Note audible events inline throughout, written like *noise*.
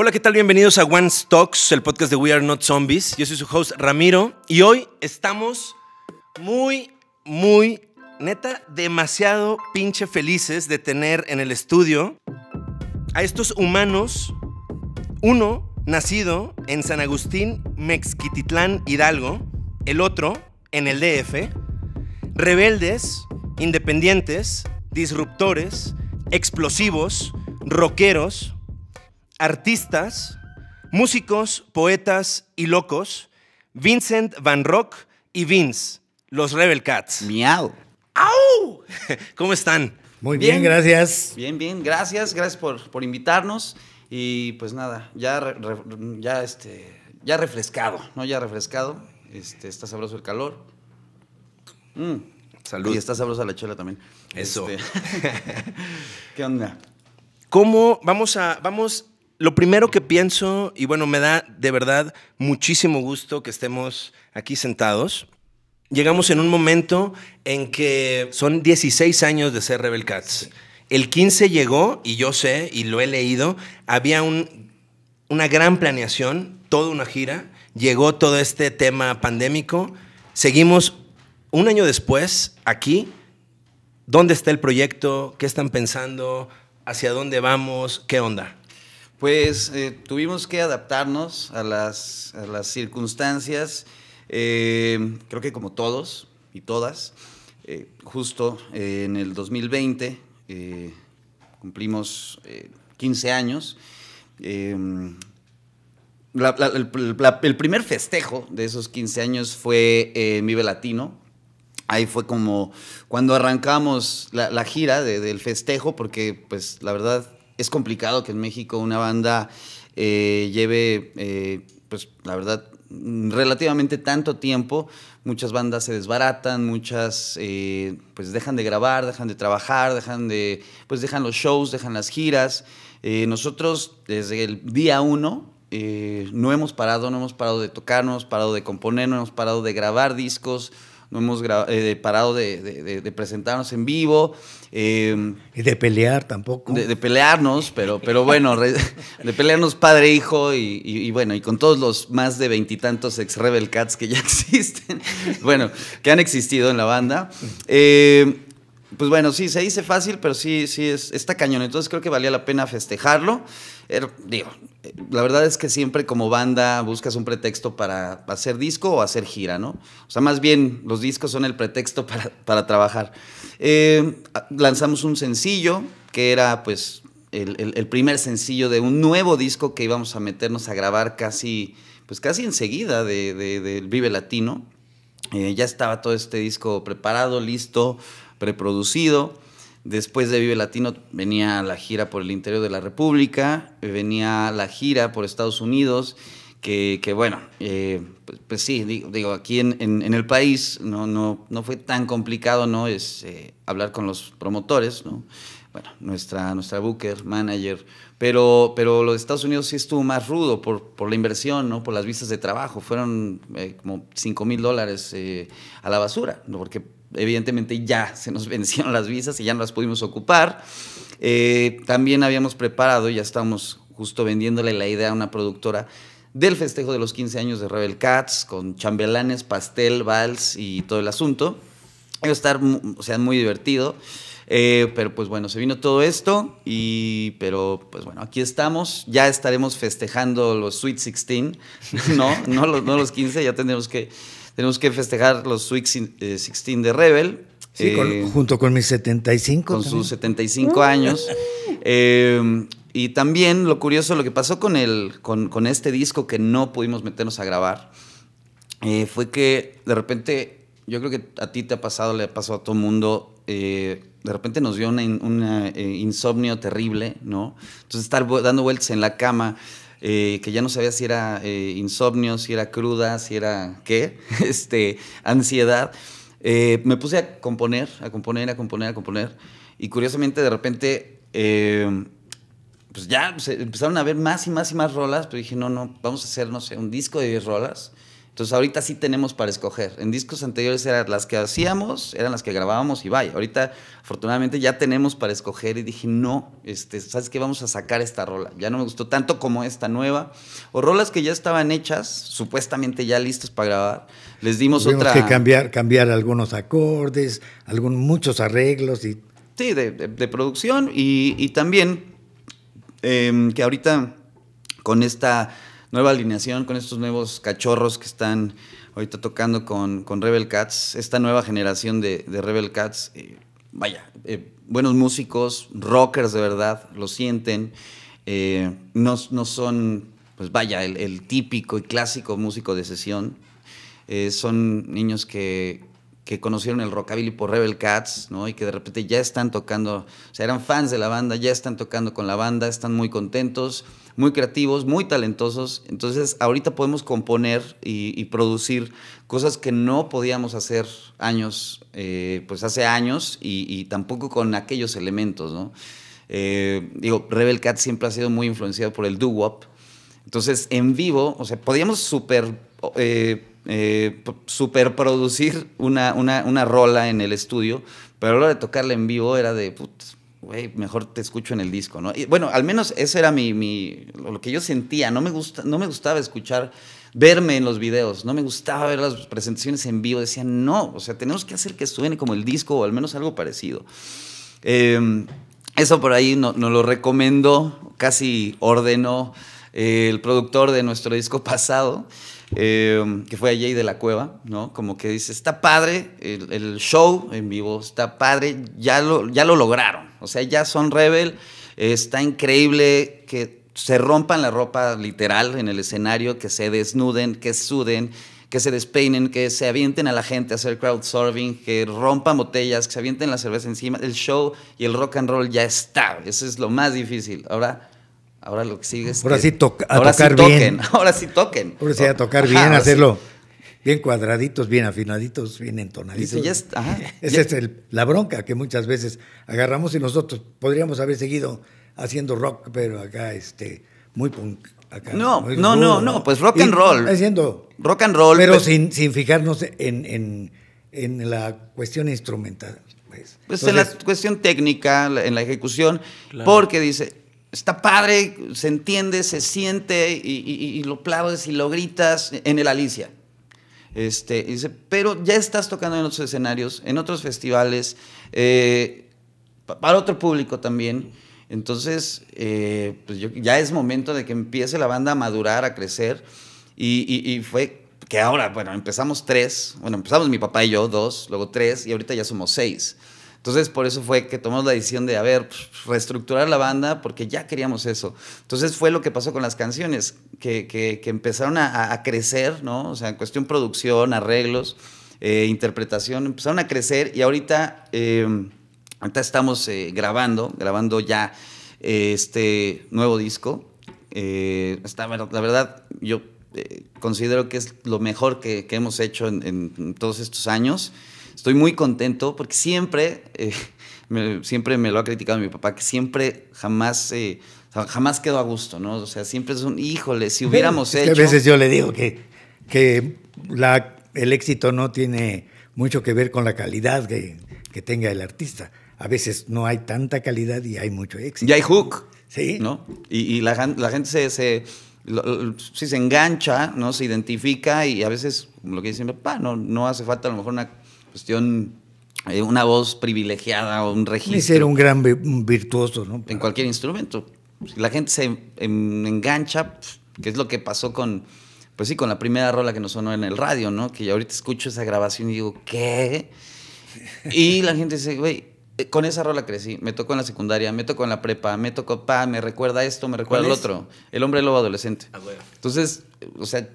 Hola, ¿qué tal? Bienvenidos a One Stocks, el podcast de We Are Not Zombies. Yo soy su host Ramiro y hoy estamos muy, muy, neta, demasiado pinche felices de tener en el estudio a estos humanos. Uno, nacido en San Agustín, Mexquititlán, Hidalgo. El otro, en el DF. Rebeldes, independientes, disruptores, explosivos, rockeros artistas, músicos, poetas y locos, Vincent Van Rock y Vince, los Rebel Cats. Miau. ¡Au! *laughs* ¿Cómo están? Muy bien, gracias. Bien, bien, gracias, gracias por, invitarnos. Y pues nada, ya, ya, este, ya refrescado, ¿no? Ya refrescado. Este, está sabroso el calor. Mm. Salud. Y está sabrosa la chela también. Eso. Este, *laughs* ¿Qué onda? ¿Cómo vamos a, vamos lo primero que pienso, y bueno, me da de verdad muchísimo gusto que estemos aquí sentados. Llegamos en un momento en que son 16 años de ser Rebel Cats. El 15 llegó, y yo sé, y lo he leído, había una gran planeación, toda una gira, llegó todo este tema pandémico, seguimos un año después aquí, ¿dónde está el proyecto? ¿Qué están pensando? ¿Hacia dónde vamos? ¿Qué onda? Pues eh, tuvimos que adaptarnos a las, circunstancias, eh, creo que como todos y todas. Eh, justo en el 2020 cumplimos 15 años. Em, el primer festejo de esos 15 años fue mi Latino, ahí fue como cuando arrancamos la, gira del festejo, porque pues la verdad es complicado que en México una banda eh, lleve, eh, pues la verdad, relativamente tanto tiempo, muchas bandas se desbaratan, muchas eh, pues dejan de grabar, dejan de trabajar, dejan de pues dejan los shows, dejan las giras. nosotros desde el día uno no hemos parado, no hemos parado de tocar, no hemos parado de componer, no hemos parado de grabar discos no hemos eh, parado de, presentarnos en vivo. Eh, y de pelear tampoco. De, pelearnos, pero, pero bueno, *laughs* de pelearnos padre, hijo y, bueno, y con todos los más de veintitantos ex Rebel Cats que ya *laughs* existen, bueno, que han existido en la banda. Eh, pues bueno, sí, se dice fácil, pero sí, sí, es, está cañón. Entonces creo que valía la pena festejarlo. Er, digo, la verdad es que siempre como banda buscas un pretexto para hacer disco o hacer gira, ¿no? O sea, más bien los discos son el pretexto para, trabajar. Eh, lanzamos un sencillo que era pues el, primer sencillo de un nuevo disco que íbamos a meternos a grabar casi, pues casi enseguida del de, Vive Latino. Eh, ya estaba todo este disco preparado, listo preproducido. Después de Vive Latino venía la gira por el interior de la República, venía la gira por Estados Unidos, que, bueno, eh, pues, pues, sí, digo, aquí en, el país no, no, no fue tan complicado ¿no? es eh, hablar con los promotores, ¿no? bueno, nuestra, nuestra booker, manager, pero, pero los Estados Unidos sí estuvo más rudo por, por la inversión, ¿no? por las visas de trabajo, fueron eh, como 5 mil dólares a la basura, ¿no? porque evidentemente ya se nos *laughs* vencieron las visas y ya no las pudimos ocupar. Eh, también habíamos preparado, Y ya estamos justo vendiéndole la idea a una productora del festejo de los 15 años de Rebel Cats, con chambelanes, pastel, vals y todo el asunto. Va a estar, o sea, muy divertido. Eh, pero pues bueno, se vino todo esto y pero pues bueno, aquí estamos, ya estaremos festejando los Sweet 16, *laughs* ¿no? No los, no los 15, ya tendremos que tenemos que festejar los 16 eh, de Rebel. Sí, eh, junto con mis 75. Con sus 75 años. *laughs* Eh, y también lo curioso, lo que pasó con, el, con, con este disco que no pudimos meternos a grabar, fue que de repente, yo creo que a ti te ha pasado, le ha pasado a todo mundo, de repente nos dio un insomnio terrible, ¿no? Entonces estar dando vueltas en la cama, eh, que ya no sabía si era eh, insomnio, si era cruda, si era qué, *laughs* este, ansiedad. Eh, me puse a componer, a componer, a componer, a componer. Y curiosamente, de repente, em, pues ya empezaron a ver más y más y más rolas, pero dije, no, no, vamos a hacer, no sé, un disco de 10 rolas. Entonces ahorita sí tenemos para escoger. En discos anteriores eran las que hacíamos, eran las que grabábamos y vaya. Ahorita afortunadamente ya tenemos para escoger y dije, no, este, ¿sabes qué? Vamos a sacar esta rola. Ya no me gustó tanto como esta nueva. O rolas que ya estaban hechas, supuestamente ya listas para grabar. Les dimos Tuvimos otra... que cambiar, cambiar algunos acordes, algún, muchos arreglos y... Sí, de, producción y, también em, que ahorita con esta nueva alineación, con estos nuevos cachorros que están ahorita tocando con, Rebel Cats, esta nueva generación de, Rebel Cats, eh, vaya, eh, buenos músicos, rockers de verdad, lo sienten, eh, no, son, pues vaya, el, típico y clásico músico de sesión, son niños que, conocieron el rockabilly por Rebel Cats, ¿no? Y que de repente ya están tocando, o sea, eran fans de la banda, ya están tocando con la banda, están muy contentos muy creativos, muy talentosos. Entonces, ahorita podemos componer y, producir cosas que no podíamos hacer años, eh, pues hace años, y, tampoco con aquellos elementos, ¿no? Eh, digo, Rebel Cat siempre ha sido muy influenciado por el doo-wop. Entonces, en vivo, o sea, podíamos super, eh, producir una, una rola en el estudio, pero a la hora de tocarla en vivo era de... Put, güey, mejor te escucho en el disco, ¿no? Y, bueno, al menos eso era mi, lo que yo sentía, no me, gusta, no me gustaba escuchar, verme en los videos, no me gustaba ver las presentaciones en vivo, Decían, no, o sea, tenemos que hacer que suene como el disco o al menos algo parecido. Em, eso por ahí nos no lo recomiendo casi ordenó eh, el productor de nuestro disco pasado. Eh, que fue a Jay de la Cueva, ¿no? Como que dice, está padre el, show en vivo, está padre, ya lo, ya lo lograron, o sea, ya son Rebel, está increíble que se rompan la ropa literal en el escenario, que se desnuden, que suden, que se despeinen, que se avienten a la gente a hacer crowdsourcing, que rompan botellas, que se avienten la cerveza encima. El show y el rock and roll ya está. Eso es lo más difícil. Ahora Ahora lo que sigue es. Ahora sí ahora sí toquen, bien. *laughs* Ahora sí toquen. Ahora sí a tocar bien, hacerlo bien cuadraditos, bien afinaditos, bien entonaditos. Esa *laughs* es la bronca que muchas veces agarramos y nosotros podríamos haber seguido haciendo rock, pero acá este, muy punk. no, no, no, no, pues rock and roll. Haciendo. Rock and roll. Pero, pues sin, sin fijarnos en, la cuestión instrumental. Pues, pues en la cuestión técnica, en la ejecución, porque dice, está padre, se entiende, se siente y, lo aplaudes y lo gritas en el Alicia. Este, dice, pero ya estás tocando en otros escenarios, en otros festivales, eh, para otro público también. Entonces, eh, pues ya es momento de que empiece la banda a madurar, a crecer. Y, y, fue que ahora, bueno, empezamos tres, bueno, empezamos mi papá y yo dos, luego tres, y ahorita ya somos seis. Entonces, por eso fue que tomamos la decisión de, a ver, pues, reestructurar la banda, porque ya queríamos eso. Entonces, fue lo que pasó con las canciones, que, que, empezaron a, crecer, ¿no? O sea, en cuestión producción, arreglos, eh, interpretación, empezaron a crecer y ahorita, em, ahorita estamos eh, grabando, grabando ya eh, este nuevo disco. la verdad, yo considero que es lo mejor que, hemos hecho en, en todos estos años. Estoy muy contento porque siempre, eh, *laughs* siempre me lo ha criticado mi papá, que siempre jamás... Eh, jamás quedó a gusto, ¿no? O sea, siempre es un, híjole, si hubiéramos hecho... A veces yo le digo que, que la, el éxito no tiene mucho que ver con la calidad que, tenga el artista. A veces no hay tanta calidad y hay mucho éxito. Y hay hook. Sí. ¿No? Y, y la, gente se, se, se, engancha, ¿no? Se identifica y a veces, lo que dicen, papá, no, no hace falta a lo mejor una cuestión eh, una voz privilegiada o un registro. Y ser un gran virtuoso, ¿no? En cualquier instrumento. la gente se engancha, pues, que es lo que pasó con, pues sí, con la primera rola que nos sonó en el radio, ¿no? Que yo ahorita escucho esa grabación y digo, ¿qué? Y la gente dice, güey, eh, con esa rola crecí. Me tocó en la secundaria, me tocó en la prepa, me tocó, pa, me recuerda esto, me recuerda el otro. El hombre lobo adolescente. Ah, Entonces, o sea,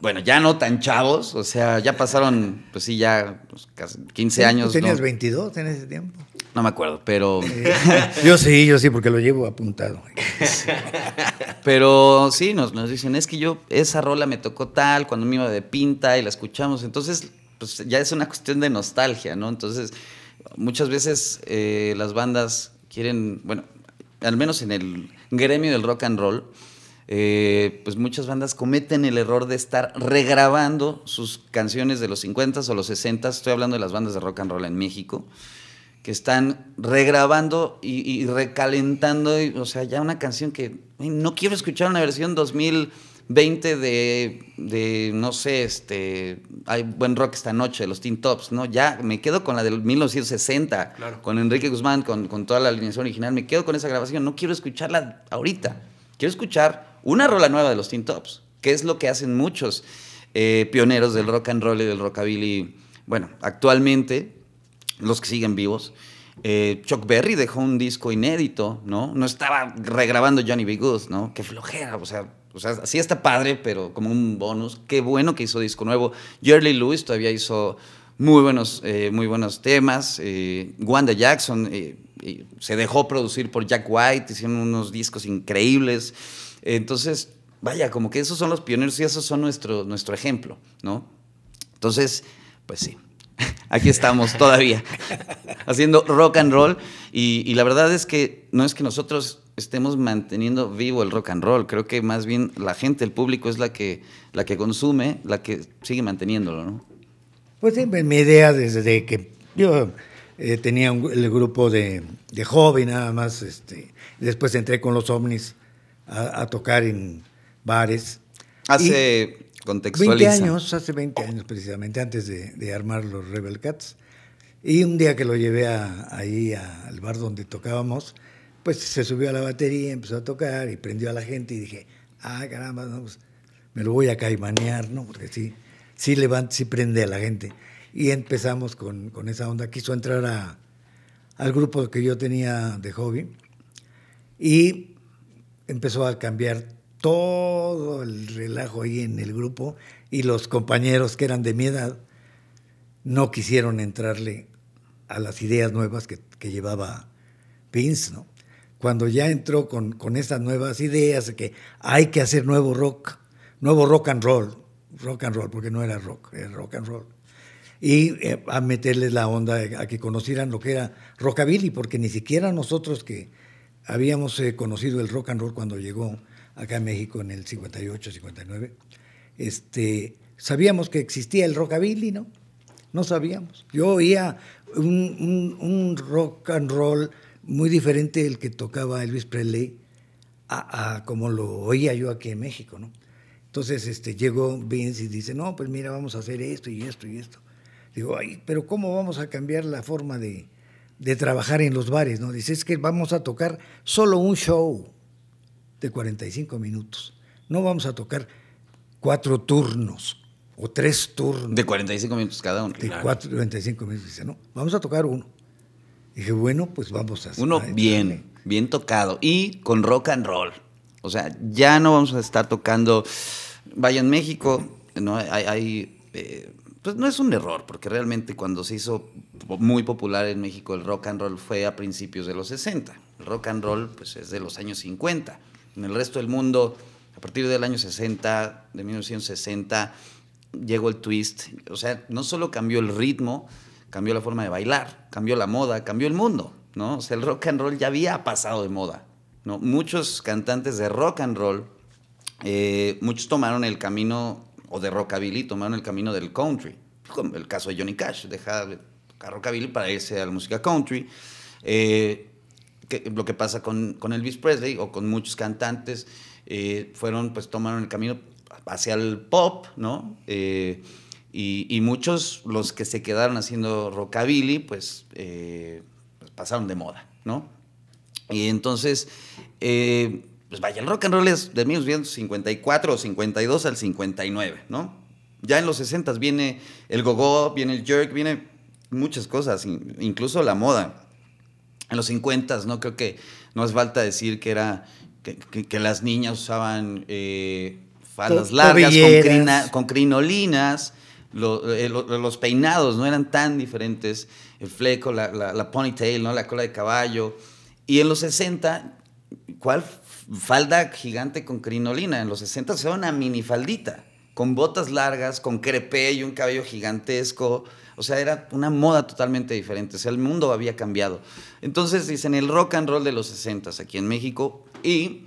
bueno, ya no tan chavos, o sea, ya pasaron, pues sí, ya pues, casi 15 años. ¿Tenías 22 en ese tiempo? No me acuerdo, pero... *laughs* yo sí, yo sí, porque lo llevo apuntado. *laughs* pero sí, nos, dicen, es que yo esa rola me tocó tal, cuando me iba de pinta y la escuchamos, entonces, pues ya es una cuestión de nostalgia, ¿no? Entonces, muchas veces eh, las bandas quieren, bueno, al menos en el gremio del rock and roll, eh, pues muchas bandas cometen el error de estar regrabando sus canciones de los 50s o los 60s, estoy hablando de las bandas de rock and roll en México, que están regrabando y, recalentando, o sea, ya una canción que no quiero escuchar una versión 2020 de, no sé, este, hay buen rock esta noche, los Teen Tops, ¿no? Ya me quedo con la del 1960, con Enrique Guzmán, con, con, toda la alineación original, me quedo con esa grabación, no quiero escucharla ahorita, quiero escuchar una rola nueva de los Teen Tops, que es lo que hacen muchos eh, pioneros del rock and roll y del rockabilly, bueno, actualmente, los que siguen vivos. Eh, Chuck Berry dejó un disco inédito, ¿no? No estaba regrabando Johnny B. ¿no? Qué flojera, o sea, o sea, está padre, pero como un bonus. Qué bueno que hizo disco nuevo. Jerry Lewis todavía hizo muy buenos, eh, muy buenos temas. Wanda Jackson se dejó producir por Jack White, hicieron unos discos increíbles. Entonces, vaya, como que esos son los pioneros y esos son nuestro, nuestro ejemplo, ¿no? Entonces, pues sí, *laughs* aquí estamos todavía *laughs* haciendo rock and roll y, la verdad es que no es que nosotros estemos manteniendo vivo el rock and roll, creo que más bien la gente, el público es la que, la que consume, la que sigue manteniéndolo, ¿no? Pues sí, mi idea desde que yo eh, tenía el grupo de, de nada más, este, después entré con los ovnis a, tocar en bares. Hace, contextualiza. 20 años, hace 20 años precisamente, antes de, armar los Rebel Cats. Y un día que lo llevé ahí al bar donde tocábamos, pues se subió a la batería, empezó a tocar y prendió a la gente y dije, ah, caramba, pues, me lo voy a caimanear, ¿no? Porque sí, sí levanta, sí prende a la gente. Y empezamos con, esa onda. Quiso entrar al grupo que yo tenía de hobby y empezó a cambiar todo el relajo ahí en el grupo y los compañeros que eran de mi edad no quisieron entrarle a las ideas nuevas que, llevaba pins ¿no? Cuando ya entró con, con esas nuevas ideas de que hay que hacer nuevo rock, nuevo rock and roll, rock and roll, porque no era rock, era rock and roll. Y eh, a meterles la onda a que conocieran lo que era rockabilly, porque ni siquiera nosotros que, Habíamos eh, conocido el rock and roll cuando llegó acá a México en el 58, 59. Este, sabíamos que existía el rockabilly, ¿no? No sabíamos. Yo oía un, rock and roll muy diferente del que tocaba Elvis Presley a, como lo oía yo aquí en México, ¿no? Entonces este, llegó Vince y dice, no, pues mira, vamos a hacer esto y esto y esto. Digo, ay, pero ¿cómo vamos a cambiar la forma de, de trabajar en los bares, ¿no? Dice, es que vamos a tocar solo un show de 45 minutos. No vamos a tocar cuatro turnos o tres turnos. De 45 minutos cada uno. De 45 minutos. Dice, no, vamos a tocar uno. Dije, bueno, pues vamos a hacer. Uno bien, bien tocado y con rock and roll. O sea, ya no vamos a estar tocando. Vaya en México, ¿no? Hay. Eh, pues, no es un error, porque realmente cuando se hizo muy popular en México el rock and roll fue a principios de los 60. El rock and roll pues es de los años 50. En el resto del mundo, a partir del año 60, de 1960, llegó el twist. O sea, no solo cambió el ritmo, cambió la forma de bailar, cambió la moda, cambió el mundo, ¿no? O sea, el rock and roll ya había pasado de moda, ¿no? Muchos cantantes de rock and roll, eh, muchos tomaron el camino o de rockabilly tomaron el camino del country. Como el caso de Johnny Cash, deja a rockabilly para irse a la música country. Eh, lo que pasa con, con, Elvis Presley o con muchos cantantes, eh, fueron, pues tomaron el camino hacia el pop, ¿no? Eh, y, muchos, los que se quedaron haciendo rockabilly, pues, pues pasaron de moda, ¿no? Y entonces, pues vaya, el rock and roll es de 1954 o 52 al 59, ¿no? Ya en los 60 s viene el gogo, viene el jerk, viene muchas cosas, incluso la moda. En los 50 s no creo que no es falta decir que era que, las niñas usaban eh, faldas largas con, crinolinas. Eh, los peinados no eran tan diferentes, el fleco, la, ponytail, ¿no? la cola de caballo. Y en los 60, ¿cuál falda gigante con crinolina. En los 60 era una minifaldita, con botas largas, con crepé y un cabello gigantesco. O sea, era una moda totalmente diferente. O sea, el mundo había cambiado. Entonces dicen el rock and roll de los 60 aquí en México. Y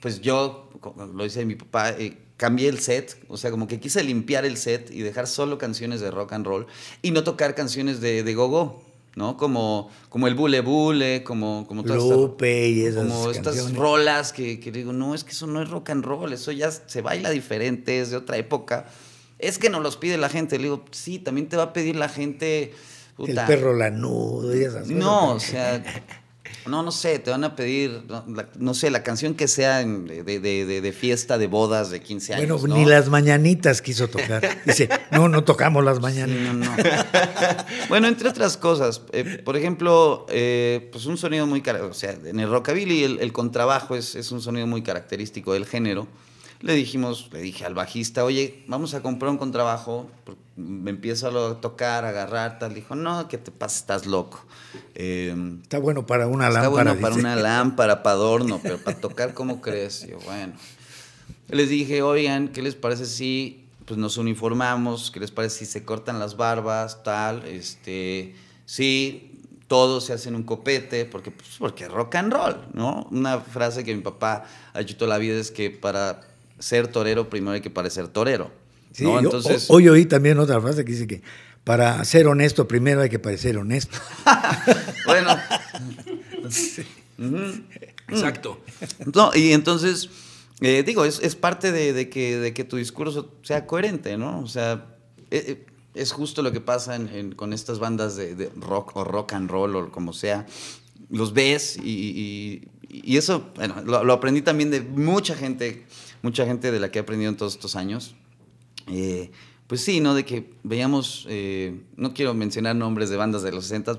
pues yo, lo dice mi papá, eh, cambié el set. O sea, como que quise limpiar el set y dejar solo canciones de rock and roll y no tocar canciones de, de gogo. ¿no? Como, como el Bule Bule, como, como todas como estas rolas que, que, digo, no, es que eso no es rock and roll, eso ya se baila diferente, es de otra época. Es que nos los pide la gente. Le digo, sí, también te va a pedir la gente. el perro lanudo y esas cosas. No, o sea. No, no sé, te van a pedir, no, sé, la canción que sea de, fiesta, de bodas, de 15 años. Bueno, ni las mañanitas quiso tocar. Dice, no, no tocamos las mañanitas. *laughs* bueno, entre otras cosas, eh, por ejemplo, eh, pues un sonido muy, o sea, en el rockabilly el, contrabajo es, un sonido muy característico del género. Le dijimos, le dije al bajista, oye, vamos a comprar un contrabajo, me empieza a tocar, agarrar, tal. Dijo, no, que te pasa, estás loco. Em, está bueno para una lámpara. Está bueno para una lámpara, para adorno, pero para tocar, ¿cómo crees? Yo, bueno. Les dije, oigan, ¿qué les parece si pues nos uniformamos, ¿qué les parece si se cortan las barbas, tal? Este, sí, todos se hacen un copete, porque, pues, porque rock and roll, ¿no? Una frase que mi papá ha toda la vida es que para ser torero primero hay que parecer torero. Sí, hoy oí también otra frase que dice que para ser honesto primero hay que parecer honesto. *laughs* bueno. Exacto. No, y entonces, eh, digo, es, parte de, que, de, que, tu discurso sea coherente, ¿no? O sea, eh, eh, es, justo lo que pasa con estas bandas de, rock o rock and roll o como sea. Los ves y, eso, bueno, lo aprendí también de mucha gente mucha gente de la que he aprendido en todos estos años. Eh, pues sí, ¿no? De que veíamos, eh, no quiero mencionar nombres de bandas de los 60,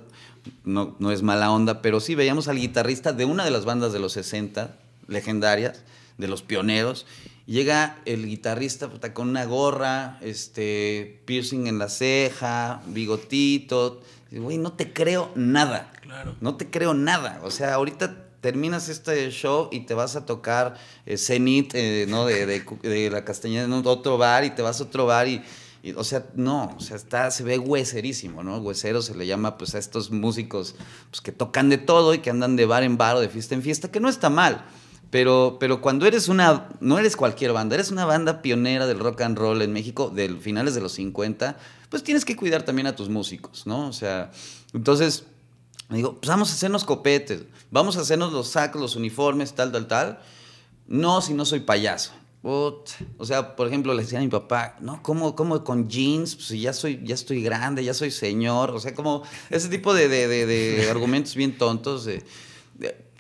no, no es mala onda, pero sí veíamos al guitarrista de una de las bandas de los 60, legendarias, de los pioneros, llega el guitarrista con una gorra, este, piercing en la ceja, bigotito. Güey, no te creo nada. No te creo nada. O sea, ahorita terminas este show y te vas a tocar cenit eh, eh, ¿no? De, la Castañeda en otro bar y te vas a otro bar y, o sea, no, o sea, está, se ve hueserísimo, ¿no? Huesero se le llama pues a estos músicos pues, que tocan de todo y que andan de bar en bar o de fiesta en fiesta, que no está mal. Pero, pero cuando eres una, no eres cualquier banda, eres una banda pionera del rock and roll en México, de finales de los 50, pues tienes que cuidar también a tus músicos, ¿no? O sea, entonces me digo, pues vamos a hacernos copetes, vamos a hacernos los sacos, los uniformes, tal, tal, tal. No, si no soy payaso. O sea, por ejemplo, le decía a mi papá, no, ¿cómo, con jeans? Pues ya, soy, ya estoy grande, ya soy señor. O sea, como ese tipo de, *laughs* argumentos bien tontos.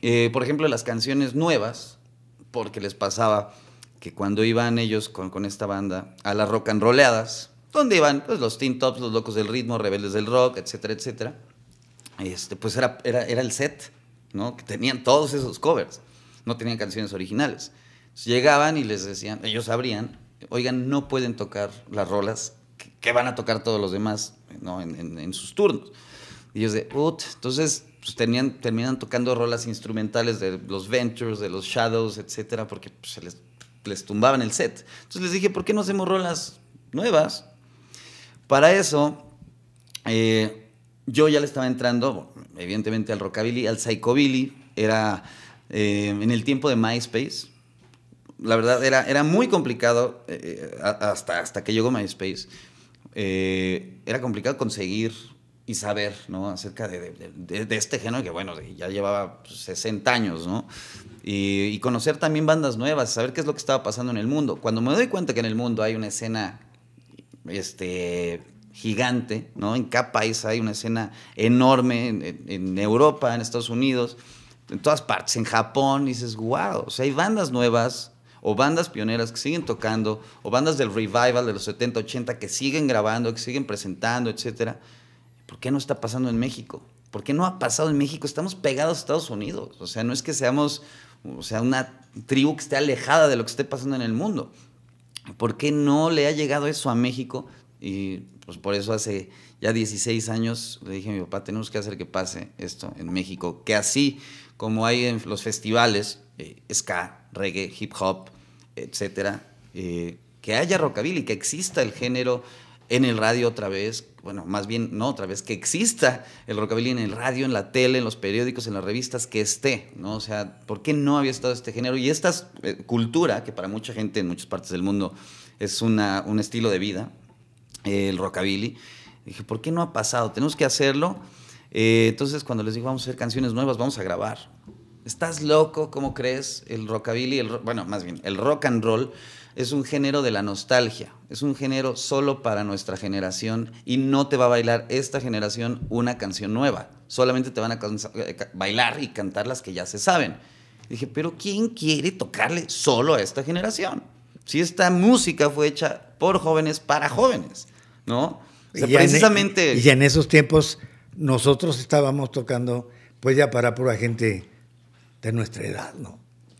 Eh, por ejemplo, las canciones nuevas, porque les pasaba que cuando iban ellos con, con esta banda a las rock and roleadas, donde iban pues, los Teen Tops, los Locos del Ritmo, Rebeldes del Rock, etcétera, etcétera este, pues era, era, era el set, ¿no? Que tenían todos esos covers, no tenían canciones originales. llegaban y les decían, ellos sabrían, oigan, no pueden tocar las rolas que, van a tocar todos los demás ¿no? en, sus turnos. Y ellos de, Ut. entonces pues, tenían, terminan tocando rolas instrumentales de los Ventures, de los Shadows, etcétera, porque pues, se les, les tumbaban el set. Entonces les dije, ¿por qué no hacemos rolas nuevas? Para eso, eh, yo ya le estaba entrando, evidentemente, al rockabilly, al psychobilly. Era eh, en el tiempo de MySpace. La verdad, era, era muy complicado eh, eh, hasta, hasta que llegó MySpace. era complicado conseguir y saber ¿no? acerca de, este género que, bueno, ya llevaba 60 años, ¿no? Y, y conocer también bandas nuevas, saber qué es lo que estaba pasando en el mundo. Cuando me doy cuenta que en el mundo hay una escena este, gigante, ¿no? En cada país hay una escena enorme, en, Europa, en Estados Unidos, en todas partes, en Japón, y dices, wow, o sea, hay bandas nuevas o bandas pioneras que siguen tocando, o bandas del revival de los 70, 80 que siguen grabando, que siguen presentando, etcétera. ¿Por qué no está pasando en México? ¿Por qué no ha pasado en México? Estamos pegados a Estados Unidos. O sea, no es que seamos o sea, una tribu que esté alejada de lo que esté pasando en el mundo. ¿Por qué no le ha llegado eso a México? Y pues por eso hace ya 16 años le dije a mi papá, tenemos que hacer que pase esto en México, que así como hay en los festivales, eh, ska, reggae, hip hop, etcétera, eh, que haya rockabilly, que exista el género en el radio otra vez, bueno, más bien no otra vez, que exista el rockabilly en el radio, en la tele, en los periódicos, en las revistas, que esté, ¿no? O sea, ¿por qué no había estado este género? Y esta eh, cultura, que para mucha gente en muchas partes del mundo es un estilo de vida, el rockabilly. Dije, ¿por qué no ha pasado? Tenemos que hacerlo. Eh, entonces, cuando les dije, vamos a hacer canciones nuevas, vamos a grabar. ¿Estás loco? ¿Cómo crees? El rockabilly, bueno, más bien, el rock and roll es un género de la nostalgia. Es un género solo para nuestra generación y no te va a bailar esta generación una canción nueva. Solamente te van a eh, bailar y cantar las que ya se saben. dije, pero ¿quién quiere tocarle solo a esta generación? Si esta música fue hecha por jóvenes para jóvenes. ¿no? y e- precisamente. En, y en esos tiempos nosotros estábamos tocando, pues ya para pura gente de nuestra edad, ¿no?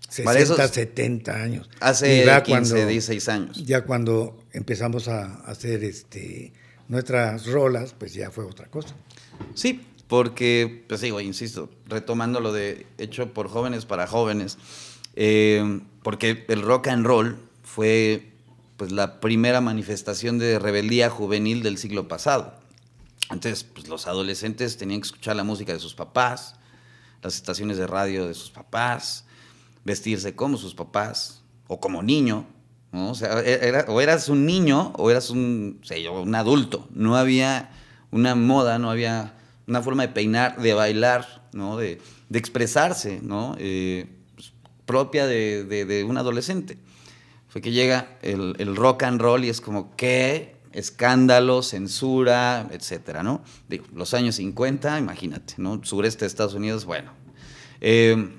60, a 70 años. Hace 15, 16 años. Ya cuando empezamos a hacer este, nuestras rolas, pues ya fue otra cosa. Sí, porque, pues digo, insisto, retomando lo de hecho por jóvenes para jóvenes, eh, porque el rock and roll fue pues, la primera manifestación de rebeldía juvenil del siglo pasado. Entonces, pues, los adolescentes tenían que escuchar la música de sus papás, las estaciones de radio de sus papás, vestirse como sus papás o como niño. O, e-, o eras un niño o eras un, un adulto. No había una moda, no había una forma de peinar, de bailar, ¿no? de, expresarse, ¿no? Eh, pues, propia de, un adolescente fue que llega el, rock and roll y es como, ¿qué? Escándalo, censura, etcétera, ¿no? Digo, los años 50, imagínate, ¿no? Sureste de Estados Unidos, bueno. Eh, entonces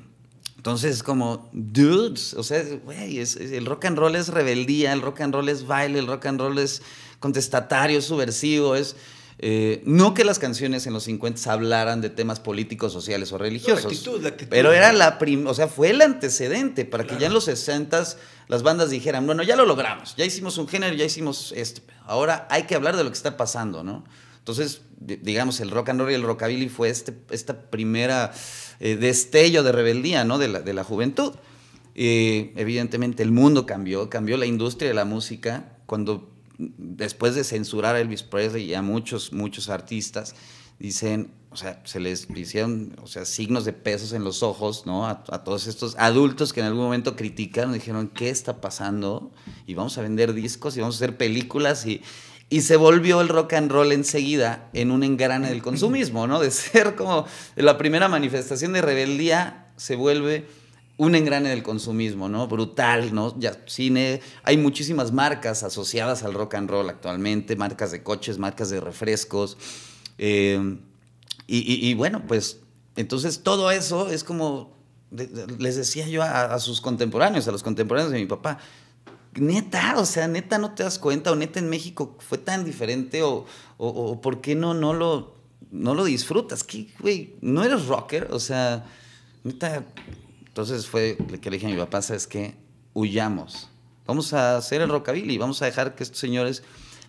entonces, como, dudes, o sea, güey, el rock and roll es rebeldía, el rock and roll es baile, el rock and roll es contestatario, subversivo, es eh, no que las canciones en los 50 hablaran de temas políticos, sociales o religiosos. pero era la o sea, fue el antecedente para que ya en los 60 las bandas dijeran, bueno, ya lo logramos, ya hicimos un género, ya hicimos esto. Ahora hay que hablar de lo que está pasando, ¿no? Entonces, digamos, el rock and roll y el rockabilly fue este esta primera eh, destello de rebeldía, ¿no? De la, de la juventud. Eh, evidentemente el mundo cambió, cambió la industria de la música. Cuando después de censurar a Elvis Presley y a muchos, muchos artistas, dicen, o sea, se les hicieron, o sea, signos de pesos en los ojos, ¿no? A, todos estos adultos que en algún momento criticaron, dijeron, ¿qué está pasando? Y vamos a vender discos y vamos a hacer películas y... Y se volvió el rock and roll enseguida en un engrane del consumismo, ¿no? De ser como la primera manifestación de rebeldía se vuelve un engrane del consumismo, ¿no? Brutal, ¿no? Ya, cine, hay muchísimas marcas asociadas al rock and roll actualmente, marcas de coches, marcas de refrescos. Eh, y, bueno, pues entonces todo eso es como, les decía yo a, sus contemporáneos, a los contemporáneos de mi papá, neta, o sea, neta no te das cuenta, o neta en México fue tan diferente, o, por qué no, no, lo, no lo disfrutas, que, güey, no eres rocker, o sea, neta entonces fue lo que le dije a mi papá, es que huyamos. Vamos a hacer el rockabilly, vamos a dejar que estos señores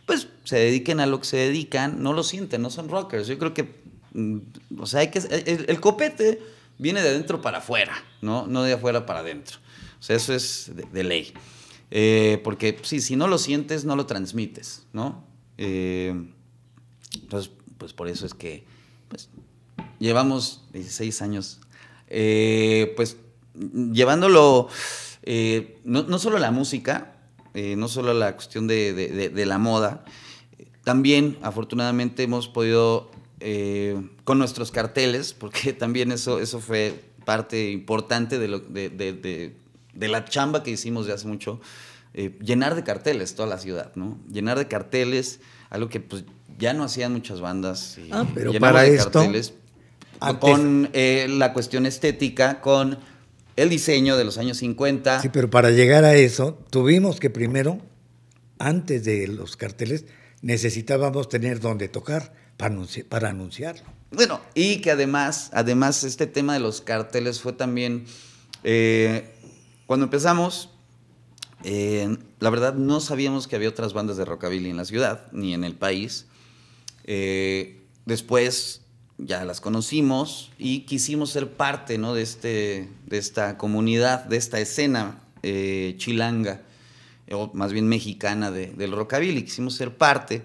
pues se dediquen a lo que se dedican, no lo sienten, no son rockers. Yo creo que, mm, o sea, hay que, el, copete viene de adentro para afuera, ¿no? No de afuera para adentro. O sea, eso es de, ley. Eh, porque sí, si no lo sientes, no lo transmites, ¿no? Eh, entonces, pues por eso es que pues, llevamos 16 años, eh, pues llevándolo eh, no, solo la música, eh, no solo la cuestión de, la moda, también afortunadamente hemos podido eh, con nuestros carteles, porque *laughs* también eso, eso fue parte importante de, lo, la chamba que hicimos de hace mucho, llenar de carteles toda la ciudad, ¿no? Llenar de carteles, algo que pues ya no hacían muchas bandas. ah, pero para de esto, carteles, con la cuestión estética, con el diseño de los años 50. Sí, pero para llegar a eso, tuvimos que primero, antes de los carteles, necesitábamos tener dónde tocar para, anunciarlo. Bueno, y que además, además este tema de los carteles fue también, eh, cuando empezamos, eh, la verdad no sabíamos que había otras bandas de rockabilly en la ciudad, ni en el país. Eh, después ya las conocimos y quisimos ser parte ¿no? de, este, de esta comunidad, de esta escena eh, chilanga, eh, o más bien mexicana del rockabilly. Quisimos ser parte,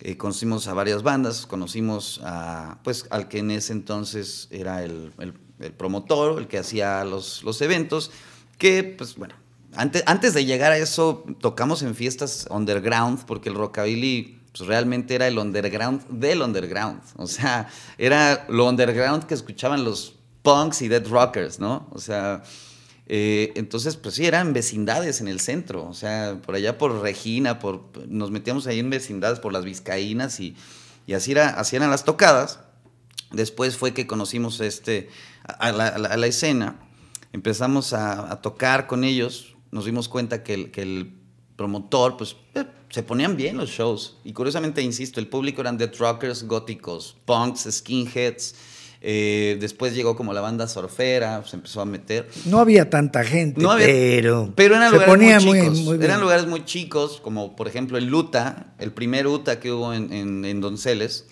eh, conocimos a varias bandas, conocimos a, pues, al que en ese entonces era el, promotor, el que hacía los, los eventos, que, pues bueno, antes, antes de llegar a eso tocamos en fiestas underground, porque el rockabilly pues, realmente era el underground del underground. O sea, era lo underground que escuchaban los punks y dead rockers, ¿no? O sea, eh, entonces, pues sí, eran vecindades en el centro. O sea, por allá por Regina, por, nos metíamos ahí en vecindades por las vizcaínas y, y así, era, así eran las tocadas. Después fue que conocimos este, a, la, escena. Empezamos a, a, tocar con ellos. Nos dimos cuenta que que el promotor, pues eh, se ponían bien los shows. Y curiosamente, insisto, el público eran de Truckers góticos, punks, skinheads. Eh, después llegó como la banda sorfera, se empezó a meter. No había tanta gente, pero, pero eran lugares ponía muy chicos. eran lugares muy chicos, como por ejemplo el Luta, el primer Uta que hubo en, en, Donceles,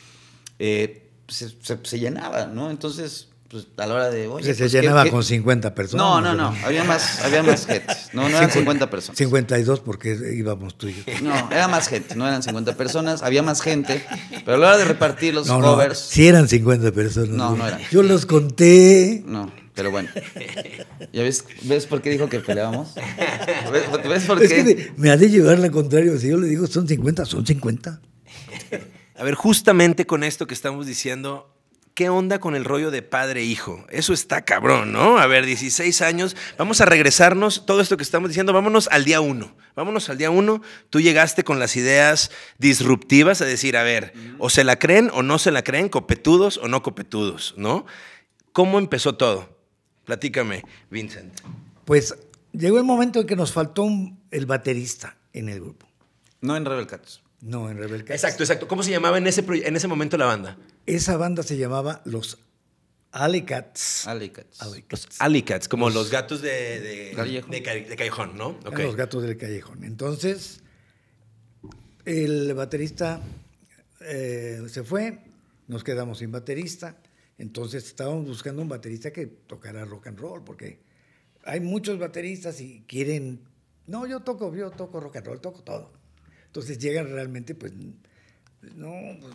eh, se, llenaba, ¿no? Entonces pues, a la hora de. se, pues, llenaba con 50 personas. No, no, no. Había más, había más gente. No, no eran 50 personas. 52 porque íbamos tú y yo. No, era más gente. No eran 50 personas. Había más gente. Pero a la hora de repartir los covers. No, sí eran 50 personas. No, no eran. Yo los conté. No. Pero bueno, ¿ya ves, ves por qué dijo que peleábamos? ¿Ves, por qué? me, ha de llevar la contrario. Si yo le digo son 50, son 50. A ver, justamente con esto que estamos diciendo, ¿qué onda con el rollo de padre-hijo? E Eso está cabrón, ¿no? A ver, 16 años, vamos a regresarnos, todo esto que estamos diciendo, vámonos al día uno. Vámonos al día uno. Tú llegaste con las ideas disruptivas a decir, a ver, o se la creen o no se la creen, copetudos o no copetudos, ¿no? ¿Cómo empezó todo? Platícame, Vincent. Pues llegó el momento en que nos faltó el baterista en el grupo. No en Rebel Cats. No, en Rebel Cats. Exacto, exacto. ¿Cómo se llamaba en ese, en ese momento la banda? Esa banda se llamaba Los Alicats. Alicats. Los Alicats, como los, gatos de, de, callejón. ¿no? Los gatos del callejón. Entonces, el baterista eh, se fue, nos quedamos sin baterista. Entonces estábamos buscando un baterista que tocara rock and roll, porque hay muchos bateristas y quieren, no, yo toco, yo toco rock and roll, toco todo. Entonces llegan realmente pues no, pues,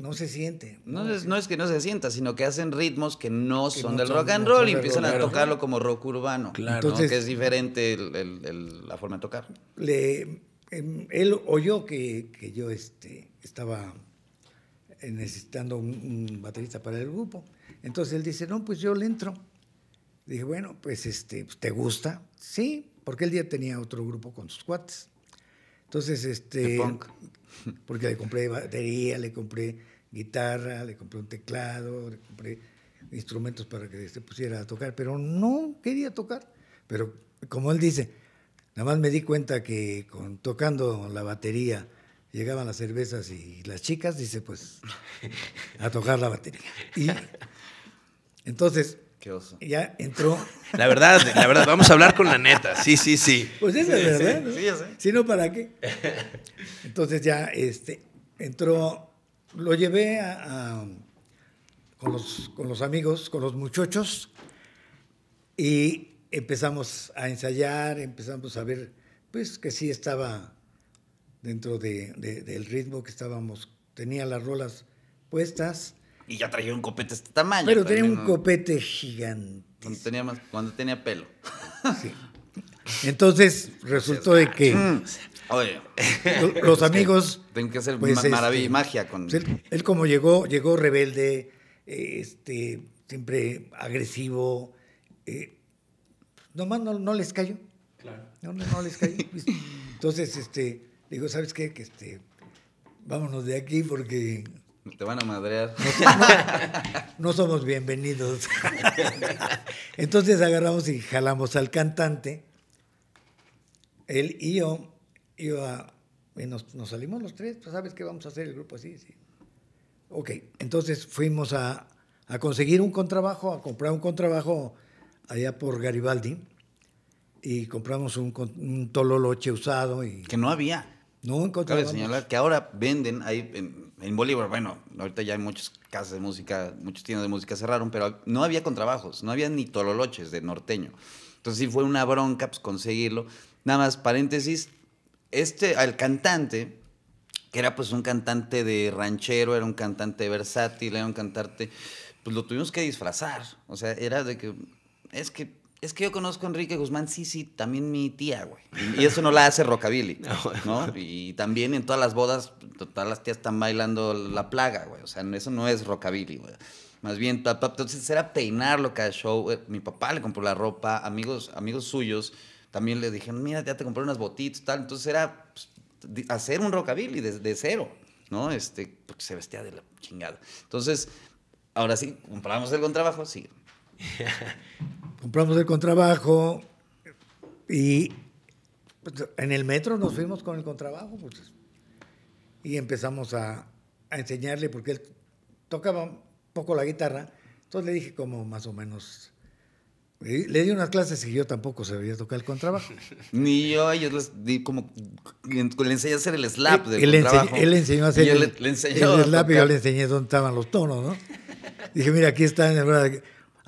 no se siente. No, es, que no se sienta, sino que hacen ritmos que no son del rock and roll y empiezan a tocarlo como rock urbano. Claro, Entonces, que es diferente la forma de tocar. Le, em, él oyó que, yo este, estaba necesitando un, baterista para el grupo. Entonces él dice, no, pues yo le entro. Dije, bueno, pues este, pues, ¿te gusta? Sí, porque el día tenía otro grupo con sus cuates. Entonces, este... *laughs* Porque le compré batería, le compré guitarra, le compré un teclado, le compré instrumentos para que se pusiera a tocar, pero no quería tocar. Pero como él dice, nada más me di cuenta que con, tocando la batería llegaban las cervezas y las chicas, dice, pues a tocar la batería. Y entonces Qué Ya entró. La verdad, la verdad, vamos a hablar con la neta. Sí, sí, sí. Pues esa es la verdad. Sí, sí, ya Si no, ¿para qué? *laughs* Entonces ya este, entró, lo llevé con, los, amigos, con los muchachos, y empezamos a ensayar, empezamos a ver, pues que sí estaba dentro del ritmo que estábamos, tenía las rolas puestas y ya traía un copete de este tamaño. Pero tenía un copete gigante. Cuando tenía, más, cuando tenía pelo. Entonces resultó de que Oye, los amigos... Tengo que hacer pues, maravilla y este, magia con... Pues, él, él, como llegó, llegó rebelde, este, siempre agresivo, eh, nomás no, les cayó. Claro. les cayó. Entonces, este, digo, ¿sabes qué? Que este, vámonos de aquí porque te van a madrear. No, somos *laughs* bienvenidos. *laughs* Entonces agarramos y jalamos al cantante. Él y yo y nos, salimos los tres, pues, sabes que vamos a hacer el grupo así, sí. Ok, entonces fuimos a, conseguir un contrabajo, a comprar un contrabajo allá por Garibaldi y compramos un, Tololoche usado. Y, que no había. No encontramos. Cabe señalar que ahora venden ahí en, Bolívar, bueno, ahorita ya hay muchas casas de música, muchos tiendas de música cerraron, pero no había contrabajos, no había ni tololoches de norteño. Entonces sí fue una bronca pues, conseguirlo. Nada más, paréntesis, este, al cantante, que era pues un cantante de ranchero, era un cantante versátil, era un cantante, pues lo tuvimos que disfrazar. O sea, era de que, es que es que yo conozco a Enrique Guzmán, sí, sí, también mi tía, güey. Y eso no la hace rockabilly, *laughs* ah, ¿no? Y también en todas las bodas, todas las tías están bailando la plaga, güey. O sea, eso no es rockabilly, güey. Más bien, tap, entonces era peinarlo cada show. Eh, mi papá le compró la ropa, amigos, amigos suyos también le dijeron, mira, ya te compré unas botitas, tal. Entonces era pues, hacer un rockabilly de, cero, ¿no? Este, porque se vestía de la chingada. Entonces, ahora sí, comprábamos el trabajo, sí, *laughs* Compramos el contrabajo y pues, en el metro nos fuimos con el contrabajo pues, y empezamos a, enseñarle porque él tocaba un poco la guitarra. Entonces le dije como más o menos... Le di unas clases y yo tampoco sabía tocar el contrabajo. *laughs* Ni yo, yo les di como. Le enseñé a hacer el slap él contrabajo. Enseñó, a hacer el, le, slap y yo le enseñé dónde estaban los tonos, Dije, mira, aquí está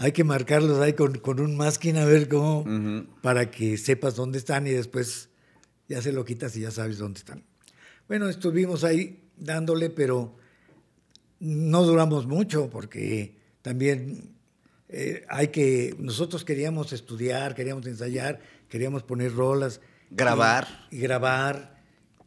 hay que marcarlos ahí con, un masking a ver cómo, para que sepas dónde están y después ya se lo quitas y ya sabes dónde están. Bueno, estuvimos ahí dándole, pero no duramos mucho porque también eh, hay que, nosotros queríamos estudiar, queríamos ensayar, queríamos poner rolas. Grabar. Y, grabar.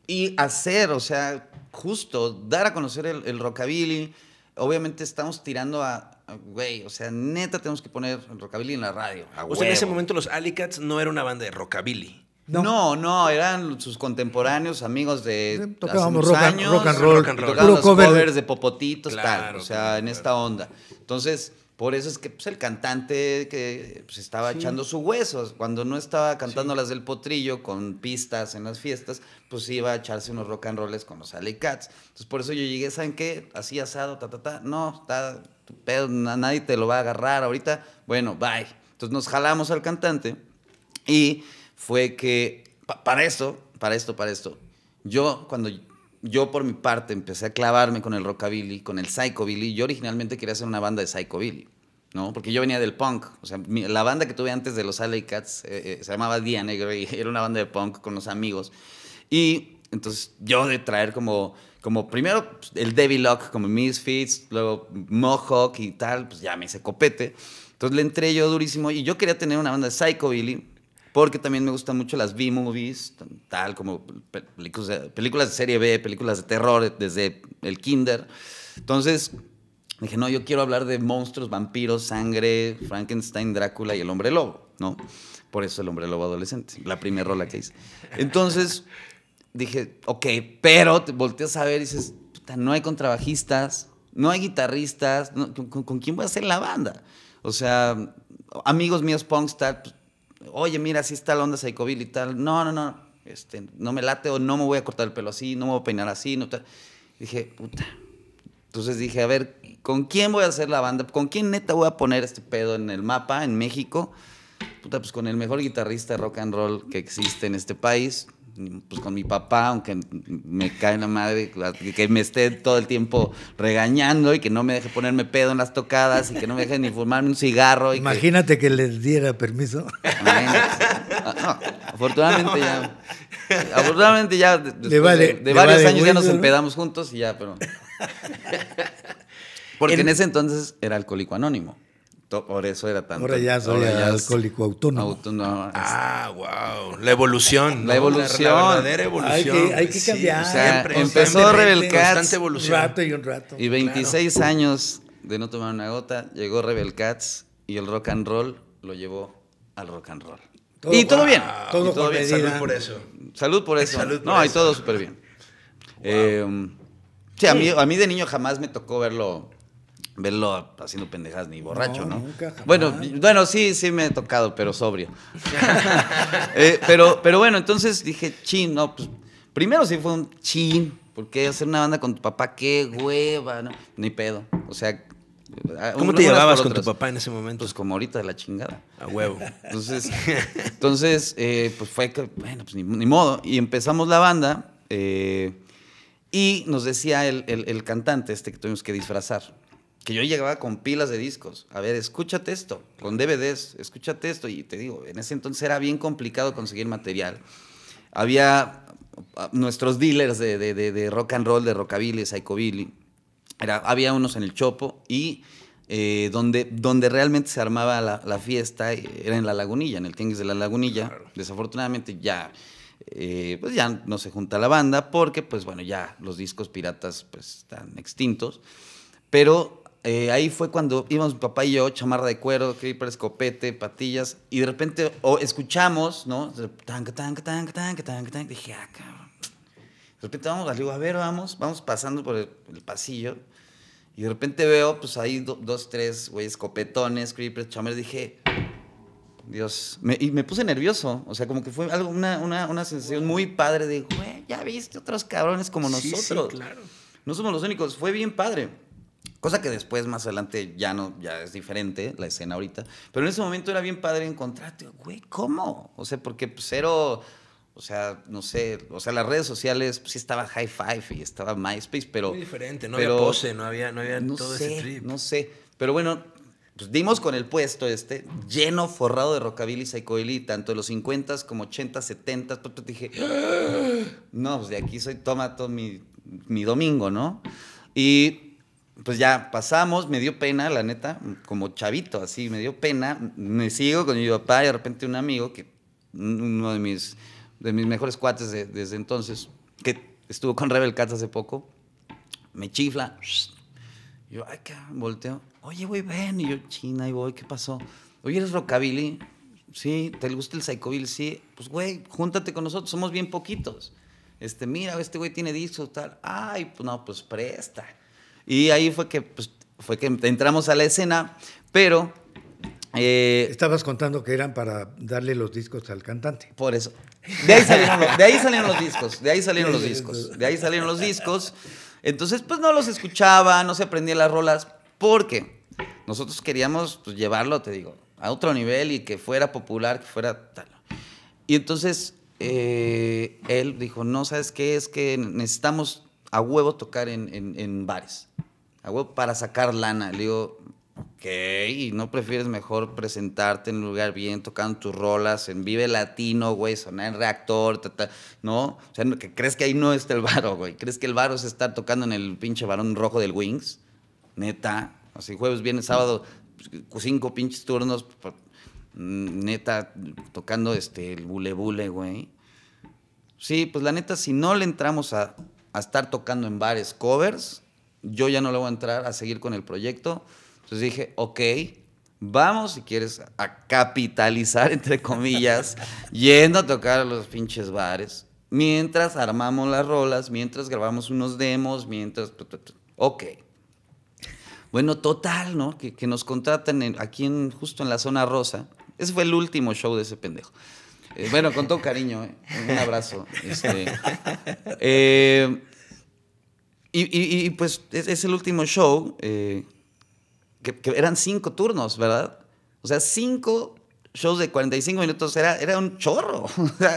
Y hacer, o sea, justo, dar a conocer el, el rockabilly. Obviamente estamos tirando a, güey, o sea, neta tenemos que poner rockabilly en la radio. o sea, en ese momento los Alicats no era una banda de rockabilly. No. no, eran sus contemporáneos, amigos de eh, Tocábamos hace unos rock, años, rock and roll, rock and roll. los covers de popotitos, tal, o sea, en esta onda. Entonces, por eso es que pues, el cantante que se pues, estaba echando sus huesos, cuando no estaba cantando las del potrillo con pistas en las fiestas, pues iba a echarse unos rock and rolls con los Alley Cats. Entonces por eso yo llegué, ¿saben qué? Así asado, ta, ta, ta. No, está, tu nadie te lo va a agarrar ahorita. Bueno, bye. Entonces nos jalamos al cantante y fue que, para esto, para esto, para esto, yo cuando yo por mi parte empecé a clavarme con el rockabilly, con el psychobilly. Yo originalmente quería hacer una banda de psychobilly, ¿no? Porque yo venía del punk. O sea, la banda que tuve antes de los alley Cats eh, eh, se llamaba Día Negro y *laughs* era una banda de punk con los amigos. Y entonces yo de traer como, como primero pues, el Debbie Lock como Misfits, luego Mohawk y tal, pues ya me hice copete. Entonces le entré yo durísimo y yo quería tener una banda de psychobilly porque también me gustan mucho las B-movies, tal como películas de serie B, películas de terror eh, desde el kinder. Entonces dije, no, yo quiero hablar de monstruos, vampiros, sangre, Frankenstein, Drácula y el hombre lobo, ¿no? Por eso el hombre lobo adolescente, la primera rola que hice. Entonces dije, ok, pero te volteas a ver y dices, puta, no hay contrabajistas, no hay guitarristas, ¿con, quién voy a hacer la banda? O sea, amigos míos, punkstar pues, oye, mira, así está la onda psicovil y tal, no, no, no, este, no me late o no me voy a cortar el pelo así, no me voy a peinar así, no Dije, puta. Entonces dije, a ver, ¿con quién voy a hacer la banda? ¿Con quién neta voy a poner este pedo en el mapa, en México? Puta, pues con el mejor guitarrista de rock and roll que existe en este país, pues con mi papá, aunque me cae la madre, que me esté todo el tiempo regañando y que no me deje ponerme pedo en las tocadas y que no me deje ni fumarme un cigarro. Imagínate que... les diera permiso. Ah, afortunadamente ya. Afortunadamente ya. De, varios años ya nos empedamos juntos y ya, pero. *laughs* Porque en ese entonces era alcohólico anónimo por eso era tanto. Ahora alcohólico autónomo. Ah, wow. La evolución. La evolución. verdadera evolución. Hay que, cambiar. empezó Rebel Cats. Un rato y un rato. Y 26 años de no tomar una gota, llegó Rebel Cats y el rock and roll lo llevó al rock and roll. y todo bien. Todo, bien. Salud por eso. Salud por eso. no, hay y todo súper bien. Eh, sí, a mí de niño jamás me tocó verlo verlo haciendo pendejadas ni borracho, ¿no? Bueno, bueno, sí, sí me he tocado, pero sobrio. *laughs* Eh, pero, pero bueno, entonces dije, chin, no, pues primero sí fue un chin, porque hacer una banda con tu papá, qué hueva, ¿no? Ni pedo. O sea, ¿Cómo te llevabas con tu papá en ese momento? Pues como ahorita de la chingada. A huevo. Entonces, entonces eh, pues fue que, bueno, pues ni, modo. Y empezamos la banda eh, y nos decía el, cantante este que tuvimos que disfrazar que yo llegaba con pilas de discos. A ver, escúchate esto, con DVDs, escúchate esto. Y te digo, en ese entonces era bien complicado conseguir material. Había ah, nuestros dealers de, rock and roll, de rockabilly, psychobilly. Era, había unos en el Chopo y eh, donde, donde realmente se armaba la, fiesta eh, era en la Lagunilla, en el Tianguis de la Lagunilla. Desafortunadamente ya, eh, pues ya no se junta la banda porque, pues bueno, ya los discos piratas pues, están extintos. Pero eh, ahí fue cuando íbamos mi papá y yo, chamarra de cuero, creeper, escopete, patillas, y de repente o escuchamos, ¿no? Tan, tan, dije, ah, De repente vamos, digo, a ver, vamos, vamos pasando por el, pasillo, y de repente veo, pues ahí dos, tres, güey, escopetones, creepers, chamarras, dije, Dios, y me puse nervioso, o sea, como que fue algo, una, una, una sensación muy padre de, güey, ya viste otros cabrones como nosotros. Sí, claro. No somos los únicos, fue bien padre. Cosa que después, más adelante, ya no, ya es diferente la escena ahorita. Pero en ese momento era bien padre encontrarte, güey, ¿cómo? O sea, porque pues, cero, o sea, no sé, o sea, las redes sociales pues, sí estaba High Five y estaba MySpace, pero. Muy diferente, no había pose, no había, no todo sé, ese trip. No sé. Pero bueno, pues dimos con el puesto este, lleno, forrado de rockabilly, psychobilly, tanto de los 50s como 80s, pues, 70s. Pues dije, ¡Ah! no, pues de aquí soy, toma mi, mi domingo, ¿no? Y pues ya pasamos, me dio pena, la neta, como chavito, así, me dio pena. Me sigo con mi papá y de repente un amigo, que uno de mis, de mis mejores cuates desde entonces, que estuvo con Rebel Cats hace poco, me chifla. Yo, ay, qué, volteo. Oye, güey, ven. Y yo, china, y voy, ¿qué pasó? Oye, ¿eres rockabilly? Sí, ¿te gusta el psychobilly? Sí. Pues, güey, júntate con nosotros, somos bien poquitos. Este, mira, este güey tiene disco tal. Ay, pues no, pues presta y ahí fue que, pues, fue que entramos a la escena, pero... Eh, Estabas contando que eran para darle los discos al cantante. Por eso. De ahí salieron los, discos, de ahí salieron los *laughs* discos, de ahí salieron los discos. Entonces, pues no los escuchaba, no se aprendía las rolas, porque nosotros queríamos pues, llevarlo, te digo, a otro nivel y que fuera popular, que fuera tal. Y entonces eh, él dijo, no, ¿sabes qué? Es que necesitamos a huevo tocar en, bares, a huevo para sacar lana. Le digo, ok, no prefieres mejor presentarte en un lugar bien, tocando tus rolas, en Vive Latino, güey, sonar en reactor, ¿no? O sea, que crees que ahí no está el baro güey. ¿Crees que el baro es estar tocando en el pinche varón rojo del Wings? Neta, así jueves, viernes, sábado, cinco pinches turnos, neta, tocando este, el bule güey. Sí, pues la neta, si no le entramos a a estar tocando en bares covers, yo ya no le voy a entrar a seguir con el proyecto. Entonces dije, ok, vamos, si quieres, a capitalizar, *laughs* entre comillas, yendo a tocar a los pinches bares, mientras armamos las rolas, mientras grabamos unos demos, mientras... Ok. Bueno, total, ¿no? Que, que nos contratan aquí justo en la zona rosa. Ese fue el último show de ese pendejo. Eh, bueno, con todo cariño, ¿eh? un abrazo. Este, eh, y, pues es, el último show, que, eran cinco turnos, ¿verdad? O sea, cinco shows de 45 minutos era, era un chorro.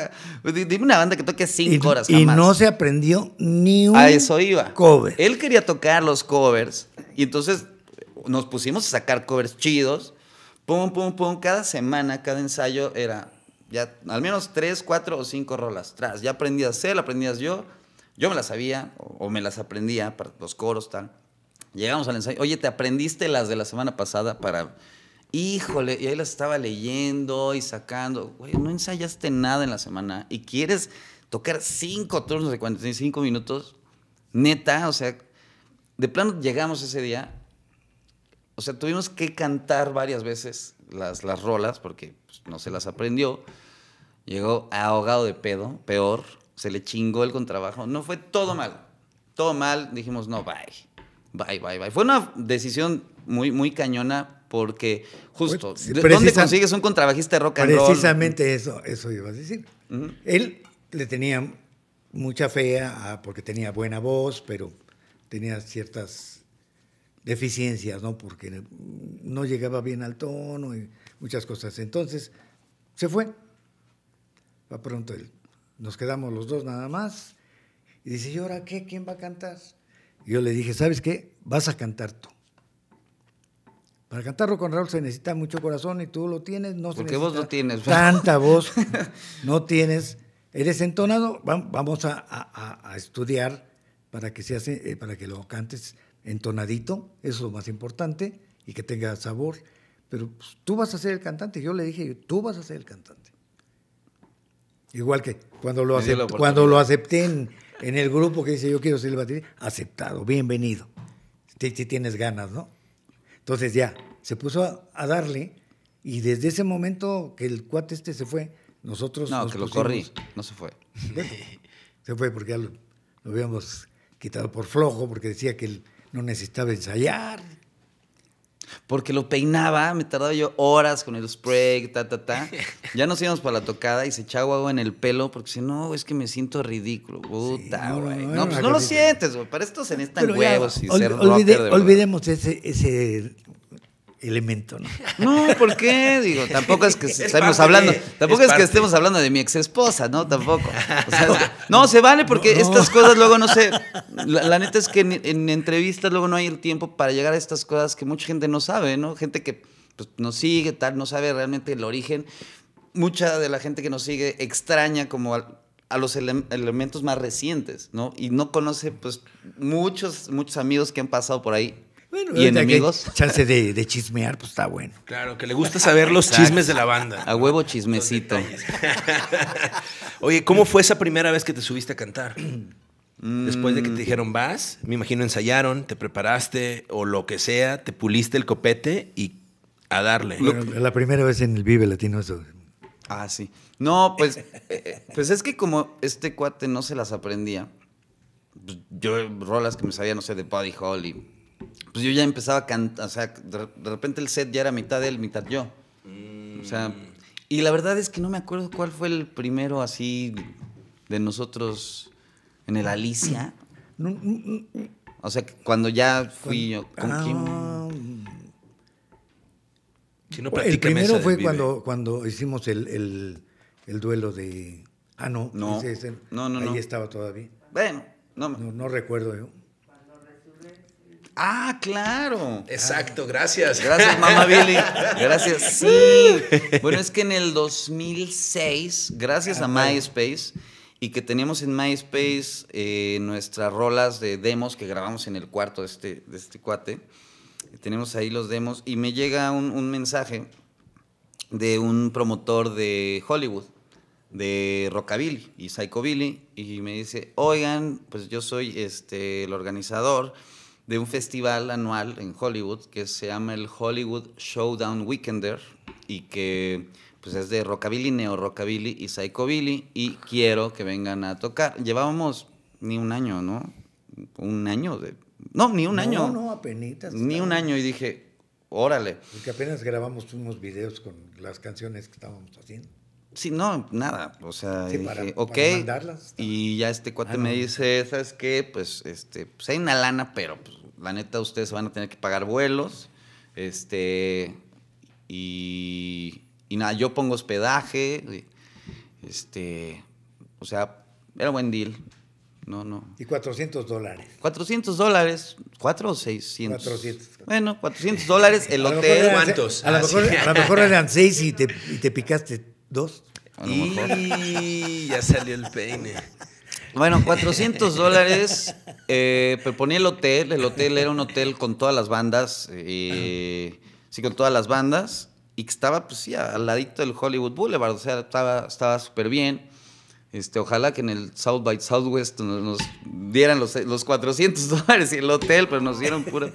*laughs* dime una banda que toque cinco horas. Jamás. Y no se aprendió ni un A eso iba. Él quería tocar los covers y entonces nos pusimos a sacar covers chidos. Pum, pum, pum. Cada semana, cada ensayo era ya, al menos tres, cuatro o cinco rolas. Tras, ya aprendías él, aprendías yo. Yo me las sabía o, me las aprendía, para los coros, tal. Llegamos al ensayo. Oye, ¿te aprendiste las de la semana pasada para...? Híjole, y ahí las estaba leyendo y sacando. Güey, no ensayaste nada en la semana y quieres tocar cinco turnos de 45 minutos. Neta, o sea, de plano llegamos ese día. O sea, tuvimos que cantar varias veces las, las rolas porque pues, no se las aprendió. Llegó ahogado de pedo, peor, se le chingó el contrabajo. No fue todo mal, todo mal. Dijimos, no, bye, bye, bye, bye. Fue una decisión muy, muy cañona porque justo, pues, ¿dónde consigues un contrabajista de rock and precisamente roll? Precisamente eso, eso ibas a decir. Él le tenía mucha fea porque tenía buena voz, pero tenía ciertas deficiencias, ¿no? Porque no llegaba bien al tono. Y, muchas cosas. Entonces, se fue. Va pronto, nos quedamos los dos nada más. Y dice, ¿y ahora qué? ¿Quién va a cantar? yo le dije, ¿sabes qué? Vas a cantar tú. Para cantarlo con Raúl se necesita mucho corazón y tú lo tienes, no Porque vos no tienes. Tanta voz, *laughs* no tienes. Eres entonado, vamos a, a estudiar para que, se hace, eh, para que lo cantes entonadito, eso es lo más importante, y que tenga sabor pero pues, tú vas a ser el cantante. Yo le dije, tú vas a ser el cantante. Igual que cuando lo, cuando lo acepté en, el grupo que dice yo quiero ser el baterista, aceptado, bienvenido. Si, tienes ganas, ¿no? Entonces ya, se puso a, darle y desde ese momento que el cuate este se fue, nosotros... No, que lo corrí, no se fue. se fue porque ya lo, lo habíamos quitado por flojo, porque decía que él no necesitaba ensayar, porque lo peinaba, me tardaba yo horas con el spray, ta, ta, ta. *laughs* Ya nos íbamos para la tocada y se echaba agua en el pelo porque si no, es que me siento ridículo. Puta, güey. No, pues no lo sientes, güey. Para estos en huevos y Olvidemos ese, ese elemento, ¿no? *laughs* No, ¿por qué? Digo, tampoco es que *laughs* estemos hablando, tampoco es, que estemos hablando de mi ex esposa, ¿no? Tampoco. *laughs* no, se vale porque estas cosas luego no sé. La, neta es que en, entrevistas luego no hay el tiempo para llegar a estas cosas que mucha gente no sabe, ¿no? Gente que pues, nos sigue, tal, no sabe realmente el origen. Mucha de la gente que nos sigue extraña como a los elementos más recientes, ¿no? Y no conoce, pues, muchos, muchos amigos que han pasado por ahí y enemigos. *laughs* Chance de, de, chismear, pues está bueno. Claro, que le gusta saber los chismes de la banda. A huevo chismecito. *laughs* Oye, ¿cómo fue esa primera vez que te subiste a cantar? Mm. Después de que te dijeron vas, me imagino ensayaron, te preparaste o lo que sea, te puliste el copete y a darle. la primera vez en el Vive Latino eso. Ah, sí. No, pues, *laughs* eh, eh, pues es que como este cuate no se las aprendía, pues, yo rolas que me sabía, no sé, de Hall y pues yo ya empezaba a cantar, o sea, de, repente el set ya era mitad él, mitad yo. O sea, y la verdad es que no me acuerdo cuál fue el primero así de nosotros en el Alicia. O sea, cuando ya fui yo con ah, el primero fue cuando, cuando hicimos el, el, duelo de... Ah, no. No, no, no Ahí estaba todavía. Bueno, no, no, no recuerdo yo. Ah, claro. Exacto, gracias. Gracias, mamá Billy. *laughs* Gracias. Sí. Bueno, es que en el 2006, gracias a MySpace, y que teníamos en MySpace eh, nuestras rolas de demos que grabamos en el cuarto de este, de este cuate, tenemos ahí los demos, y me llega un, mensaje de un promotor de Hollywood de rockabilly y psychobilly y me dice, "Oigan, pues yo soy este el organizador de un festival anual en Hollywood que se llama el Hollywood Showdown Weekender y que pues es de rockabilly, neo rockabilly y psychobilly y quiero que vengan a tocar. Llevábamos ni un año, ¿no? Un año de no, ni un año. No, no, apenas. Ni un año y dije, órale. Porque apenas grabamos unos videos con las canciones que estábamos haciendo. Sí, no, nada. O sea, ok. y ya este cuate ah, me dice, ¿sabes qué? Pues, este, pues hay una lana, pero pues, la neta ustedes van a tener que pagar vuelos. Este, y, nada, yo pongo hospedaje. Este, o sea, era buen deal. No, no. Y 400 dólares. 400 dólares, cuatro o 600. 400. Bueno, 400 dólares el hotel. ¿Cuántos? A lo mejor, eran, seis y te, y te picaste Dos. A lo y ya salió el peine. Bueno, 400 dólares. Eh, pero ponía el hotel. El hotel era un hotel con todas las bandas. Eh, sí, con todas las bandas. Y que estaba, pues sí, al ladito del Hollywood Boulevard. O sea, estaba súper bien. Este, ojalá que en el South by Southwest nos, dieran los, 400 dólares y el hotel, pero nos dieron puro...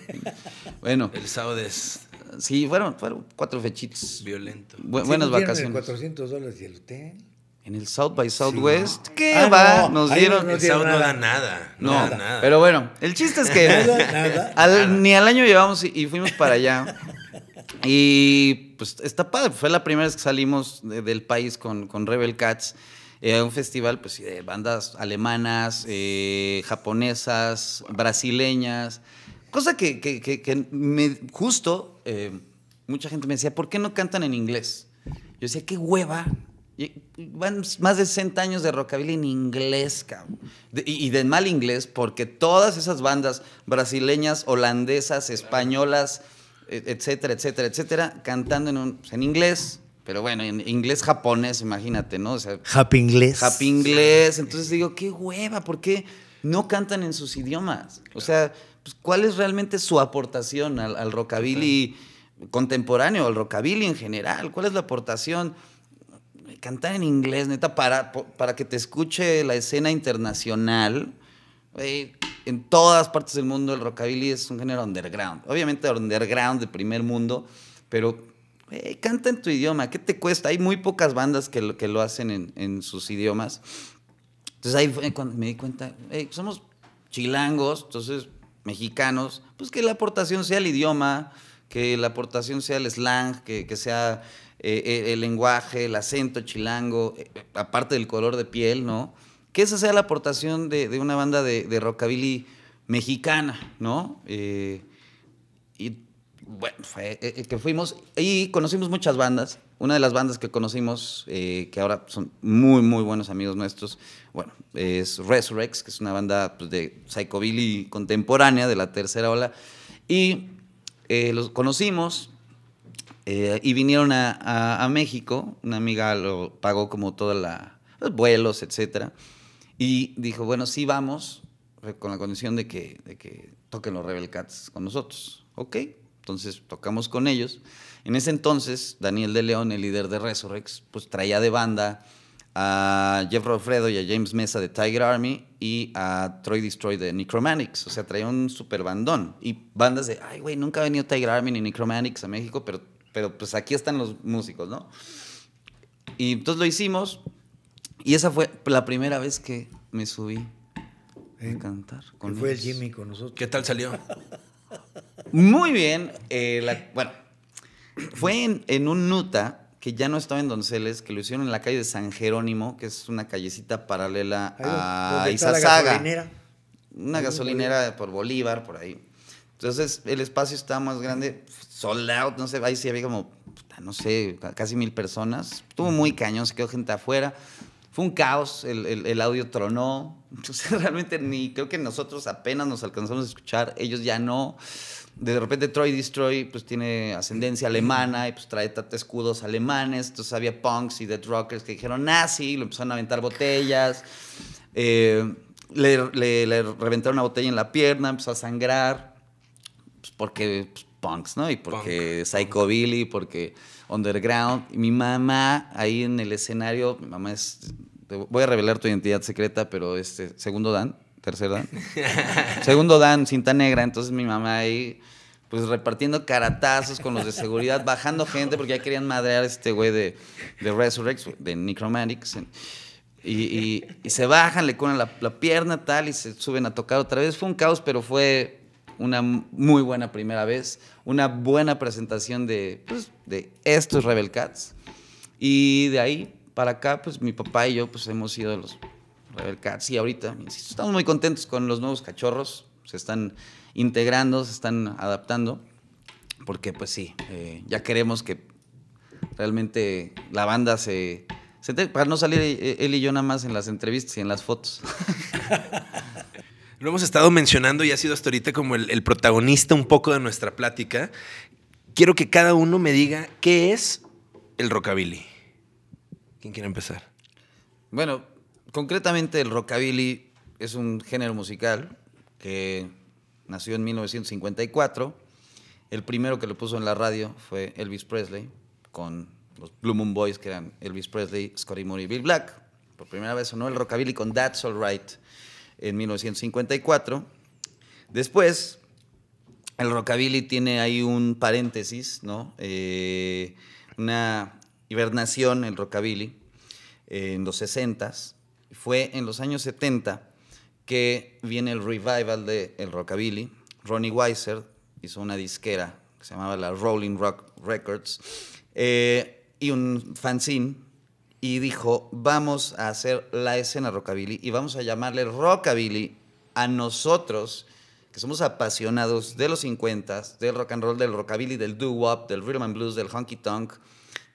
Bueno. El sábado es. Sí, fueron, cuatro fechitos. Violento. buenas vacaciones. 400 dólares y el hotel. En el South by Southwest. ¿Qué ah, va? nos dieron. No, el South nada. no da nada. Pero bueno, el chiste es que. *laughs* nada, Ni al año llevamos y, fuimos para allá. *laughs* y pues está padre. Fue la primera vez que salimos del país con, Rebel Cats. Eh, un festival pues, de bandas alemanas, eh, japonesas, brasileñas. Cosa que, que me, justo eh, mucha gente me decía, ¿por qué no cantan en inglés? Yo decía, qué hueva. van más de 60 años de rockabilly en inglés, cabrón. y, de mal inglés, porque todas esas bandas brasileñas, holandesas, españolas, e, etcétera, etcétera, etcétera, cantando pues, en, inglés, pero bueno, en inglés japonés, imagínate, ¿no? happy inglés. Happy inglés. Entonces digo, qué hueva, ¿por qué no cantan en sus idiomas? O sea, pues, cuál es realmente su aportación al, rockabilly contemporáneo, al rockabilly en general, cuál es la aportación. Cantar en inglés, neta, para, para que te escuche la escena internacional. en todas partes del mundo el rockabilly es un género underground. Obviamente underground de primer mundo, pero canta en tu idioma. ¿Qué te cuesta? Hay muy pocas bandas que lo, que lo hacen en, sus idiomas. Entonces ahí me di cuenta, somos chilangos, entonces mexicanos, pues que la aportación sea el idioma, que la aportación sea el slang, que, sea eh, eh, el lenguaje, el acento chilango, eh, aparte del color de piel, ¿no? Que esa sea la aportación de, una banda de, de rockabilly mexicana, ¿no? Eh, y bueno, fue, eh, eh, que fuimos y conocimos muchas bandas. Una de las bandas que conocimos, eh, que ahora son muy, muy buenos amigos nuestros, bueno, es Resurrex, que es una banda pues, de psychobilly contemporánea de la tercera ola. Y los conocimos y vinieron a, México. Una amiga lo pagó como todos los vuelos, etc. Y dijo, bueno, sí vamos, con la condición de que, de que toquen los Rebel Cats con nosotros. Ok, entonces tocamos con ellos. En ese entonces, Daniel de León, el líder de Resurrex, pues traía de banda a Jeff Alfredo y a James Mesa de Tiger Army y a Troy Destroy de Necromantics. O sea, traía un super bandón. Y bandas de, ay, güey, nunca ha venido Tiger Army ni Necromantics a México, pero, pero pues aquí están los músicos, ¿no? Y entonces lo hicimos. Y esa fue la primera vez que me subí a ¿Eh? cantar. Con fue el Jimmy con nosotros. ¿Qué tal salió? *laughs* Muy bien. Eh, bueno, fue en, un Nuta que ya no estaba en Donceles, que lo hicieron en la calle de San Jerónimo, que es una callecita paralela a Izazaga. Gasolinera? Una gasolinera por Bolívar, por ahí. Entonces, el espacio estaba más grande, sold out, no sé, ahí sí había como, no sé, casi mil personas. tuvo muy cañón, se quedó gente afuera. Fue un caos, el, el audio tronó. Entonces, *laughs* realmente ni creo que nosotros apenas nos alcanzamos a escuchar, ellos ya no de repente Troy Destroy pues tiene ascendencia alemana y pues trae escudos alemanes, entonces había punks y dead rockers que dijeron nazi, ah, lo empezaron a aventar botellas, eh, le, reventaron una botella en la pierna, empezó a sangrar, pues, porque pues, punks, ¿no? Y porque psychobilly, porque underground. Y mi mamá ahí en el escenario, mi mamá es, voy a revelar tu identidad secreta, pero este segundo Dan, tercer dan. Segundo dan, cinta negra. Entonces mi mamá ahí, pues repartiendo caratazos con los de seguridad, bajando gente porque ya querían madrear a este güey de, de de Necromantics. Y, se bajan, le curan la, la, pierna tal y se suben a tocar otra vez. Fue un caos, pero fue una muy buena primera vez, una buena presentación de, pues, de estos Rebel Cats. Y de ahí para acá, pues mi papá y yo pues hemos sido los sí, ahorita. Estamos muy contentos con los nuevos cachorros. Se están integrando, se están adaptando. Porque, pues sí, eh, ya queremos que realmente la banda se, para no salir eh, eh, él y yo nada más en las entrevistas y en las fotos. *laughs* Lo hemos estado mencionando y ha sido hasta ahorita como el, el, protagonista un poco de nuestra plática. Quiero que cada uno me diga qué es el rockabilly. ¿Quién quiere empezar? Bueno, concretamente el rockabilly es un género musical que nació en 1954. El primero que lo puso en la radio fue Elvis Presley con los Blue Moon Boys, que eran Elvis Presley, Scotty Moore y Bill Black. Por primera vez sonó el rockabilly con That's Alright en 1954. Después, el rockabilly tiene ahí un paréntesis, ¿no? Eh, una hibernación, el rockabilly, en los 60s, fue en los años 70 que viene el revival del rockabilly. Ronnie Weiser hizo una disquera que se llamaba la Rolling Rock Records eh, y un fanzine y dijo, vamos a hacer la escena rockabilly y vamos a llamarle rockabilly a nosotros que somos apasionados de los 50s, del rock and roll, del rockabilly, del doo-wop, del rhythm and blues, del honky tonk,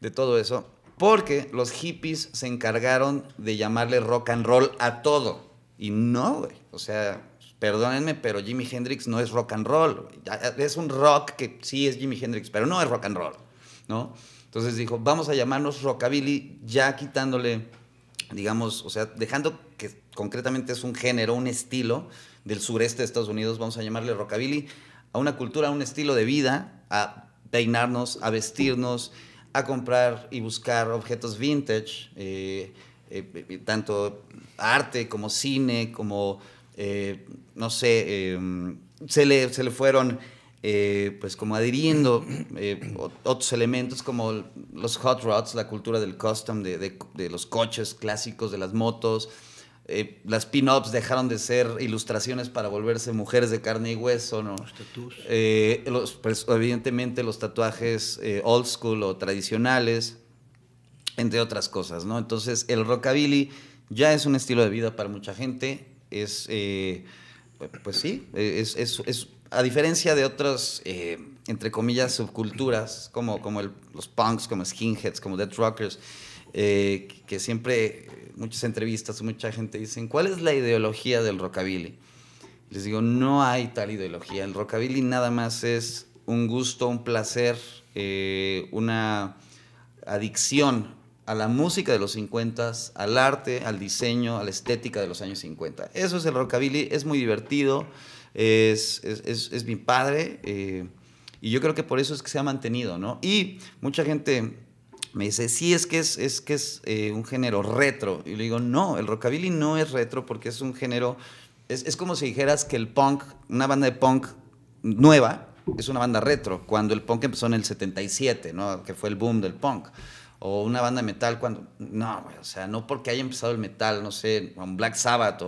de todo eso porque los hippies se encargaron de llamarle rock and roll a todo. Y no, güey. O sea, perdónenme, pero Jimi Hendrix no es rock and roll. Es un rock que sí es Jimi Hendrix, pero no es rock and roll, ¿no? Entonces dijo, vamos a llamarnos rockabilly, ya quitándole, digamos, o sea, dejando que concretamente es un género, un estilo del sureste de Estados Unidos, vamos a llamarle rockabilly, a una cultura, a un estilo de vida, a peinarnos, a vestirnos, a comprar y buscar objetos vintage, eh, eh, eh, tanto arte como cine, como, no sé, em, se le, se, le, fueron pues como adhiriendo otros elementos como los hot rods, la cultura del custom, de los coches clásicos, de las motos, eh, las pin-ups dejaron de ser ilustraciones para volverse mujeres de carne y hueso, Los eh, pues, evidentemente los tatuajes eh, old school o tradicionales, entre otras cosas, Entonces el rockabilly ya es un estilo de vida para mucha gente, es, pues sí, a diferencia de otras, entre comillas, subculturas, como, los punks, como skinheads, como death rockers, eh, que siempre eh, muchas entrevistas, mucha gente dicen, ¿cuál es la ideología del rockabilly? Les digo, no hay tal ideología. El rockabilly nada más es un gusto, un placer, eh, una adicción a la música de los 50, al arte, al diseño, a la estética de los años 50. Eso es el rockabilly, es muy divertido, es, mi padre y yo creo que por eso es que se ha mantenido, ¿no? Y mucha gente me dice, sí, es que es, que es eh, un género retro. Y le digo, no, el rockabilly no es retro porque es un género, es, como si dijeras que el punk, una banda de punk nueva, es una banda retro, cuando el punk empezó en el 77, ¿no? que fue el boom del punk. O una banda de metal cuando... No, o sea, no porque haya empezado el metal, no sé, un Black Sabbath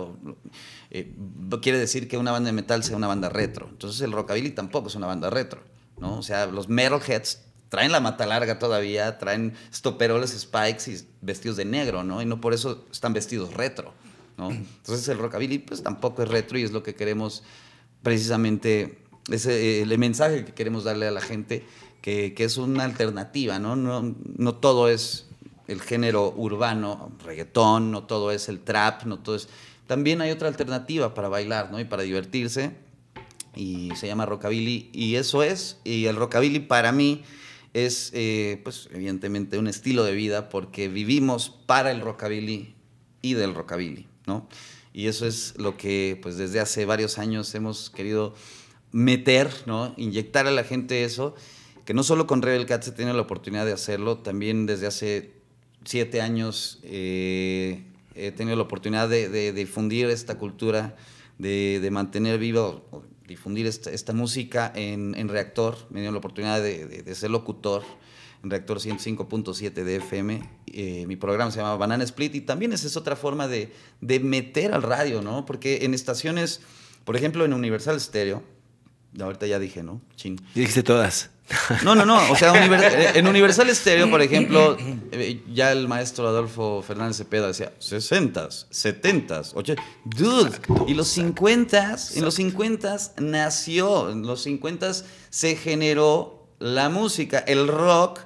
eh, quiere decir que una banda de metal sea una banda retro. Entonces el rockabilly tampoco es una banda retro, ¿no? O sea, los metalheads traen la mata larga todavía, traen estoperoles, spikes y vestidos de negro, ¿no? Y no por eso están vestidos retro, ¿no? Entonces el rockabilly pues tampoco es retro y es lo que queremos precisamente, es eh, el mensaje que queremos darle a la gente, que, es una alternativa, ¿no? ¿no? No todo es el género urbano, reggaetón, no todo es el trap, no todo es... También hay otra alternativa para bailar, ¿no? Y para divertirse. Y se llama rockabilly. Y eso es. Y el rockabilly para mí es, eh, pues, evidentemente, un estilo de vida porque vivimos para el rockabilly y del rockabilly, ¿no? Y eso es lo que, pues, desde hace varios años hemos querido meter, ¿no? Inyectar a la gente eso, que no solo con Rebel Cat se tiene la oportunidad de hacerlo, también desde hace siete años eh, he tenido la oportunidad de, difundir esta cultura, de, de mantener viva difundir esta, música en, Reactor. Me dio la oportunidad de, ser locutor en Reactor 105.7 de FM. Eh, mi programa se llama Banana Split y también esa es otra forma de, meter al radio, ¿no? Porque en estaciones, por ejemplo, en Universal Stereo, ahorita ya dije, ¿no? Chin. Dijiste todas. No, no, no. O sea, *laughs* en Universal Stereo, por ejemplo, *laughs* eh, ya el maestro Adolfo Fernández Cepeda decía 60s, 70s, 80 Dude, y los 50s, en los 50s nació, en los 50s se generó la música, el rock,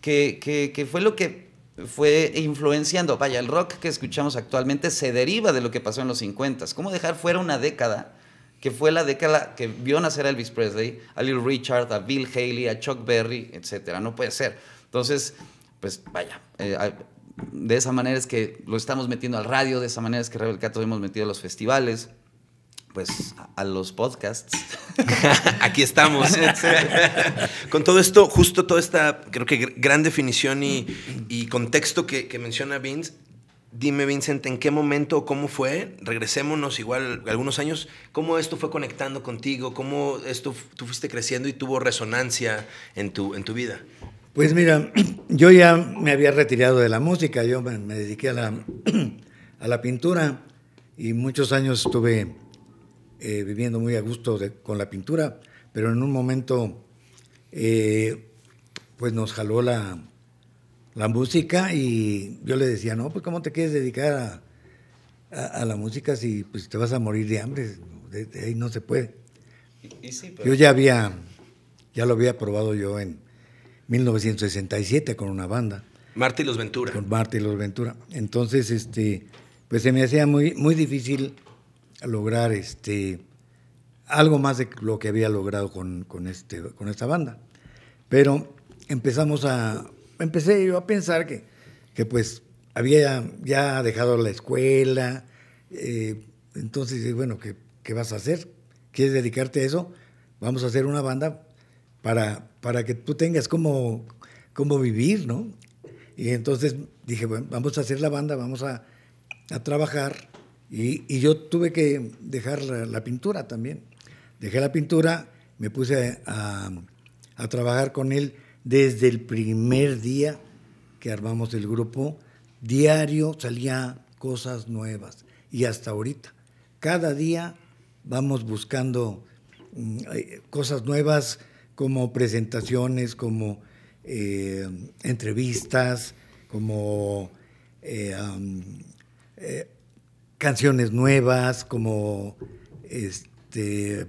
que, que fue lo que fue influenciando. Vaya, el rock que escuchamos actualmente se deriva de lo que pasó en los 50s. ¿Cómo dejar fuera una década? que fue la década que vio nacer a Elvis Presley, a Little Richard, a Bill Haley, a Chuck Berry, etc. No puede ser. Entonces, pues vaya, eh, de esa manera es que lo estamos metiendo al radio, de esa manera es que Rebel hemos metido a los festivales, pues a los podcasts. *laughs* Aquí estamos. *laughs* Con todo esto, justo toda esta, creo que gran definición y, contexto que, que menciona Vince, Dime, Vincent, ¿en qué momento, cómo fue? Regresémonos igual algunos años. ¿Cómo esto fue conectando contigo? ¿Cómo esto tú fuiste creciendo y tuvo resonancia en tu, en tu vida? Pues mira, *clears throat* yo ya me había retirado de la música, yo me, dediqué a la, *clears throat* a la pintura y muchos años estuve eh, viviendo muy a gusto con la pintura, pero en un momento eh, pues nos jaló la, la música y yo le decía, no, pues ¿cómo te quieres dedicar a, la música si pues, te vas a morir de hambre? De, ahí no se puede. Yo ya había, ya lo había probado yo en 1967 con una banda. Marta y los Ventura. Con Marta y los Ventura. Entonces, este, pues se me hacía muy, muy difícil lograr este, algo más de lo que había logrado con, este, con esta banda. Pero empezamos a, empecé yo a pensar que, pues había ya dejado la escuela, eh, entonces, bueno, ¿qué, vas a hacer? ¿Quieres dedicarte a eso? Vamos a hacer una banda para, para que tú tengas como vivir, ¿no? Y entonces dije, bueno, vamos a hacer la banda, vamos a, trabajar. Y, yo tuve que dejar la, pintura también. Dejé la pintura, me puse a trabajar con él desde el primer día que armamos el grupo, diario salían cosas nuevas y hasta ahorita. Cada día vamos buscando mm, eh, cosas nuevas como presentaciones, como eh, entrevistas, como eh, canciones nuevas, como este,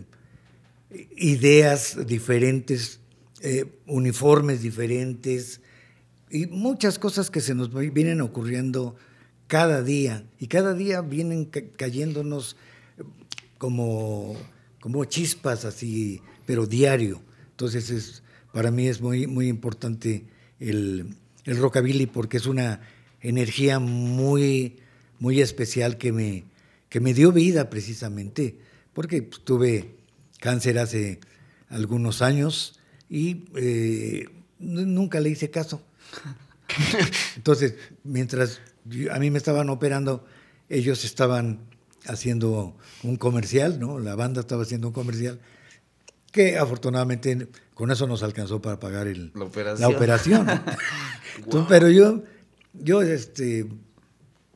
ideas diferentes eh, uniformes diferentes y muchas cosas que se nos vienen ocurriendo cada día y cada día vienen cayéndonos eh, como, chispas así, pero diario. Entonces es, para mí es muy, muy importante el, el rockabilly porque es una energía muy, muy especial que me, que me dio vida precisamente, porque pues, tuve cáncer hace algunos años y eh, nunca le hice caso. Entonces, mientras a mí me estaban operando, ellos estaban haciendo un comercial, ¿no? La banda estaba haciendo un comercial que afortunadamente con eso nos alcanzó para pagar el, la operación. *laughs* pero yo, yo, este,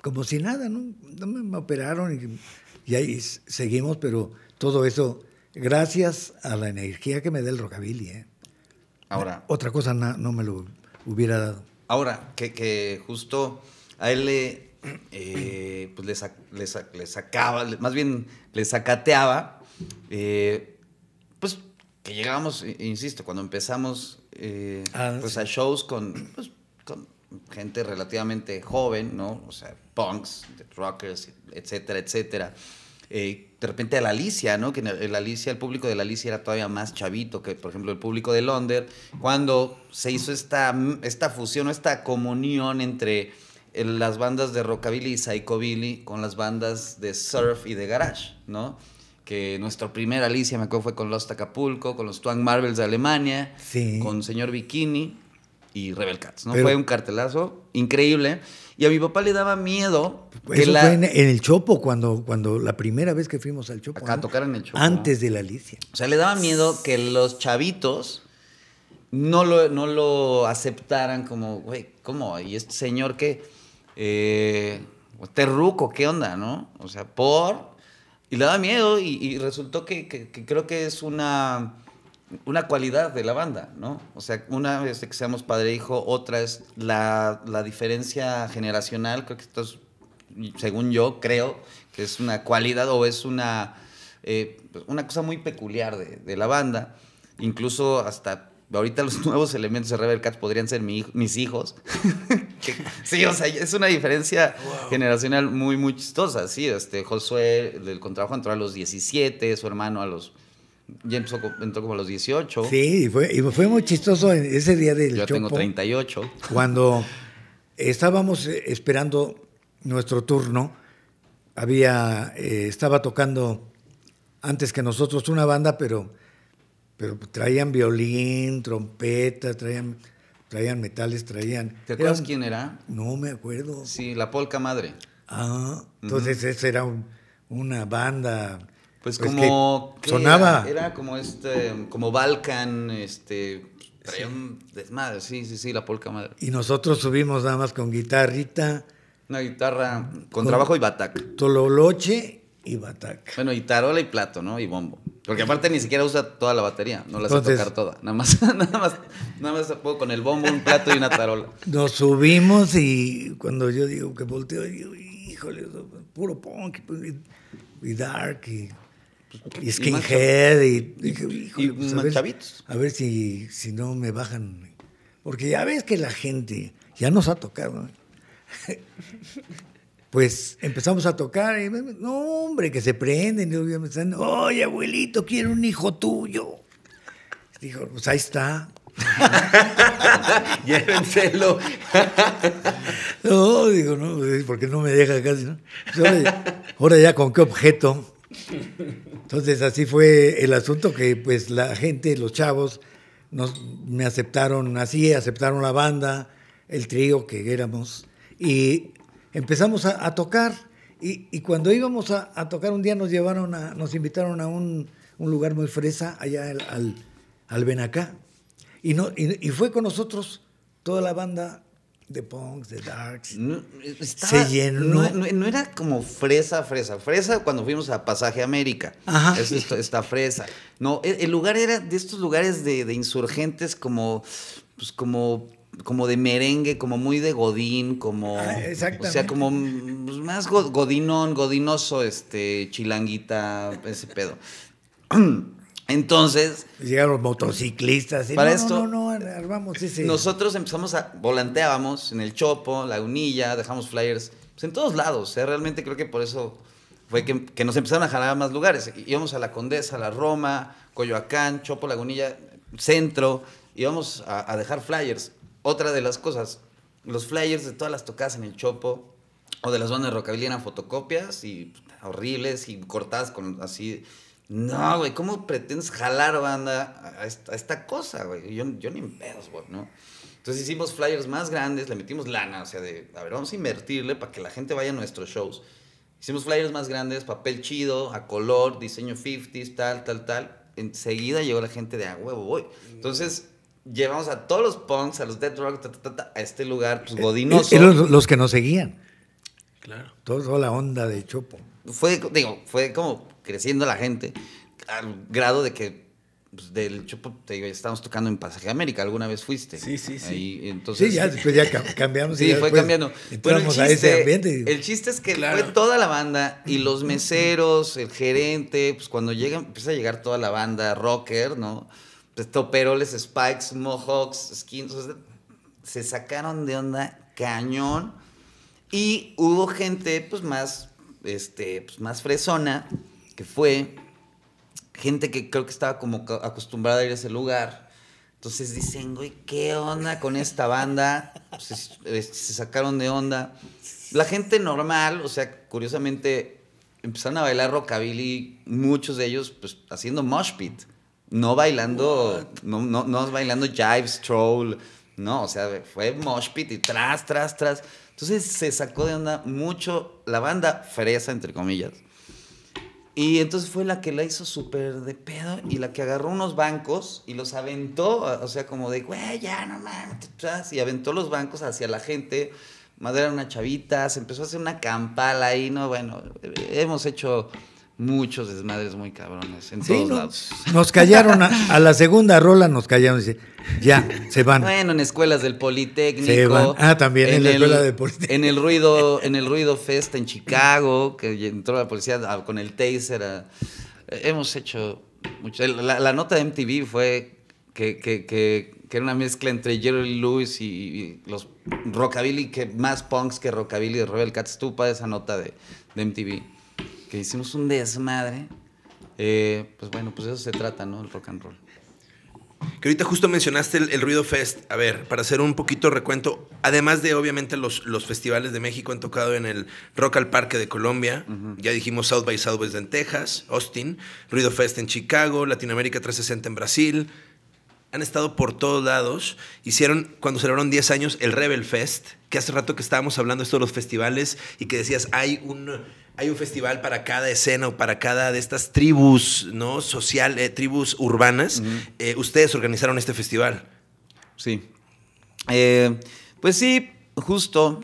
como si nada, ¿no? Me operaron y, ahí seguimos, pero todo eso gracias a la energía que me da el rockabilly, ¿eh? Eh, otra cosa no, me lo hubiera dado. Ahora, que, justo a él le, eh, pues le, le, sacaba, más bien le sacateaba, eh, pues que llegábamos, insisto, cuando empezamos ah, pues a shows con, pues, con, gente relativamente joven, ¿no? O sea, punks, rockers, etcétera, etcétera. Eh, de repente a la Alicia, ¿no? Que el Alicia, el público de la Alicia era todavía más chavito que, por ejemplo, el público de Londres, cuando se hizo esta, esta fusión, esta comunión entre eh, las bandas de rockabilly y psychobilly con las bandas de surf y de garage, ¿no? que nuestra primera Alicia, me acuerdo, fue con Los Acapulco, con los Twang Marvels de Alemania, con Señor Bikini y Rebel Cats, ¿no? fue un cartelazo increíble. Y a mi papá le daba miedo. Pues fue en, el Chopo, cuando, cuando la primera vez que fuimos al Chopo. Acá tocar en el Chopo. Antes de la Alicia. O sea, le daba miedo que los chavitos no lo, no lo aceptaran como, güey, ¿cómo? ¿Y este señor qué? Eh, terruco, ¿qué onda, no? O sea, por. Y le daba miedo y, resultó que creo que es una una cualidad de la banda, ¿no? O sea, una es que seamos padre e hijo, otra es la, diferencia generacional, creo que esto es, según yo, creo que es una cualidad o es una, eh, pues, una cosa muy peculiar de, de, la banda. Incluso hasta ahorita los *laughs* nuevos elementos de Rebel podrían ser mis hijos. *laughs* sí, o sea, es una diferencia generacional muy, muy chistosa, sí. Este, Josué del contrabajo entró a los 17, su hermano a los ya entró como a los 18. Sí, y fue, y fue muy chistoso ese día del Yo tengo 38. Cuando estábamos eh, esperando nuestro turno, había, eh, estaba tocando antes que nosotros una banda, pero, pero traían violín, trompeta, traían, traían metales, traían... ¿Te acuerdas quién era? No me acuerdo. Sí, la Polca Madre. Ah, entonces esa era una banda pues como... sonaba. Era? como este, como Balkan, este... Traía sí. sí, sí, sí, la polca madre. Y nosotros subimos nada más con guitarrita. Una guitarra con, trabajo y batac. Tololoche y batac. Bueno, y tarola y plato, ¿no? Y bombo. Porque aparte ni siquiera usa toda la batería, no la hace tocar toda. Nada más, *laughs* nada más, nada más con el bombo, un plato y una tarola. Nos subimos y cuando yo digo que volteo, digo, híjole, puro punk y dark y y skinhead y, y, pues, a, ver, si, si no me bajan. Porque ya ves que la gente ya nos ha tocado. ¿no? *laughs* pues empezamos a tocar y no, hombre, que se prenden. Y me están, oye, abuelito, quiero un hijo tuyo. dijo, pues ahí está. *laughs* Llévenselo. *laughs* no, digo, no, porque no me deja casi, ¿no? Pues, ahora ya con qué objeto. Entonces así fue el asunto que pues la gente, los chavos, me aceptaron así, aceptaron la banda, el trío que éramos, y empezamos a, tocar. Y, cuando íbamos a, tocar un día nos llevaron a, nos invitaron a un, lugar muy fresa, allá al, Benacá. Y, no, y, fue con nosotros toda la banda de punks, de darks. se llenó. No, era como fresa, fresa. Fresa cuando fuimos a Pasaje América. Ajá. esta, fresa. No, e, el, lugar era de estos lugares de, insurgentes como, pues como, como de merengue, como muy de godín, como... Ah, o sea, como pues, más godinón, godinoso, este, chilanguita, ese pedo. *clears throat* Entonces. Llegaron los motociclistas. Y para no, esto. No, no, armamos, sí, sí. Nosotros empezamos a. Volanteábamos en el Chopo, Lagunilla, dejamos flyers. Pues, en todos lados. Realmente creo que por eso fue que, nos empezaron a jalar a más lugares. Íbamos a la Condesa, a la Roma, Coyoacán, Chopo, Lagunilla, Centro. Íbamos a, a dejar flyers. Otra de las cosas. Los flyers de todas las tocadas en el Chopo o de las bandas de rockabilly eran fotocopias y horribles y cortadas con así no, güey, ¿cómo pretendes jalar banda a esta, cosa, güey? Yo, ni en pedos, güey, ¿no? Entonces hicimos flyers más grandes, le metimos lana, o sea, de, a ver, vamos a invertirle para que la gente vaya a nuestros shows. Hicimos flyers más grandes, papel chido, a color, diseño 50s, tal, tal, tal. Enseguida llegó la gente de, ah, huevo, güey. Entonces, llevamos a todos los punks, a los Dead Rock, a este lugar, pues, eh, godinoso. Eh, eh, los, los, que nos seguían. Claro. Todo toda la onda de Chopo. Fue, digo, fue como creciendo la gente al grado de que pues, del chupo te digo, estamos tocando en Pasaje América, alguna vez fuiste. Sí, sí, sí. Ahí, entonces, sí, ya ya cambiamos. sí, fue cambiando. Y a ese ambiente. el chiste es que fue toda la banda y los meseros, el gerente, pues cuando llega, empieza a llegar toda la banda rocker, ¿no? Pues, toperoles, spikes, mohawks, skins, se sacaron de onda cañón y hubo gente pues más, este, pues, más fresona fue, gente que creo que estaba como acostumbrada a ir a ese lugar. Entonces dicen, güey, ¿qué onda con esta banda? Pues, se, sacaron de onda. La gente normal, o sea, curiosamente, empezaron a bailar rockabilly, muchos de ellos, pues, haciendo mosh pit. No bailando, no, no, bailando jive troll, no, o sea, fue mosh pit y tras, tras, tras. Entonces se sacó de onda mucho la banda fresa, entre comillas y entonces fue la que la hizo súper de pedo y la que agarró unos bancos y los aventó, o sea, como de, güey, ya no mames, y aventó los bancos hacia la gente. Madera una chavita, se empezó a hacer una campala ahí, ¿no? Bueno, hemos hecho muchos desmadres muy cabrones en todos lados. Nos callaron a, la segunda rola, nos callaron y dice, ya, se van. Bueno, en escuelas del Politécnico. Ah, también en, la el, escuela En el ruido, en el ruido festa en Chicago, que entró la policía con el taser. hemos hecho mucho. La, nota de MTV fue que, que, que, era una mezcla entre Jerry Lewis y, los rockabilly, que más punks que rockabilly de Rebel Cats. Tú esa nota de, de MTV que hicimos un desmadre, eh, pues bueno, pues eso se trata, ¿no? El rock and roll. Que ahorita justo mencionaste el, Ruido Fest. A ver, para hacer un poquito recuento, además de obviamente los, los festivales de México, han tocado en el Rock al Parque de Colombia, ya dijimos South by Southwest en Texas, Austin, Ruido Fest en Chicago, Latinoamérica 360 en Brasil. Han estado por todos lados. Hicieron, cuando celebraron 10 años, el Rebel Fest, que hace rato que estábamos hablando esto de los festivales y que decías, hay un hay un festival para cada escena o para cada de estas tribus, ¿no? Social, eh, tribus urbanas. Eh, ustedes organizaron este festival. Sí. Eh, pues sí, justo.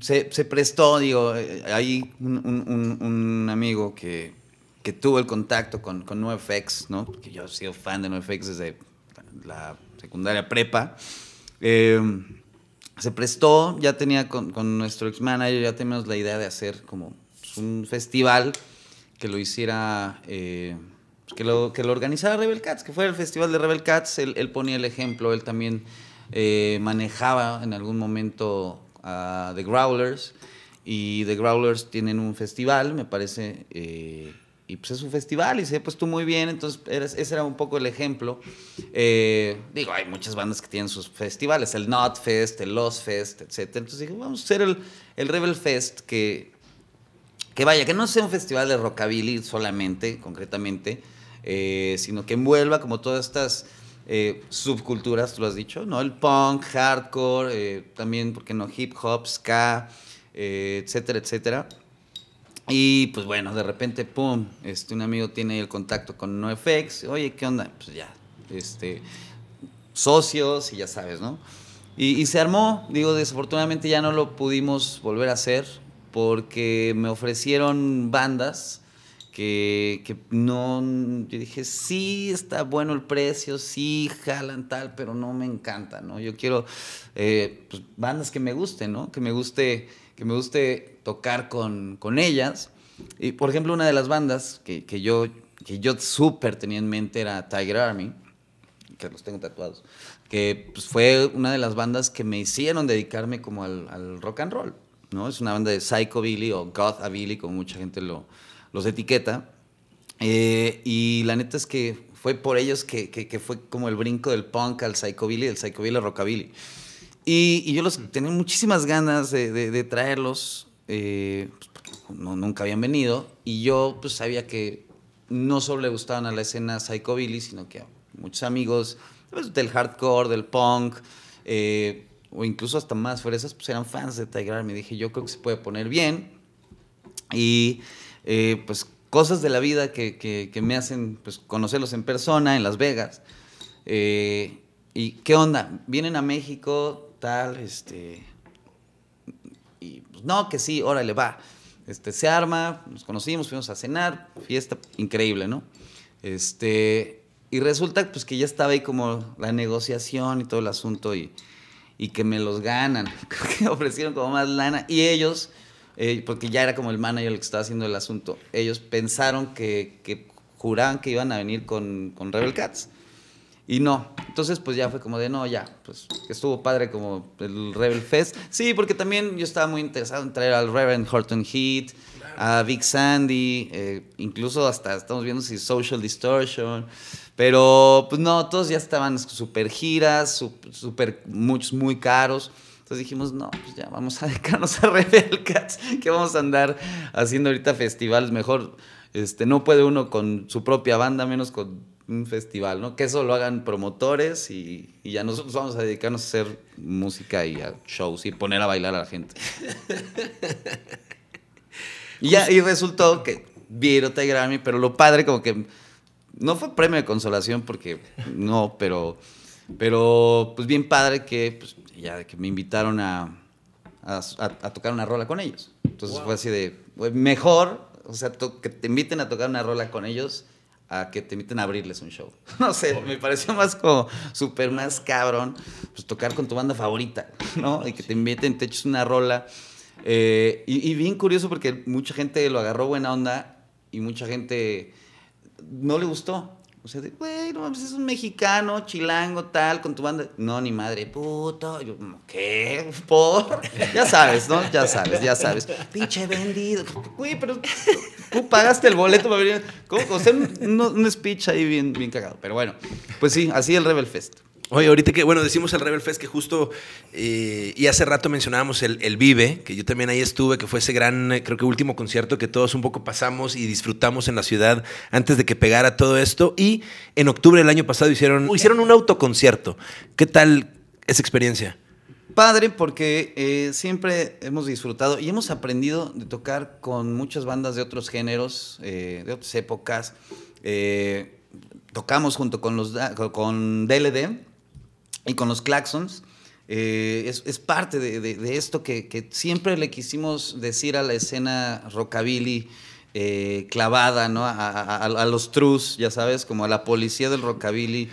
Se, prestó, digo, hay un, amigo que, que, tuvo el contacto con, con NoFX, ¿no? Que yo he sido fan de NoFX desde la secundaria prepa. Eh, se prestó, ya tenía con, nuestro ex manager, ya teníamos la idea de hacer como pues, un festival que lo hiciera, eh, que, lo, que lo organizara Rebel Cats, que fuera el festival de Rebel Cats, él, ponía el ejemplo, él también eh, manejaba en algún momento a The Growlers y The Growlers tienen un festival, me parece, eh, y pues es un festival y se pues tú muy bien, entonces ese era un poco el ejemplo. Eh, digo, hay muchas bandas que tienen sus festivales, el Not Fest, el Los Fest, etc. Entonces dije, vamos a hacer el, Rebel Fest, que, que vaya, que no sea un festival de rockabilly solamente, concretamente, eh, sino que envuelva como todas estas eh, subculturas, tú lo has dicho, ¿no? El punk, hardcore, también, ¿por qué no? Hip hop, ska, etcétera, etcétera. Y pues bueno, de repente, pum, este, un amigo tiene el contacto con NoFX, oye, ¿qué onda? Pues ya, este, socios y ya sabes, ¿no? Y, se armó, digo, desafortunadamente ya no lo pudimos volver a hacer porque me ofrecieron bandas que, no, yo dije, sí, está bueno el precio, sí, jalan tal, pero no me encanta, ¿no? Yo quiero eh, pues, bandas que me gusten, ¿no? Que me guste, que me guste tocar con, con ellas. Y, por ejemplo, una de las bandas que, que yo, que yo súper tenía en mente era Tiger Army, que los tengo tatuados, que pues, fue una de las bandas que me hicieron dedicarme como al, rock and roll. ¿no? Es una banda de psychobilly o gothabilly, como mucha gente lo, los etiqueta. Eh, y la neta es que fue por ellos que, que, fue como el brinco del punk al psychobilly, del psychobilly al rockabilly. Y, y yo los mm. tenía muchísimas ganas de, de, de traerlos eh, pues, nunca habían venido, y yo pues sabía que no solo le gustaban a la escena Billy, sino que muchos amigos pues, del hardcore, del punk, eh, o incluso hasta más fresas, pues eran fans de Tiger Me Dije, yo creo que se puede poner bien, y eh, pues cosas de la vida que, me hacen pues, conocerlos en persona, en Las Vegas. ¿Y qué onda? Vienen a México, tal, este, no, que sí, órale, va. Este, se arma, nos conocimos, fuimos a cenar, fiesta increíble, ¿no? Este, y resulta pues que ya estaba ahí como la negociación y todo el asunto y, y que me los ganan, *laughs* que ofrecieron como más lana y ellos, eh, porque ya era como el manager el que estaba haciendo el asunto, ellos pensaron que, que juraban que iban a venir con, con Rebel Cats. Y no. Entonces, pues ya fue como de, no, ya, pues estuvo padre como el Rebel Fest. Sí, porque también yo estaba muy interesado en traer al Reverend Horton Heat, a Big Sandy, eh, incluso hasta estamos viendo si Social Distortion. Pero, pues no, todos ya estaban súper giras, súper, muchos muy caros. Entonces dijimos, no, pues ya vamos a *laughs* dedicarnos a Rebel Cats, que vamos a andar haciendo ahorita festivales. Mejor, este, no puede uno con su propia banda, menos con un festival, ¿no? Que eso lo hagan promotores y, ya nosotros vamos a dedicarnos a hacer música y a shows y poner a bailar a la gente. y, ya, y resultó que vieron Grammy, pero lo padre como que no fue premio de consolación porque no, pero, pero pues bien padre que pues, ya me invitaron a, tocar una rola con ellos. Entonces fue así de, mejor, o sea, que te inviten a tocar una rola con ellos a que te inviten a abrirles un show. *laughs* No sé, me pareció más como súper más cabrón, pues tocar con tu banda favorita, ¿no? Y que te inviten, te eches una rola. Eh, y, y, bien curioso porque mucha gente lo agarró buena onda y mucha gente no le gustó. O sea, de, güey, no es un mexicano, chilango, tal, con tu banda. No, ni madre, puto. Yo, ¿qué? ¿Por? *laughs* Ya sabes, ¿no? Ya sabes, ya sabes. Pinche vendido. Güey, pero tú pagaste el boleto para venir. ¿Cómo? O sea, un, un, speech ahí bien, bien cagado. Pero bueno, pues sí, así el Rebel Fest. Oye, ahorita que, bueno, decimos el Rebel Fest que justo, eh, y hace rato mencionábamos el, Vive, que yo también ahí estuve, que fue ese gran, eh, creo que último concierto que todos un poco pasamos y disfrutamos en la ciudad antes de que pegara todo esto. Y en octubre del año pasado hicieron, hicieron un autoconcierto. ¿Qué tal esa experiencia? Padre, porque eh, siempre hemos disfrutado y hemos aprendido de tocar con muchas bandas de otros géneros, de otras épocas. tocamos junto con, los, con DLD y con los claxons. Eh, es, parte de, esto que, siempre le quisimos decir a la escena rockabilly eh, clavada, ¿no? A, los trus, ya sabes, como a la policía del rockabilly.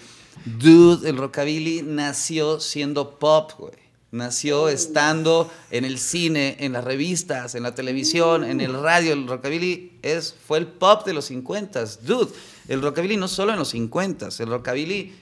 Dude, el rockabilly nació siendo pop, güey. Nació estando en el cine, en las revistas, en la televisión, en el radio. El rockabilly es, fue el pop de los 50. Dude, el rockabilly no solo en los 50. El rockabilly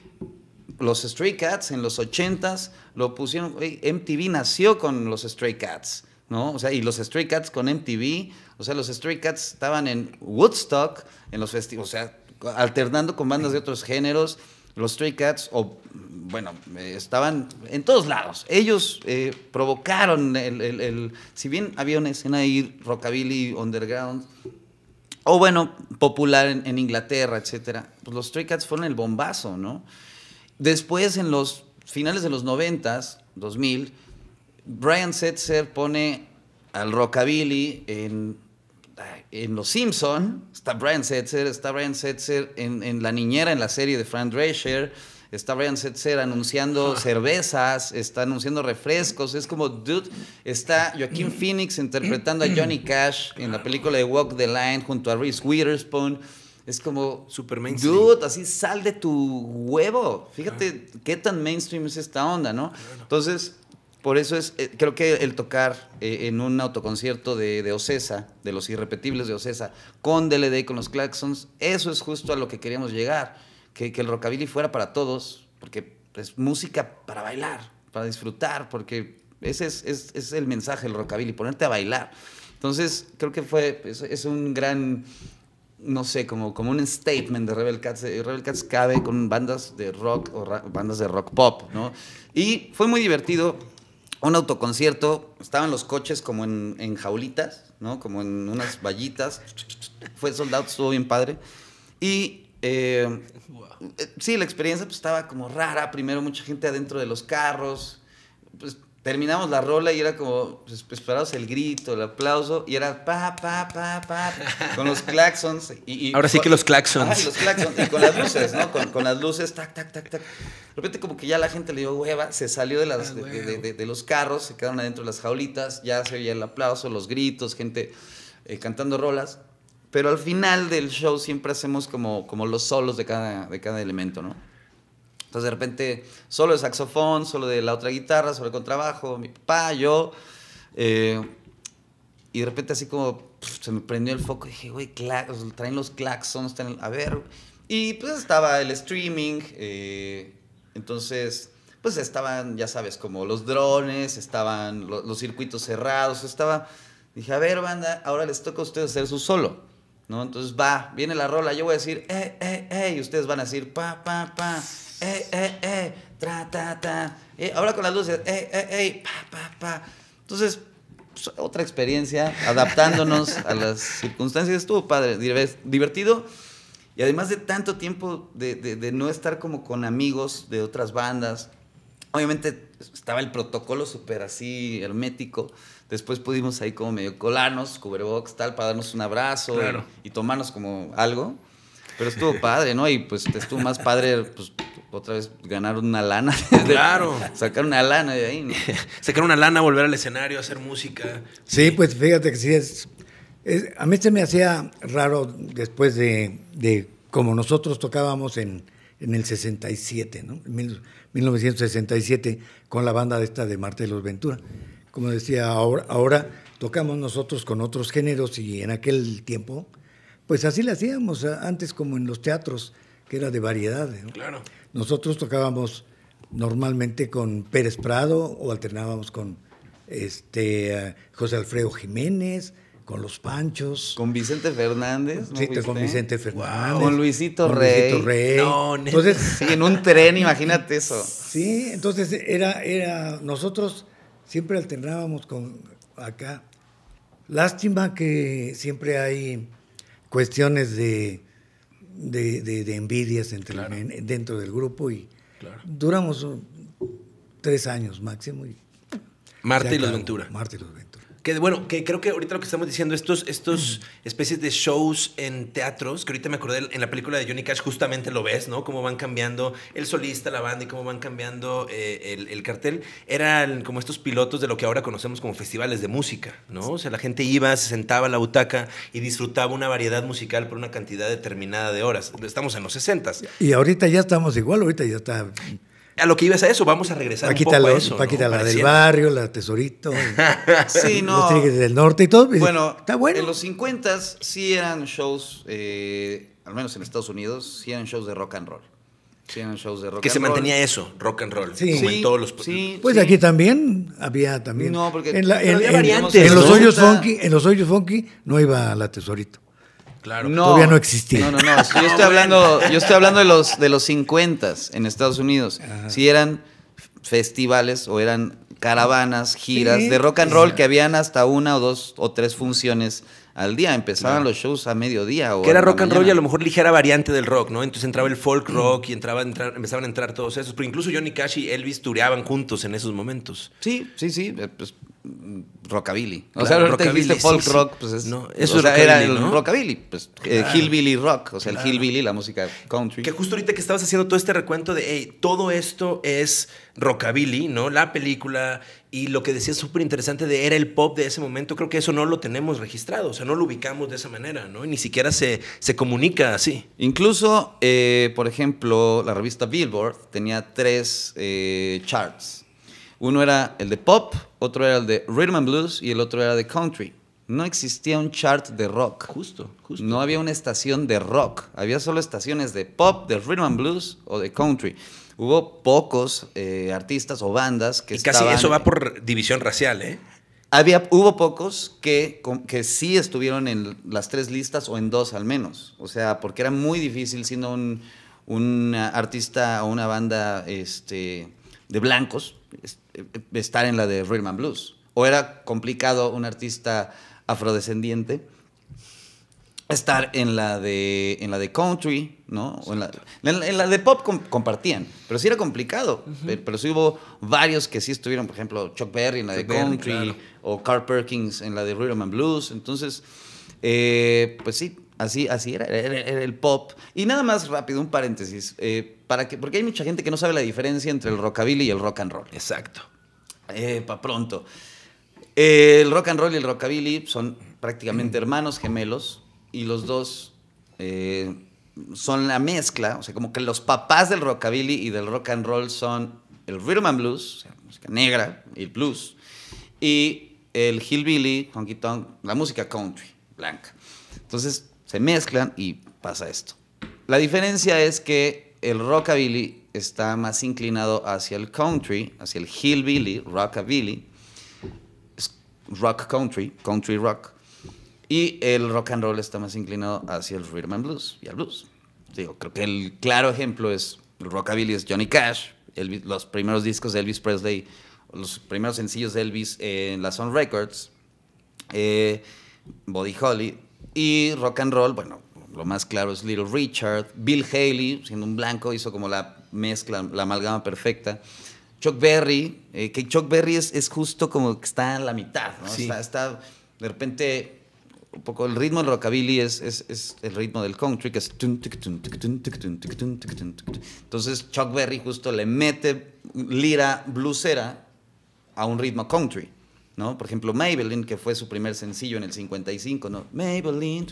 los Stray Cats en los 80s lo pusieron, MTV nació con los Stray Cats, ¿no? O sea, y los Stray Cats con MTV, o sea, los Stray Cats estaban en Woodstock, en los festivales, o sea, alternando con bandas de otros géneros, los Stray Cats, o, bueno, eh, estaban en todos lados. Ellos eh, provocaron el, si bien había una escena ahí rockabilly, underground, o bueno, popular en, Inglaterra, etcétera, pues los Stray Cats fueron el bombazo, ¿no? Después, en los finales de los 90, 2000, Brian Setzer pone al rockabilly en, Los Simpsons. Está Brian Setzer, está Brian Setzer en, La Niñera, en la serie de Fran Drescher. Está Brian Setzer anunciando ah. cervezas, está anunciando refrescos. Es como, dude, está Joaquín Phoenix interpretando a Johnny Cash en la película de Walk the Line junto a Reese Witherspoon. Es como. Super Dude, así sal de tu huevo. Fíjate qué tan mainstream es esta onda, ¿no? Entonces, por eso es. Eh, creo que el tocar eh, en un autoconcierto de, de, Ocesa, de los irrepetibles de Ocesa, con DLD, con los Claxons, eso es justo a lo que queríamos llegar. Que, que el rockabilly fuera para todos, porque es música para bailar, para disfrutar, porque ese es, es, es el mensaje del rockabilly, ponerte a bailar. Entonces, creo que fue, es un gran no sé, como, como un statement de Rebel Cats. Eh, Rebel Cats cabe con bandas de rock o bandas de rock pop, ¿no? Y fue muy divertido. Un autoconcierto, estaban los coches como en, jaulitas, ¿no? Como en unas vallitas. Fue soldado, estuvo bien padre. Y eh, eh, sí, la experiencia pues, estaba como rara. Primero mucha gente adentro de los carros. Pues, terminamos la rola y era como, pues, pues, esperados, el grito, el aplauso, y era pa, pa, pa, pa, con los claxons. Y, Ahora sí que los claxons. Ah, los claxons, y con las luces, ¿no? Con, las luces, tac, tac, tac, tac. De repente como que ya la gente le dio hueva, se salió de, las, ah, de, los carros, se quedaron adentro de las jaulitas, ya se oía el aplauso, los gritos, gente eh, cantando rolas. Pero al final del show siempre hacemos como, como los solos de cada, de cada elemento, ¿no? Entonces de repente solo el saxofón, solo de la otra guitarra, solo de contrabajo, mi papá, yo. Eh, y de repente así como se me prendió el foco. Dije, güey, pues, traen los claxons, a ver. Y pues estaba el streaming. Eh, entonces, pues estaban, ya sabes, como los drones, estaban los, circuitos cerrados. Estaba, dije, a ver, banda, ahora les toca a ustedes hacer su solo. ¿No? Entonces va, viene la rola, yo voy a decir, eh, eh, eh, y ustedes van a decir, pa, pa, pa eh, eh, eh, tra, ta, ta, eh, con las luces, eh, eh, eh, pa, pa, pa. Entonces, pues, otra experiencia, adaptándonos a las circunstancias. Estuvo padre, divertido. Y además de tanto tiempo de, de, no estar como con amigos de otras bandas, obviamente estaba el protocolo súper así hermético. Después pudimos ahí como medio colarnos, cubrebox, tal, para darnos un abrazo y, tomarnos como algo. Pero estuvo padre, ¿no? Y pues estuvo más padre, pues otra vez ganar una lana. *laughs* claro. sacar una lana de ahí. *laughs* sacar una lana, volver al escenario, hacer música. Sí, pues fíjate que sí es, A mí se me hacía raro después de, de como nosotros tocábamos en, en el 67, ¿no? En 1967 con la banda esta de Marte de los Ventura. Como decía, ahora tocamos nosotros con otros géneros y en aquel tiempo pues así le hacíamos antes como en los teatros, que era de variedad. Claro. Nosotros tocábamos normalmente con Pérez Prado o alternábamos con este eh, José Alfredo Jiménez, con los Panchos. Con Vicente Fernández. sí, con Vicente Fernández. Con Luisito con Luisito entonces, en un tren, imagínate eso. Sí, entonces era, era, nosotros siempre alternábamos con acá. Lástima que siempre hay cuestiones de, de, envidias entre, dentro del grupo y duramos tres años máximo. Y y los Ventura. Marte y los Ventura bueno, que creo que ahorita lo que estamos diciendo, estos, estos especies de shows en teatros, que ahorita me acordé en la película de Johnny Cash, justamente lo ves, ¿no? Cómo van cambiando el solista, la banda y cómo van cambiando eh, el, cartel. Eran como estos pilotos de lo que ahora conocemos como festivales de música, ¿no? O sea, la gente iba, se sentaba a la butaca y disfrutaba una variedad musical por una cantidad determinada de horas. Estamos en los 60 Y ahorita ya estamos igual, ahorita ya está a lo que ibas a eso, vamos a regresar un poco la, a eso. la del barrio, la tesorito, *laughs* sí, los del norte y todo. Bueno, En los 50 sí eran shows, eh, al menos en Estados Unidos, sí eran shows de rock and roll. Sí eran shows de rock que se mantenía eso, rock and roll. Como en todos los... Sí, pues aquí también había también. en, en los hoyos funky, en los hoyos funky no iba la tesorito. Claro. No, todavía no existía. No, no, no. *laughs* Yo estoy hablando, yo estoy hablando de los, de los 50 en Estados Unidos. Si eran festivales o eran caravanas, giras de rock and roll que habían hasta una o dos o tres funciones al día. Empezaban los shows a mediodía. O que era rock and roll y a lo mejor ligera variante del rock, ¿no? Entonces entraba el folk mm. rock y entraba, empezaban a entrar todos esos. Pero incluso Johnny Cash y Elvis tureaban juntos en esos momentos. Sí, sí, sí. Eh, pues, mm, rockabilly. o sea, rockabilly, folk rock, pues es, eso era el rockabilly, pues eh, hillbilly rock, o sea, el hillbilly, la música country. Que justo ahorita que estabas haciendo todo este recuento de, hey, todo esto es rockabilly, ¿no? La película, y lo que decía es súper interesante de era el pop de ese momento, creo que eso no lo tenemos registrado, o sea, no lo ubicamos de esa manera, ¿no? Y ni siquiera se, se comunica así. Incluso, eh, por ejemplo, la revista Billboard tenía tres eh, charts. Uno era el de pop, otro era el de rhythm and blues y el otro era de country. No existía un chart de rock. Justo, justo. No había una estación de rock, había solo estaciones de pop, de rhythm and blues o de country hubo pocos eh, artistas o bandas que... Y casi eso va por división racial, ¿eh? Había, hubo pocos que, que sí estuvieron en las tres listas o en dos al menos. O sea, porque era muy difícil siendo un, artista o una banda este, de blancos eh, estar en la de Rhythm Blues. O era complicado un artista afrodescendiente estar en la de en la de country, ¿no? en, la, de pop compartían, pero sí era complicado. pero, sí hubo varios que sí estuvieron, por ejemplo, Chuck Berry en la de country o Carl Perkins en la de Rhythm and Blues. Entonces, eh, pues sí, así así era, era, el pop. Y nada más rápido un paréntesis eh, para que porque hay mucha gente que no sabe la diferencia entre el rockabilly y el rock and roll. Exacto. Eh, pronto. el rock and roll y el rockabilly son prácticamente hermanos gemelos y los dos eh, son la mezcla, o sea, como que los papás del rockabilly y del rock and roll son el rhythm and blues, o sea, música negra, y el blues, y el hillbilly, honky tonk, la música country, blanca. Entonces se mezclan y pasa esto. La diferencia es que el rockabilly está más inclinado hacia el country, hacia el hillbilly, rockabilly, rock country, country rock y el rock and roll está más inclinado hacia el rhythm and blues y al blues. creo que el claro ejemplo es rockabilly es Johnny Cash, los primeros discos de Elvis Presley, los primeros sencillos de Elvis en la Sun Records, eh, Body Holly y rock and roll, bueno, lo más claro es Little Richard, Bill Haley, siendo un blanco, hizo como la mezcla, la amalgama perfecta. Chuck Berry, eh, que Chuck Berry es, justo como que está en la mitad, ¿no? está, de repente un poco el ritmo del rockabilly es, es, es, el ritmo del country, que es... Entonces Chuck Berry justo le mete lira bluesera a un ritmo country. ¿no? Por ejemplo, Maybelline, que fue su primer sencillo en el 55, ¿no? Maybelline.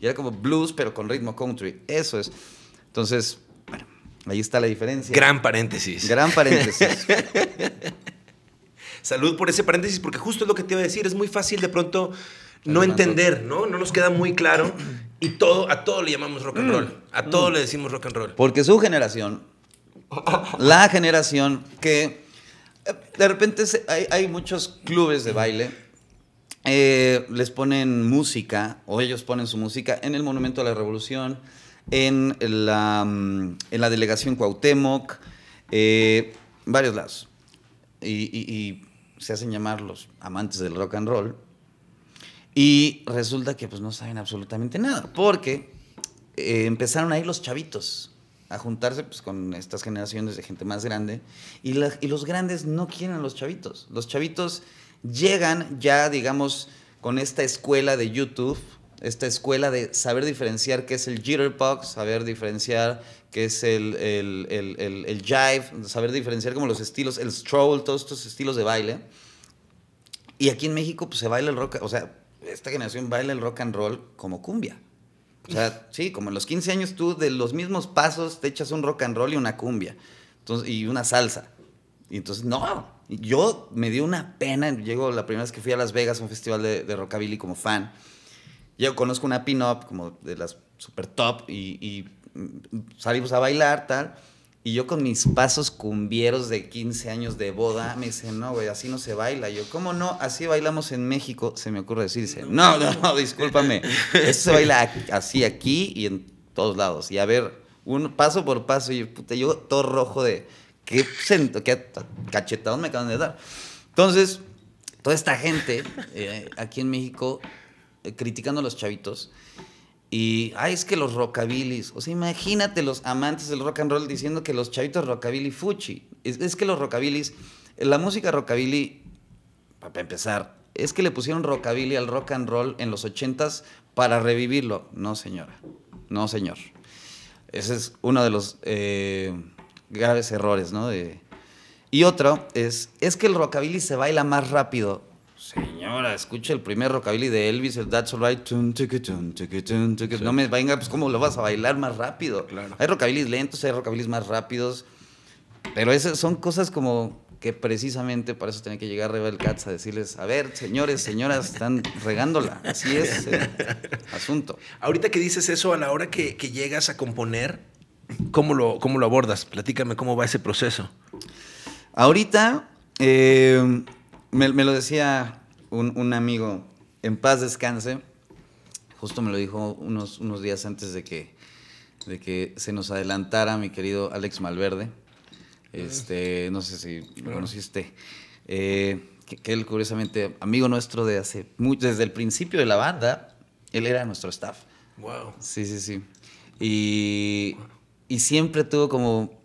y era como blues, pero con ritmo country. Eso es. Entonces, bueno, ahí está la diferencia. Gran paréntesis. Gran paréntesis. *laughs* Salud por ese paréntesis, porque justo lo que te iba a decir. Es muy fácil de pronto no entender, ¿no? No nos queda muy claro. Y todo, a todo le llamamos rock and mm. roll. A todo mm. le decimos rock and roll. Porque su generación, la generación que de repente hay, muchos clubes de baile, eh, les ponen música, o ellos ponen su música en el Monumento a la Revolución, en la, mm, en la delegación Cuauhtémoc, eh, varios lados. y se hacen llamar los amantes del rock and roll y resulta que pues no saben absolutamente nada porque eh, empezaron ahí los chavitos a juntarse pues, con estas generaciones de gente más grande y, y los grandes no quieren a los chavitos. Los chavitos llegan ya, digamos, con esta escuela de YouTube, esta escuela de saber diferenciar qué es el Jitterbox saber diferenciar que es el, el, jive, saber diferenciar como los estilos, el stroll, todos estos estilos de baile. Y aquí en México pues, se baila el rock, o sea, esta generación baila el rock and roll como cumbia. O sea, sí, como en los 15 años tú de los mismos pasos te echas un rock and roll y una cumbia y una salsa. Y entonces, no, yo me dio una pena. Llego la primera vez que fui a Las Vegas a un festival de, rockabilly como fan. Yo conozco una pin-up como de las super top y salimos a bailar, tal. Y yo con mis pasos cumbieros de 15 años de boda, me dice, no, güey, así no se baila. Yo, ¿cómo no? Así bailamos en México, se me ocurre decirse. No, no, no, discúlpame. Eso se baila así aquí y en todos lados. Y a ver, un paso por paso, y puta, yo todo rojo de qué siento qué cachetón me acaban de dar. Entonces, toda esta gente eh, aquí en México eh, criticando a los chavitos. Y, ay, es que los rockabilis. O sea, imagínate los amantes del rock and roll diciendo que los chavitos rockabilly fuchi. Es, que los rockabilis, la música rockabilly, para empezar, es que le pusieron rockabilly al rock and roll en los ochentas para revivirlo. No, señora. No, señor. Ese es uno de los eh, graves errores, ¿no? De... Y otro es, es que el rockabilly se baila más rápido. Señora, escucha el primer rockabilly de Elvis, el That's Alright. No me venga, pues cómo lo vas a bailar más rápido. Hay rockabillys lentos, hay rockabillys más rápidos. Pero esas son cosas como que precisamente para eso tenía que llegar Rebel Cats a decirles, a ver, señores, señoras, están regándola. Así es *laughs* asunto. Ahorita que dices eso, a la hora que, llegas a componer, ¿cómo lo, ¿cómo lo abordas? Platícame cómo va ese proceso. Ahorita, eh, me, lo decía un, amigo, en paz descanse, justo me lo dijo unos, unos días antes de que, de que se nos adelantara mi querido Alex Malverde. Este, no sé si lo conociste. Eh, que, él, curiosamente, amigo nuestro de hace desde el principio de la banda, él era nuestro staff. Wow. Sí, sí, sí. Y, siempre tuvo como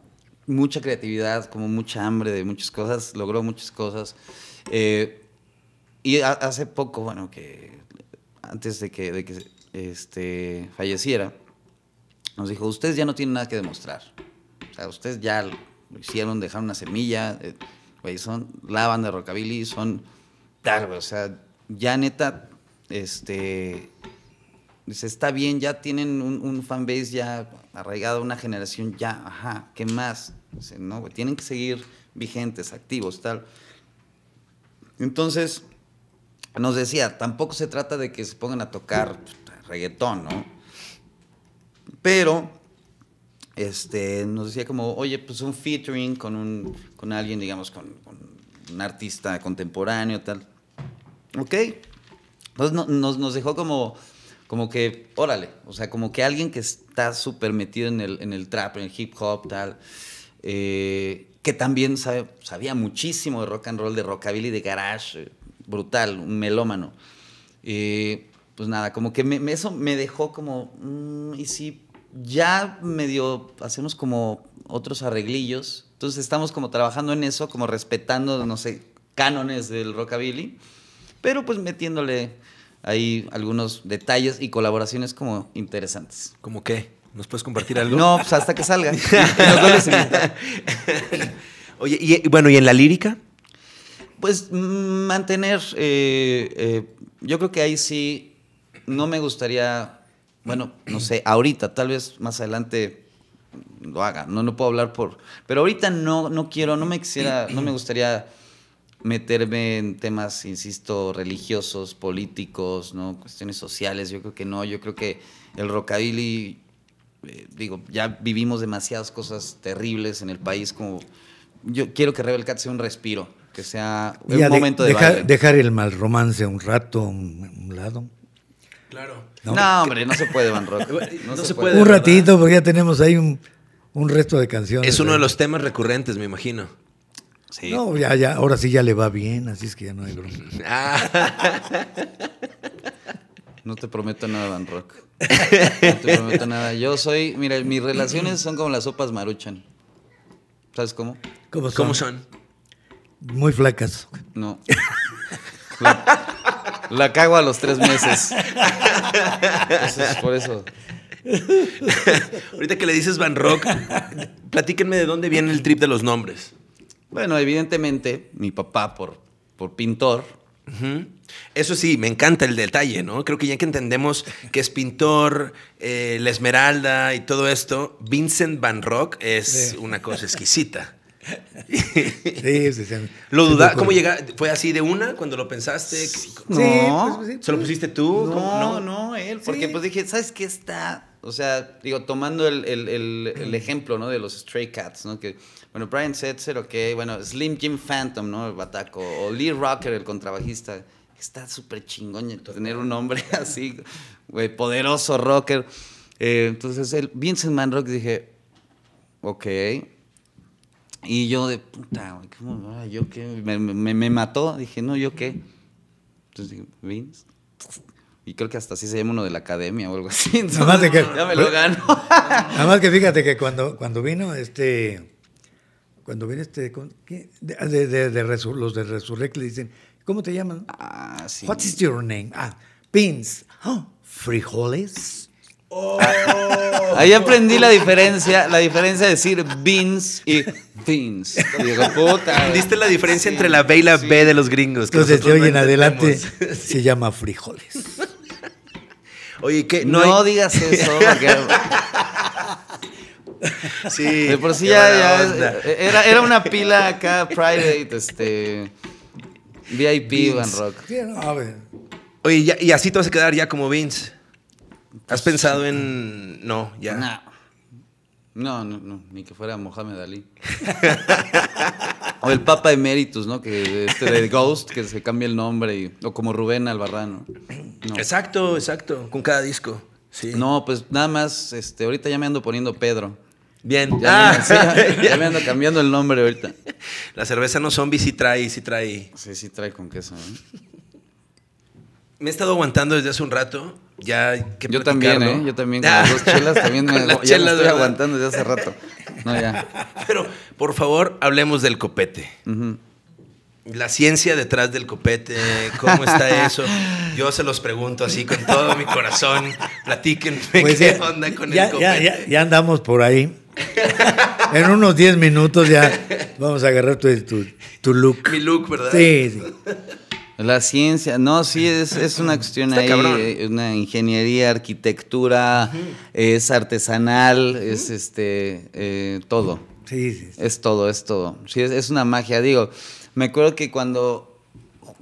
mucha creatividad, como mucha hambre de muchas cosas, logró muchas cosas. Eh, y hace poco, bueno, que antes de que, de este, falleciera, nos dijo, ustedes ya no tienen nada que demostrar. O sea, ustedes ya lo hicieron, dejaron una semilla, eh, son la banda de rockabilly, son o sea, ya neta, este, dice, está bien, ya tienen un, un fanbase ya arraigado, una generación ya, ajá, ¿qué más? Dice, no, tienen que seguir vigentes, activos, tal. Entonces, nos decía, tampoco se trata de que se pongan a tocar reggaetón, ¿no? Pero este, nos decía como, oye, pues un featuring con, un, con alguien, digamos, con, un artista contemporáneo, tal. Ok. Entonces nos, nos, dejó como, como que, órale, o sea, como que alguien que está súper metido en el, trap, en el hip hop, tal, eh, que también sabía muchísimo de rock and roll, de rockabilly, de garage, eh, brutal, un melómano. Eh, pues nada, como que me, eso me dejó como, mm, y si ya medio hacemos como otros arreglillos, entonces estamos como trabajando en eso, como respetando, no sé, cánones del rockabilly, pero pues metiéndole ahí algunos detalles y colaboraciones como interesantes. ¿Cómo qué? ¿Nos puedes compartir algo? No, pues hasta que salga. *laughs* *laughs* Oye, y bueno, ¿y en la lírica? pues mantener, eh, eh, yo creo que ahí sí, no me gustaría, bueno, no sé, ahorita, tal vez más adelante lo haga, no, no puedo hablar por, pero ahorita no, no quiero, no me quisiera, no me gustaría meterme en temas, insisto, religiosos, políticos, ¿no? cuestiones sociales, yo creo que no, yo creo que el rockabilly, eh, digo, ya vivimos demasiadas cosas terribles en el país, como yo quiero que Rebel sea un respiro, que sea un momento de, dejar, el mal romance un rato, un, lado. Claro. ¿No? hombre, no se puede, Van Rock. No, se, puede. un ratito, porque ya tenemos ahí un, resto de canciones. Es uno de los temas recurrentes, me imagino. Sí. No, ya, ya, ahora sí ya le va bien, así es que ya no hay broma. Ah. No te prometo nada, Van Rock. No te prometo nada. Yo soy, mira, mis relaciones son como las sopas maruchan. ¿Sabes cómo? ¿Cómo ¿Cómo son? Muy flacas. No. La, cago a los tres meses. por eso. Ahorita que le dices Van Rock, platíquenme de dónde viene el trip de los nombres. Bueno, evidentemente, mi papá por, por pintor. Eso sí, me encanta el detalle, ¿no? Creo que ya que entendemos que es pintor, eh, la esmeralda y todo esto, Vincent Van Rock es una cosa exquisita sí, sí, ¿Lo ¿Cómo llegaste? ¿Fue así de una cuando lo pensaste? Sí, pues, pues, pues, ¿Se lo pusiste tú? No, no, él. Porque pues dije, ¿sabes qué está? O sea, digo, tomando el, ejemplo, ¿no? De los Stray Cats, ¿no? Que, bueno, Brian Setzer, ok, bueno, Slim Jim Phantom, ¿no? El bataco, o Lee Rocker, el contrabajista. Está súper chingón tener un hombre *laughs* así, güey, poderoso rocker. Eh, entonces, el Vincent Manrock dije, ok, y yo de puta, ¿cómo, yo qué, me, me, mató. Dije, no, yo qué. Entonces dije, Vince. Y creo que hasta así se llama uno de la academia o algo así. nada más de que, ya me lo gano. *laughs* nada más que fíjate que cuando, cuando vino este. Cuando vino este. ¿qué? De, ah, de, los de Resurrect le dicen, ¿cómo te llaman? Ah, sí. What is your name? Ah, Pins. Oh, frijoles. *laughs* Ahí aprendí la diferencia, la diferencia de decir beans y Vince, ¿Viste la diferencia entre la B y la B de los gringos? Entonces, de hoy en adelante *laughs* se llama frijoles. Oye, ¿qué? No, digas eso. *laughs* sí. De por sí ya, era, era una pila acá, private, este. VIP, Van Rock. a ver. Oye, y así te vas a quedar ya como Vince. ¿Has pues, pensado en.? No, ya. No. No, no, no, ni que fuera Mohamed Ali. *laughs* o el Papa Emeritus, ¿no? Que este de Ghost, que se cambia el nombre, o como Rubén Albarrán. Exacto, exacto, con cada disco. Sí. No, pues nada más, este, ahorita ya me ando poniendo Pedro. Bien. Ya, ah. *laughs* ya, me ando cambiando el nombre ahorita. La cerveza no zombie sí trae, sí trae. Sí, sí trae con queso. ¿eh? Me he estado aguantando desde hace un rato ya que Yo también, ¿eh? Yo también con *laughs* ah. las dos chelas también me, *laughs* estoy aguantando desde hace rato. *laughs* No, ya. Pero, por favor, hablemos del copete. La ciencia detrás del copete, ¿cómo está eso? Yo se los pregunto así con todo mi corazón. Platiquen pues qué onda con el copete. Ya, andamos por ahí. en unos 10 minutos ya vamos a agarrar tu, tu look. Mi look, ¿verdad? Sí, sí. La ciencia, no, sí, es, una cuestión ahí, eh, una ingeniería, arquitectura, es artesanal, es este, eh, todo. Sí, sí, Es todo, es todo. Sí, es, una magia. Digo, me acuerdo que cuando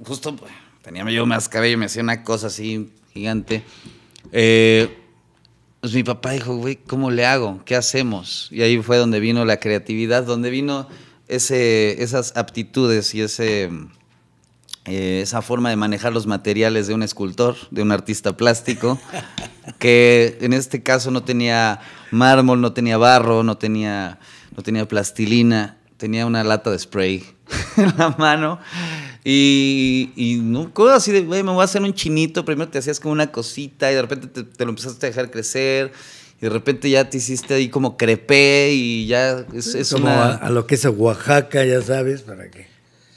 justo tenía yo más cabello, me hacía una cosa así gigante. Eh, pues mi papá dijo, güey, ¿cómo le hago? ¿Qué hacemos? Y ahí fue donde vino la creatividad, donde vino ese, esas aptitudes y ese eh, esa forma de manejar los materiales de un escultor, de un artista plástico, *laughs* que en este caso no tenía mármol, no tenía barro, no tenía, no tenía plastilina, tenía una lata de spray *laughs* en la mano. Y, no, cosas así de, me voy a hacer un chinito, primero te hacías como una cosita y de repente te, lo empezaste a dejar crecer y de repente ya te hiciste ahí como crepé y ya es, como a, a, lo que es Oaxaca, ya sabes, para que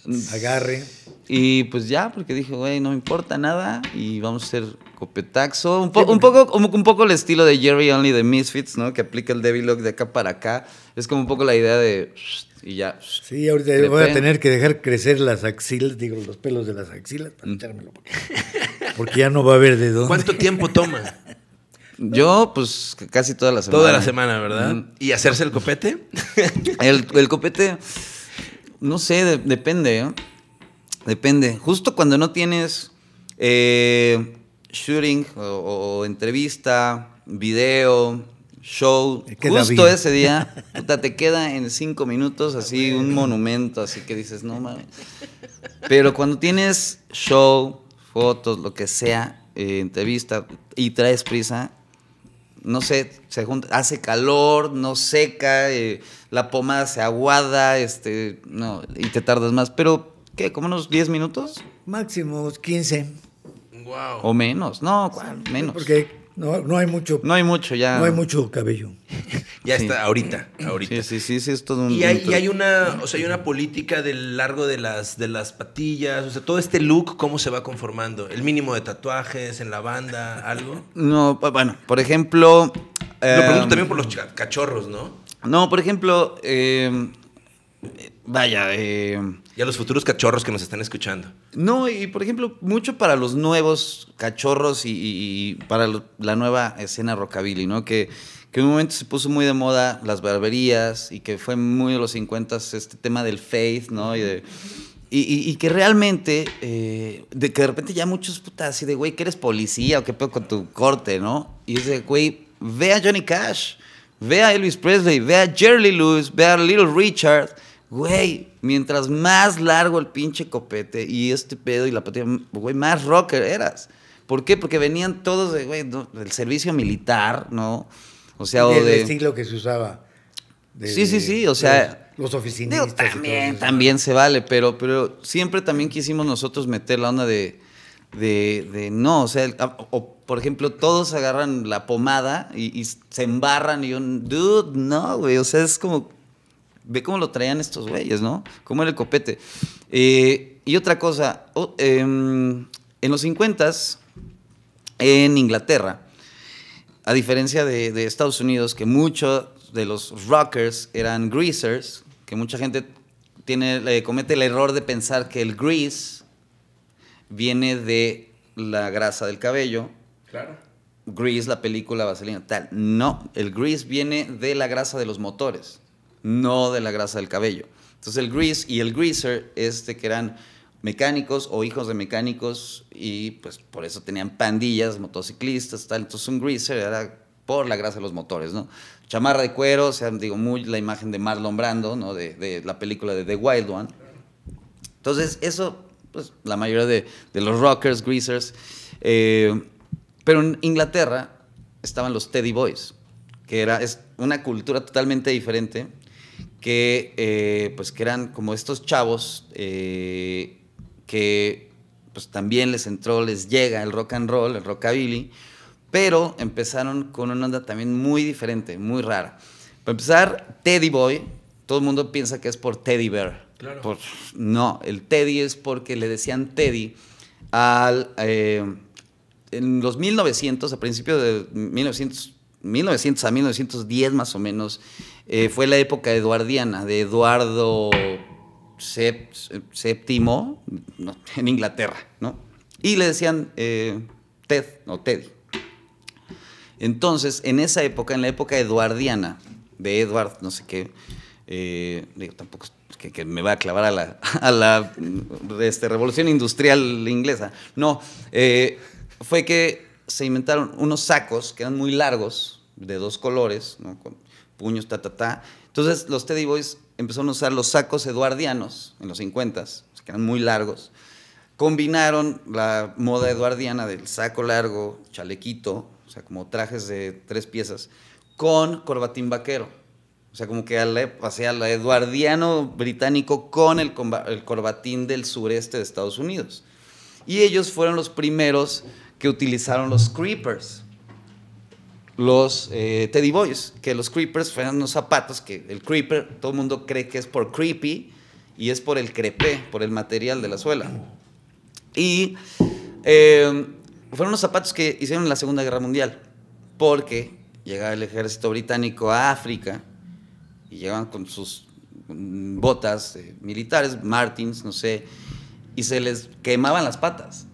mm. agarre. Y pues ya, porque dije, güey, no me importa nada y vamos a hacer copetaxo. Un, poco un poco, como un, poco el estilo de Jerry Only de Misfits, ¿no? Que aplica el Devil de acá para acá. Es como un poco la idea de. Y ya. Sí, ahorita voy a tener que dejar crecer las axilas, digo, los pelos de las axilas para mm. Porque, ya no va a haber de dónde. ¿Cuánto tiempo toma? Yo, pues casi toda la semana. Toda la semana, ¿verdad? Mm. ¿Y hacerse el copete? el, copete, no sé, depende, ¿no? ¿eh? Depende. Justo cuando no tienes eh, shooting o, entrevista, video, show, justo ese día, *laughs* puta, te queda en cinco minutos así ah, un monumento, así que dices, no mames. Pero cuando tienes show, fotos, lo que sea, eh, entrevista y traes prisa, no sé, hace calor, no seca, eh, la pomada se aguada, este, no, y te tardas más. Pero ¿qué? ¿Como unos 10 minutos? Máximo 15. Wow. O menos, no, menos. Porque no, no, hay mucho. No hay mucho ya. No hay mucho cabello. *laughs* ya está, ahorita, ahorita. Sí, sí, sí, es todo un. Y hay, hay, una, o sea, hay una política del largo de las, de las patillas, o sea, todo este look, ¿cómo se va conformando? ¿El mínimo de tatuajes en la banda, algo? No, bueno, por ejemplo. Lo em, pregunto también por los cachorros, ¿no? No, por ejemplo, em, vaya, eh y a los futuros cachorros que nos están escuchando. No, y por ejemplo, mucho para los nuevos cachorros y, para la nueva escena rockabilly, ¿no? Que, que, en un momento se puso muy de moda las barberías y que fue muy de los 50 este tema del faith, ¿no? Y de, y, que realmente, eh, de que de repente ya muchos putas así de, güey, que eres policía o qué pedo con tu corte, ¿no? Y dice, güey, ve a Johnny Cash, ve a Elvis Presley, ve a Jerry Lewis, ve a Little Richard. Güey, mientras más largo el pinche copete y este pedo y la patilla, güey, más rocker eras. ¿Por qué? Porque venían todos de, güey, del servicio militar, ¿no? O sea, o de... estilo que se usaba. sí, sí, sí, o sea... Los, oficinas. oficinistas. también, también se vale, pero, pero siempre también quisimos nosotros meter la onda de... De, no, o sea, ah, por ejemplo, todos agarran la pomada y, se embarran y yo, dude, no, güey, o sea, es como, ve cómo lo traían estos güeyes, ¿no? Cómo era el copete. Eh, y otra cosa, em, en los 50 en Inglaterra, a diferencia de, Estados Unidos, que muchos de los rockers eran greasers, que mucha gente tiene, comete el error de pensar que el grease viene de la grasa del cabello. Claro. Grease, la película vaselina, tal. No, el grease viene de la grasa de los motores no de la grasa del cabello. Entonces el grease y el greaser este que eran mecánicos o hijos de mecánicos y pues por eso tenían pandillas, motociclistas, tal. Entonces un greaser era por la grasa de los motores, ¿no? Chamarra de cuero, o digo, muy la imagen de Marlon Brando, ¿no? De, la película de The Wild One. Entonces eso, pues la mayoría de, los rockers, greasers. Eh, pero en Inglaterra estaban los Teddy Boys, que era es una cultura totalmente diferente que, eh, pues, que eran como estos chavos eh, que pues, también les entró, les llega el rock and roll, el rockabilly, pero empezaron con una onda también muy diferente, muy rara. Para empezar, Teddy Boy, todo el mundo piensa que es por Teddy Bear. Claro. no, el Teddy es porque le decían Teddy al... Eh, en los 1900, a principios de 1900, 1900 a 1910 más o menos, eh, fue la época eduardiana, de Eduardo VII en Inglaterra, ¿no? Y le decían eh, Ted o Teddy. Entonces, en esa época, en la época eduardiana, de Edward, no sé qué, eh, digo, tampoco que, que, me va a clavar a la, este, revolución industrial inglesa. No, fue que se inventaron unos sacos que eran muy largos, de dos colores, ¿no? puños, ta, ta, ta. Entonces los Teddy Boys empezaron a usar los sacos eduardianos en los 50 que eran muy largos. Combinaron la moda eduardiana del saco largo, chalequito, o sea, como trajes de tres piezas, con corbatín vaquero. O sea, como que al, el eduardiano británico con el, el corbatín del sureste de Estados Unidos. Y ellos fueron los primeros que utilizaron los creepers los eh, Teddy Boys, que los Creepers fueron unos zapatos que el Creeper, todo el mundo cree que es por creepy y es por el crepé, por el material de la suela. Y em, fueron unos zapatos que hicieron en la Segunda Guerra Mundial, porque llegaba el ejército británico a África y llegaban con sus botas eh, militares, Martins, no sé, y se les quemaban las patas.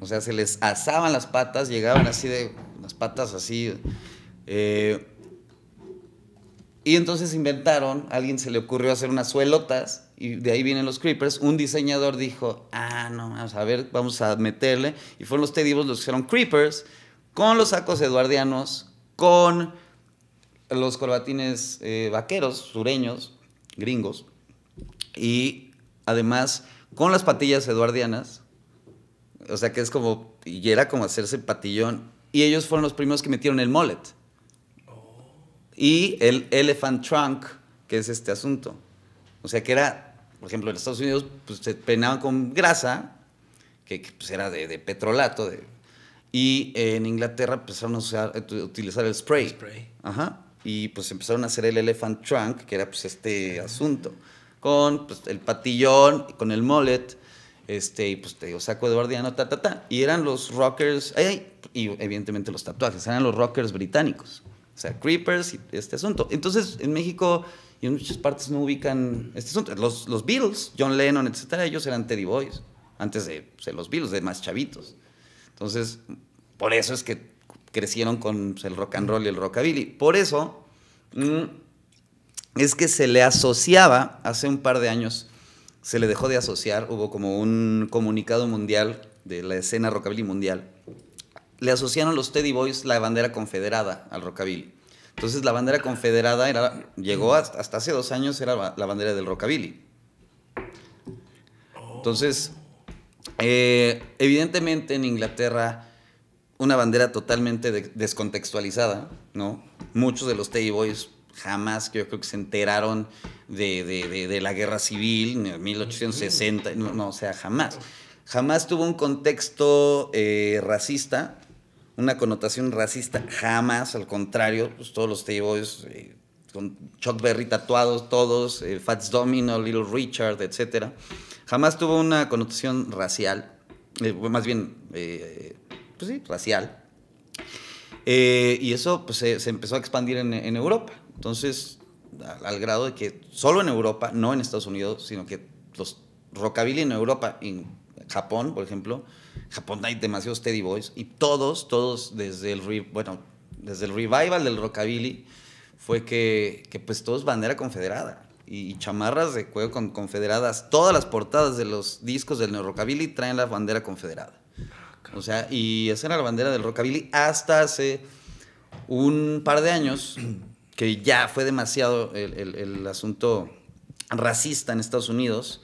O sea, se les asaban las patas, llegaban así de patas así. Eh, y entonces inventaron, alguien se le ocurrió hacer unas suelotas y de ahí vienen los creepers. Un diseñador dijo, ah, no, vamos a ver, vamos a meterle. Y fueron los tedivos los que hicieron creepers con los sacos eduardianos, con los corbatines eh, vaqueros, sureños, gringos. Y además con las patillas eduardianas. O sea que es como, y era como hacerse patillón y ellos fueron los primeros que metieron el mullet. Y el elephant trunk, que es este asunto. O sea, que era, por ejemplo, en Estados Unidos pues, se peinaban con grasa, que, pues, era de, petrolato, y en Inglaterra empezaron a, eh, utilizar el spray. Y pues empezaron a hacer el elephant trunk, que era pues este asunto, con pues, el patillón, con el mullet. Este, y pues te digo, saco de guardiano, ta, ta, ta. Y eran los rockers, ay, y evidentemente los tatuajes, eran los rockers británicos. O sea, creepers y este asunto. Entonces, en México y en muchas partes no ubican este asunto. Los, los Beatles, John Lennon, etcétera, ellos eran Teddy Boys. Antes de, de los Beatles, de más chavitos. Entonces, por eso es que crecieron con el rock and roll y el rockabilly. Por eso mm, es que se le asociaba hace un par de años se le dejó de asociar, hubo como un comunicado mundial de la escena rockabilly mundial. Le asociaron los Teddy Boys la bandera confederada al rockabilly. Entonces la bandera confederada llegó mm. hasta, hace dos años, era la bandera del rockabilly. Entonces, eh, evidentemente en Inglaterra, una bandera totalmente descontextualizada, ¿no? Muchos de los Teddy Boys jamás, que yo creo que se enteraron de, la guerra civil, en 1860, no, o sea, jamás. Jamás tuvo un contexto eh, racista, una connotación racista, jamás, al contrario, pues, todos los t eh, con Chuck Berry tatuados, todos, Fats Domino, Little Richard, etc. Jamás tuvo una connotación racial, eh, más bien, pues sí, racial. y eso pues, se, empezó a expandir en Europa. Entonces, al, grado de que solo en Europa, no en Estados Unidos, sino que los rockabilly en Europa, en Japón, por ejemplo, Japón hay demasiados Teddy Boys y todos, todos desde el, bueno, desde el revival del rockabilly fue que, que pues todos bandera confederada y, chamarras de juego con confederadas. Todas las portadas de los discos del rockabilly traen la bandera confederada. O sea, y esa era la bandera del rockabilly hasta hace un par de años que ya fue demasiado el, asunto racista en Estados Unidos,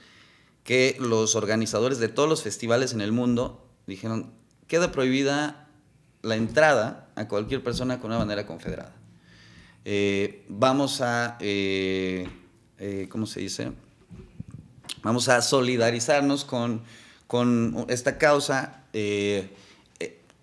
que los organizadores de todos los festivales en el mundo dijeron, queda prohibida la entrada a cualquier persona con una bandera confederada. Eh, vamos a, eh, eh, ¿cómo se dice? Vamos a solidarizarnos con, con esta causa.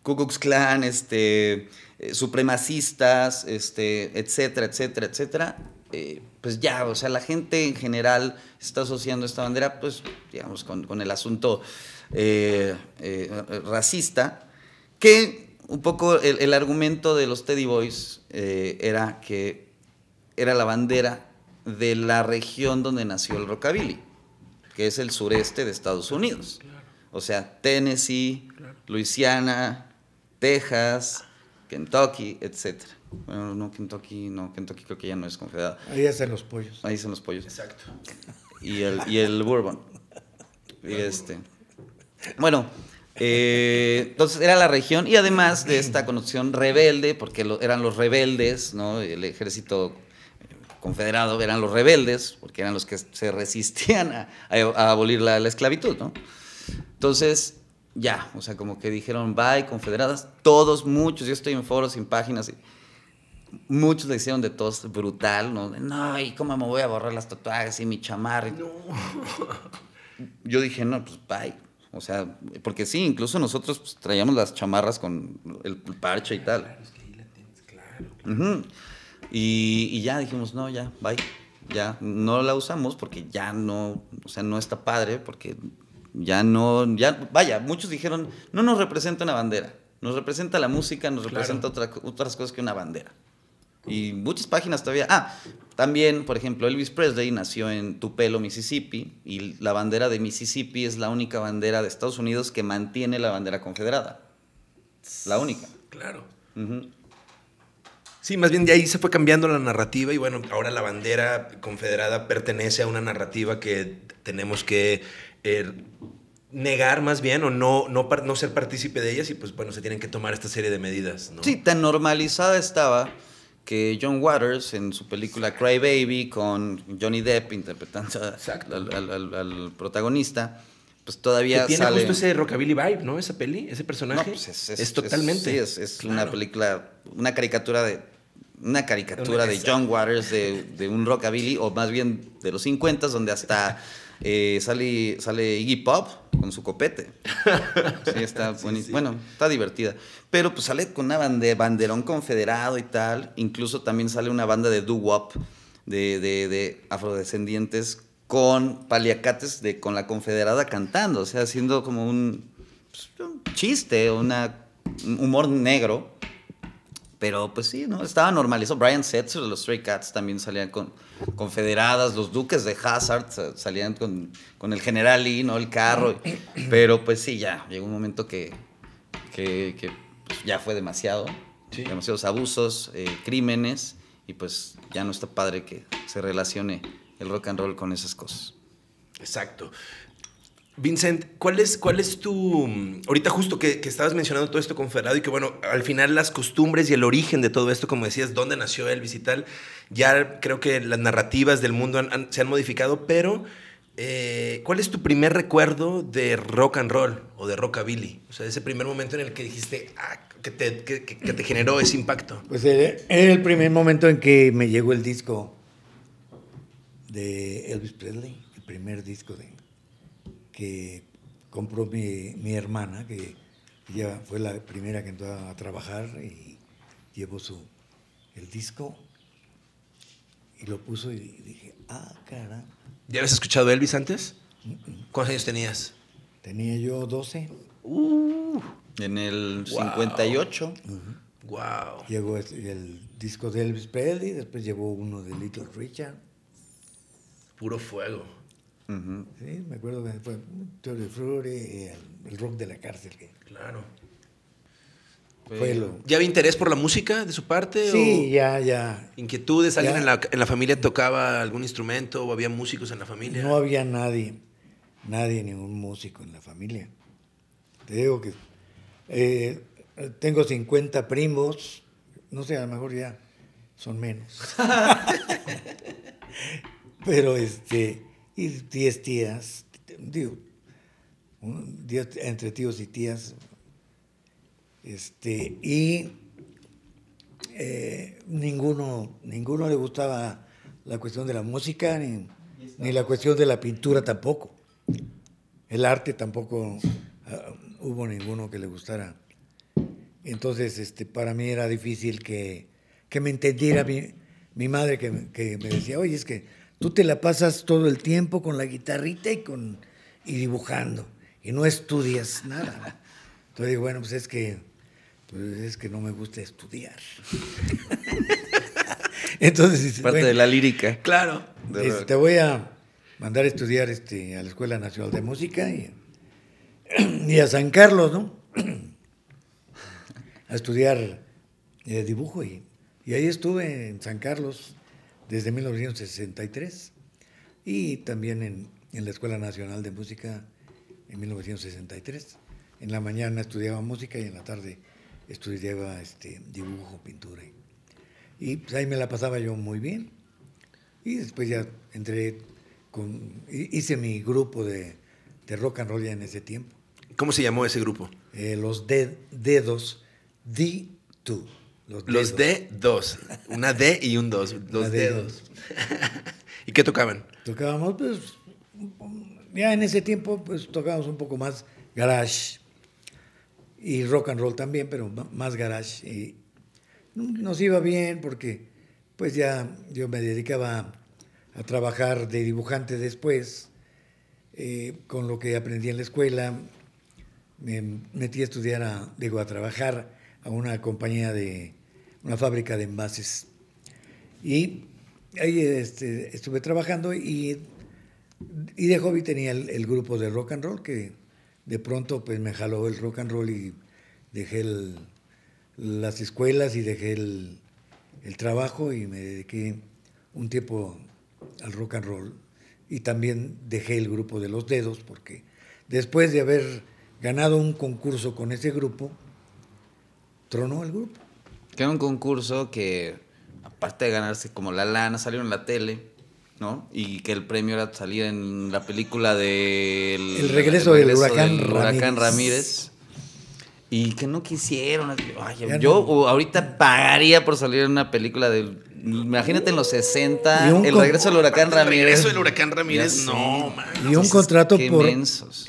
Ku Klux Klan, este, eh, supremacistas, este, etcétera, etcétera, etcétera, eh, pues ya, o sea, la gente en general está asociando esta bandera, pues, digamos, con, el asunto eh, racista, que un poco el, el, argumento de los Teddy Boys era que era la bandera de la región donde nació el rockabilly, que es el sureste de Estados Unidos. O sea, Tennessee, Luisiana, Texas, Kentucky, etc. Bueno, no, Kentucky, no, Kentucky creo que ya no es confederado. Ahí hacen los pollos. Ahí hacen los pollos. Exacto. Y el, y el bourbon. *laughs* Y este. Bueno, eh, entonces era la región y además de esta conexión rebelde, porque eran los rebeldes, ¿no? El ejército eh, confederado eran los rebeldes, porque eran los que se resistían a, abolir la, la esclavitud, ¿no? Entonces, ya, o sea, como que dijeron, bye, confederadas, todos, muchos, yo estoy en foros, en páginas, y muchos le hicieron de tos brutal, ¿no? No, ¿y cómo me voy a borrar las tatuajes y mi chamarra? No. *laughs* Yo dije, no, pues bye. O sea, porque sí, incluso nosotros pues, traíamos las chamarras con el parche y tal. es que ahí tienes, claro. y ya dijimos, no, ya, bye. Ya, no la usamos porque ya no, o sea, no está padre porque ya no, ya, vaya, muchos dijeron, no nos representa una bandera, nos representa la música, nos representa otras cosas que una bandera. Y muchas páginas todavía. Ah, también, por ejemplo, Elvis Presley nació en Tupelo, Mississippi, y la bandera de Mississippi es la única bandera de Estados Unidos que mantiene la bandera confederada. La única. Claro. Sí, más bien de ahí se fue cambiando la narrativa y bueno, ahora la bandera confederada pertenece a una narrativa que tenemos que eh, negar más bien o no, no, no ser partícipe de ellas y pues bueno, se tienen que tomar esta serie de medidas. Sí, tan normalizada estaba que John Waters en su película Cry Baby con Johnny Depp interpretando al, protagonista, pues todavía que tiene justo ese rockabilly vibe, ¿no? Esa peli, ese personaje. Pues, es, totalmente. sí, es, una película, una caricatura de una caricatura de John Waters de, un rockabilly o más bien de los 50 s donde hasta *laughs* Eh, sale, sale Iggy Pop con su copete. Sí, está *laughs* Bueno, está divertida. Pero pues sale con una bande banderón confederado y tal. Incluso también sale una banda de doo-wop de, afrodescendientes con paliacates de, con la confederada cantando. O sea, haciendo como un, pues, chiste, una, un humor negro pero pues sí, ¿no? Estaba normalizado. Brian Setzer de los Stray Cats también salían con, Confederadas. Los duques de Hazard salían con, con el general Lee, ¿no? El carro. *clears throat* Pero pues sí, ya. Llegó un momento que, que, ya fue demasiado. Demasiados abusos, eh, crímenes. Y pues ya no está padre que se relacione el rock and roll con esas cosas. Exacto. Vincent, ¿cuál es, ¿cuál es tu... Ahorita justo que, estabas mencionando todo esto con Ferrado y que bueno, al final las costumbres y el origen de todo esto, como decías, dónde nació Elvis y tal, ya creo que las narrativas del mundo se han modificado, pero eh, ¿cuál es tu primer recuerdo de rock and roll o de rockabilly? O sea, ese primer momento en el que dijiste, ah, que te, que te generó ese impacto. Pues eh, era el primer momento en que me llegó el disco de Elvis Presley, el primer disco de que compró mi, mi hermana, que ella fue la primera que entró a trabajar y llevó su, el disco y lo puso y dije, ah, cara. ¿Ya habías escuchado Elvis antes? ¿Cuántos años tenías? Tenía yo 12. Uh, en el 58. Wow. Llegó el disco de Elvis Presley, después llevó uno de Little Richard. Puro fuego. ¿Sí? Me acuerdo que fue eh, el, rock de la cárcel. claro. ¿Ya había interés por la música de su parte? Sí, ya, ya. ¿Inquietudes? ¿Alguien En, la, en la familia tocaba algún instrumento o había músicos en la familia? No había nadie, nadie, ningún músico en la familia. Te digo que eh, tengo 50 primos, no sé, a lo mejor ya son menos. *laughs* Pero este, y diez tías, digo, entre tíos y tías. Este, y eh, ninguno, ninguno le gustaba la cuestión de la música, ni, la cuestión de la pintura tampoco. El arte tampoco ah, hubo ninguno que le gustara. Entonces, este, para mí era difícil que, que me entendiera mi, mi madre, que, que, me decía, oye, es que Tú te la pasas todo el tiempo con la guitarrita y, con, y dibujando, y no estudias nada. Entonces digo, bueno, pues es que, pues es que no me gusta estudiar. *laughs* Entonces, Parte de la lírica. Claro. te voy a mandar a estudiar este, a la Escuela Nacional de Música y, *clears throat* a San Carlos, ¿no? *clears throat* A estudiar eh, dibujo. Y, y ahí estuve en San Carlos desde 1963 y también en, en la Escuela Nacional de Música en 1963. En la mañana estudiaba música y en la tarde estudiaba este, dibujo, pintura. Y pues, ahí me la pasaba yo muy bien. Y después ya entré, con, hice mi grupo de, de rock and roll ya en ese tiempo. ¿Cómo se llamó ese grupo? Eh, los Dedos D2. Los, D2. Una D y un 2. Los dedos. *laughs* ¿Y qué tocaban? Tocábamos, pues, ya en ese tiempo, pues tocábamos un poco más garage y rock and roll también, pero más garage. Y nos iba bien porque, pues, ya yo me dedicaba a trabajar de dibujante después, eh, con lo que aprendí en la escuela. Me metí a estudiar, digo, a trabajar a una compañía de una fábrica de envases. Y ahí este, estuve trabajando y, y de hobby tenía el, grupo de rock and roll que de pronto pues me jaló el rock and roll y dejé las escuelas y dejé el, el trabajo y me dediqué un tiempo al rock and roll y también dejé el grupo de los dedos porque después de haber ganado un concurso con ese grupo, no el grupo. Que era un concurso que, aparte de ganarse como la lana, salieron en la tele, ¿no? Y que el premio era salir en la película de... El, regreso, del, huracán, Ramírez. Y que no quisieron. yo ahorita pagaría por salir en una película del Imagínate en los 60, el regreso del huracán Ramírez. El regreso del huracán Ramírez, no, Y un contrato por,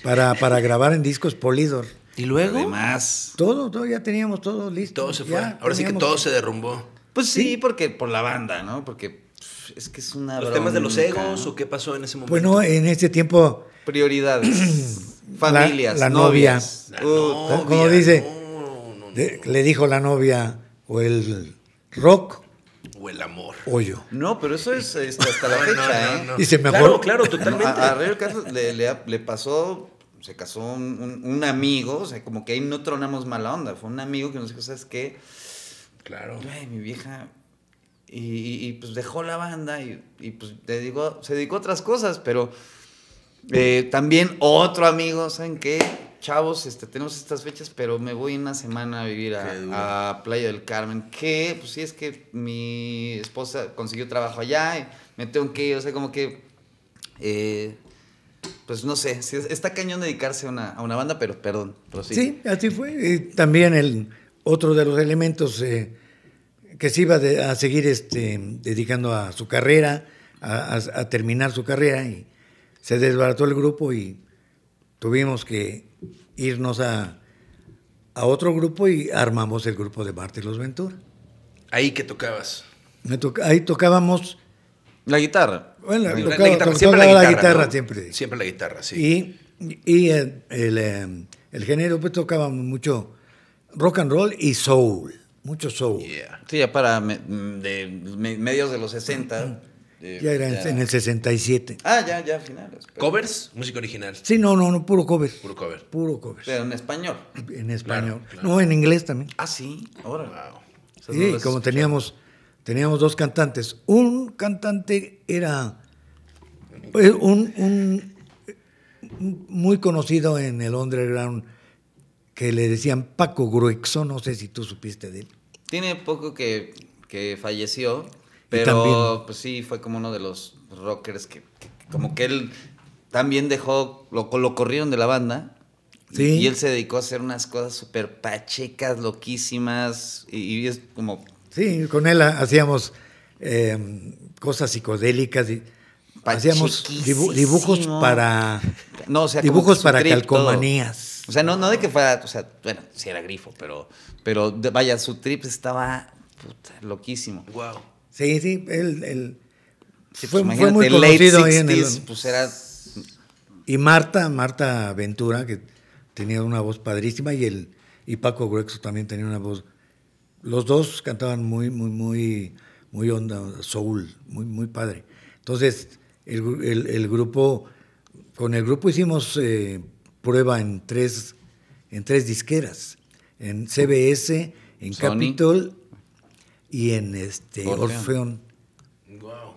para, para grabar en discos Polidor. ¿Y luego? Además. Todo, todo, ya teníamos todo listo. Todo se fue. Ahora sí que todo se derrumbó. Pues sí, porque por la banda, ¿no? Porque es que es una. ¿Los temas de los egos o qué pasó en ese momento? Bueno, en ese tiempo. Prioridades. *clears throat* familias. La, novia. dice. le dijo la novia o el rock. O el amor. O yo. No, pero eso es este, hasta, la *laughs* fecha, ¿eh? Dice, mejor. Claro, claro, totalmente. A, a Rey le pasó se casó un, un, amigo, o sea, como que ahí no tronamos mala onda, fue un amigo que nos dijo, ¿sabes qué? Claro. Ay, mi vieja. Y, pues dejó la banda y, pues se dedicó a otras cosas, pero eh, también otro amigo, ¿saben qué? Chavos, este, tenemos estas fechas, pero me voy una semana a vivir a, Playa del Carmen. Que, pues sí, es que mi esposa consiguió trabajo allá y me tengo que ir, o sea, como que eh, pues no sé, está cañón dedicarse a una, banda, pero perdón. Pero sí. así fue. Y también el otro de los elementos eh, que se iba a seguir este, dedicando a su carrera, a, terminar su carrera, y se desbarató el grupo y tuvimos que irnos a, otro grupo y armamos el grupo de Marte Los Ventura. Ahí que tocabas. ahí tocábamos la guitarra. Bueno, la, tocaba, la guitarra, siempre la guitarra, siempre. Siempre la guitarra, sí. Y, eh, el, género, pues tocaba mucho rock and roll y soul. Mucho soul. Sí, ya para de, medios de los 60. ya era en el 67. Ah, ya, ya, finales. Pues. ¿Covers? Música original. Sí, no, no, no, puro cover. Puro cover. Puro cover. Pero en español. En español. No, en inglés también. Ah, sí, ahora. Sí, como teníamos teníamos dos cantantes. Un cantante era pues, un, muy conocido en el underground que le decían Paco Gruexo, no sé si tú supiste de él. Tiene poco que, falleció, pero pues sí, fue como uno de los rockers que, como que él también dejó, lo, lo corrieron de la banda. ¿Sí? Y, él se dedicó a hacer unas cosas súper pachecas, loquísimas, y es como Sí, con él hacíamos em, cosas psicodélicas y hacíamos dibujos para no, o sea, dibujos para calcomanías. O sea, no, no de que fuera, o sea, bueno, si era grifo, pero, pero vaya, su trip estaba puta, loquísimo. Wow. Sí, sí, él, pues fue, muy conocido ahí en el. Pues y Marta, Marta Ventura, que tenía una voz padrísima, y el, y Paco Gruexo también tenía una voz los dos cantaban muy, muy, muy, muy onda, soul, muy, muy padre. Entonces, el, el, grupo, con el grupo hicimos eh, prueba en tres, en tres disqueras, en CBS, en Capitol y en este Orfeón.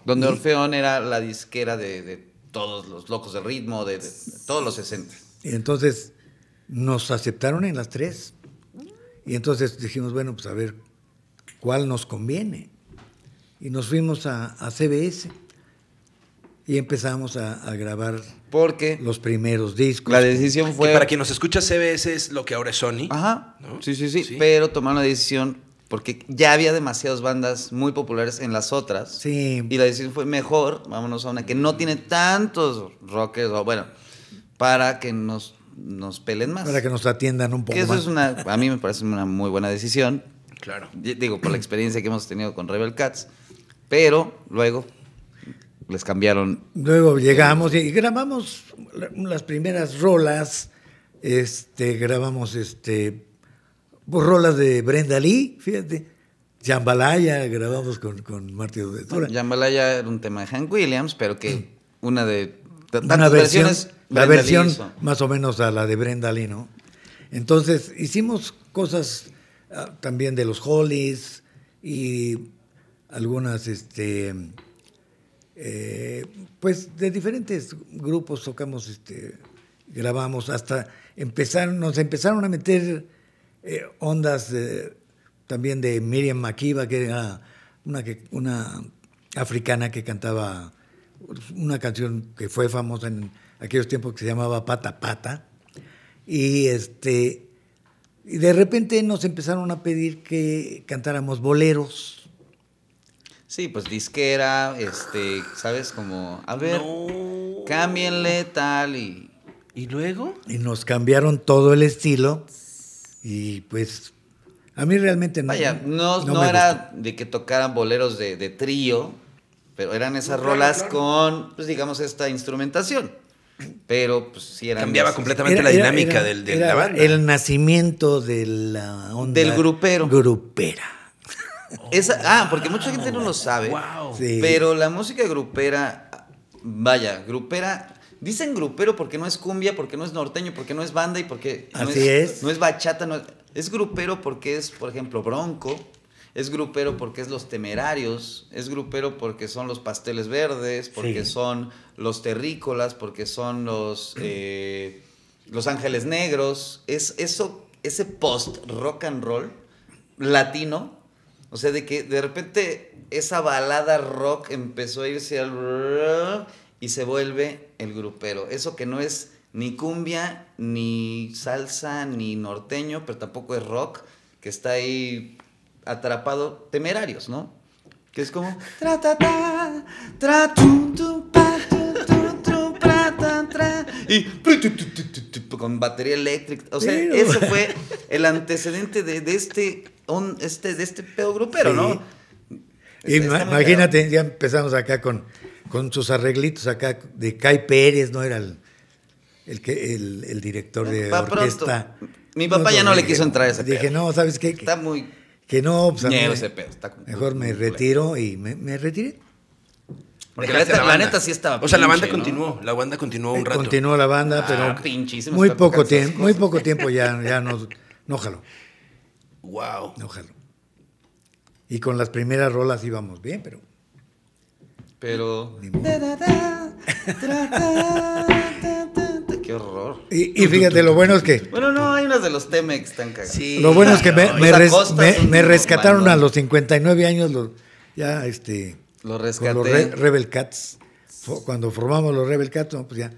Donde Orfeón era la disquera de, todos los locos de ritmo, de, todos los 60. Entonces, nos aceptaron en las tres. Y entonces dijimos, bueno, pues a ver cuál nos conviene. Y nos fuimos a, CBS y empezamos a, grabar Porque los primeros discos. La decisión fue... para quien nos escucha CBS es lo que ahora es Sony. Ajá. Sí, sí, sí, Pero tomaron la decisión porque ya había demasiadas bandas muy populares en las otras. Sí. Y la decisión fue mejor, vámonos a una que no tiene tantos rockers, o bueno, para que nos nos pelen más. Para que nos atiendan un poco. eso es una, a mí me parece una muy buena decisión. Claro. Digo, por la experiencia que hemos tenido con Rebel Cats. Pero luego les cambiaron. Luego llegamos y grabamos las primeras rolas. Este, grabamos este, pues, rolas de Brenda Lee, fíjate. Jambalaya grabamos con, con de Jambalaya era un tema de Hank Williams, pero que mm. una de tantas versiones la versión más o menos a la de Brenda Lee, ¿no? Entonces hicimos cosas ah, también de los Hollies y algunas, este, eh, pues de diferentes grupos tocamos, este, grabamos, hasta empezaron, nos empezaron a meter eh, ondas también de Miriam Makiba, que era una, una africana que cantaba una canción que fue famosa en aquellos tiempos que se llamaba Pata Pata. Y este, y de repente nos empezaron a pedir que cantáramos boleros. Sí, pues disquera, este, ¿sabes? Como, a ver, cámbienle tal y... luego? Y nos cambiaron todo el estilo y pues a mí realmente no. Vaya, no, no, era de que tocaran boleros de, de trío, pero eran esas rolas con, pues digamos, esta instrumentación. Pero pues sí era Cambiaba completamente la dinámica del, El nacimiento de Del grupero. Grupera. *laughs* ah, porque mucha gente no lo sabe. Pero la música grupera, vaya, grupera, dicen grupero porque no es cumbia, porque no es norteño, porque no es banda y porque Así es, no es bachata, es, grupero porque es, por ejemplo, bronco, es grupero porque es los temerarios, es grupero porque son los pasteles verdes, porque son los terrícolas, porque son los, *clears throat* eh, los ángeles negros. Es eso, ese post rock and roll latino. O sea, de que de repente esa balada rock empezó a irse al... y se vuelve el grupero. Eso que no es ni cumbia, ni salsa, ni norteño, pero tampoco es rock, que está ahí atrapado temerarios, ¿no? Que es como... y con batería eléctrica. O sea, eso fue el antecedente de, este, este, de este pedo grupero, ¿no? imagínate, ya empezamos acá con, con sus arreglitos acá de Kai Pérez, ¿no? Era el, el, director de orquesta. Mi papá ya no le quiso entrar a esa Dije, no, ¿sabes qué? Está muy que no, pues, mejor me retiro y me, me retiré. Porque la, neta sí estaba. O sea, la banda continuó, la banda continuó un eh, rato. Continuó la banda, ah, pero muy poco tiempo, muy poco tiempo ya, ya no, no Wow. No Y con las primeras rolas íbamos bien, pero. Pero qué horror. Y, fíjate, lo bueno es que. Bueno, no, hay unas de los Temex tan cagadas. lo bueno es que me, rescataron a los 59 años, los, ya este. los rescaté. los Rebel Cats. Cuando formamos los Rebel Cats, pues ya,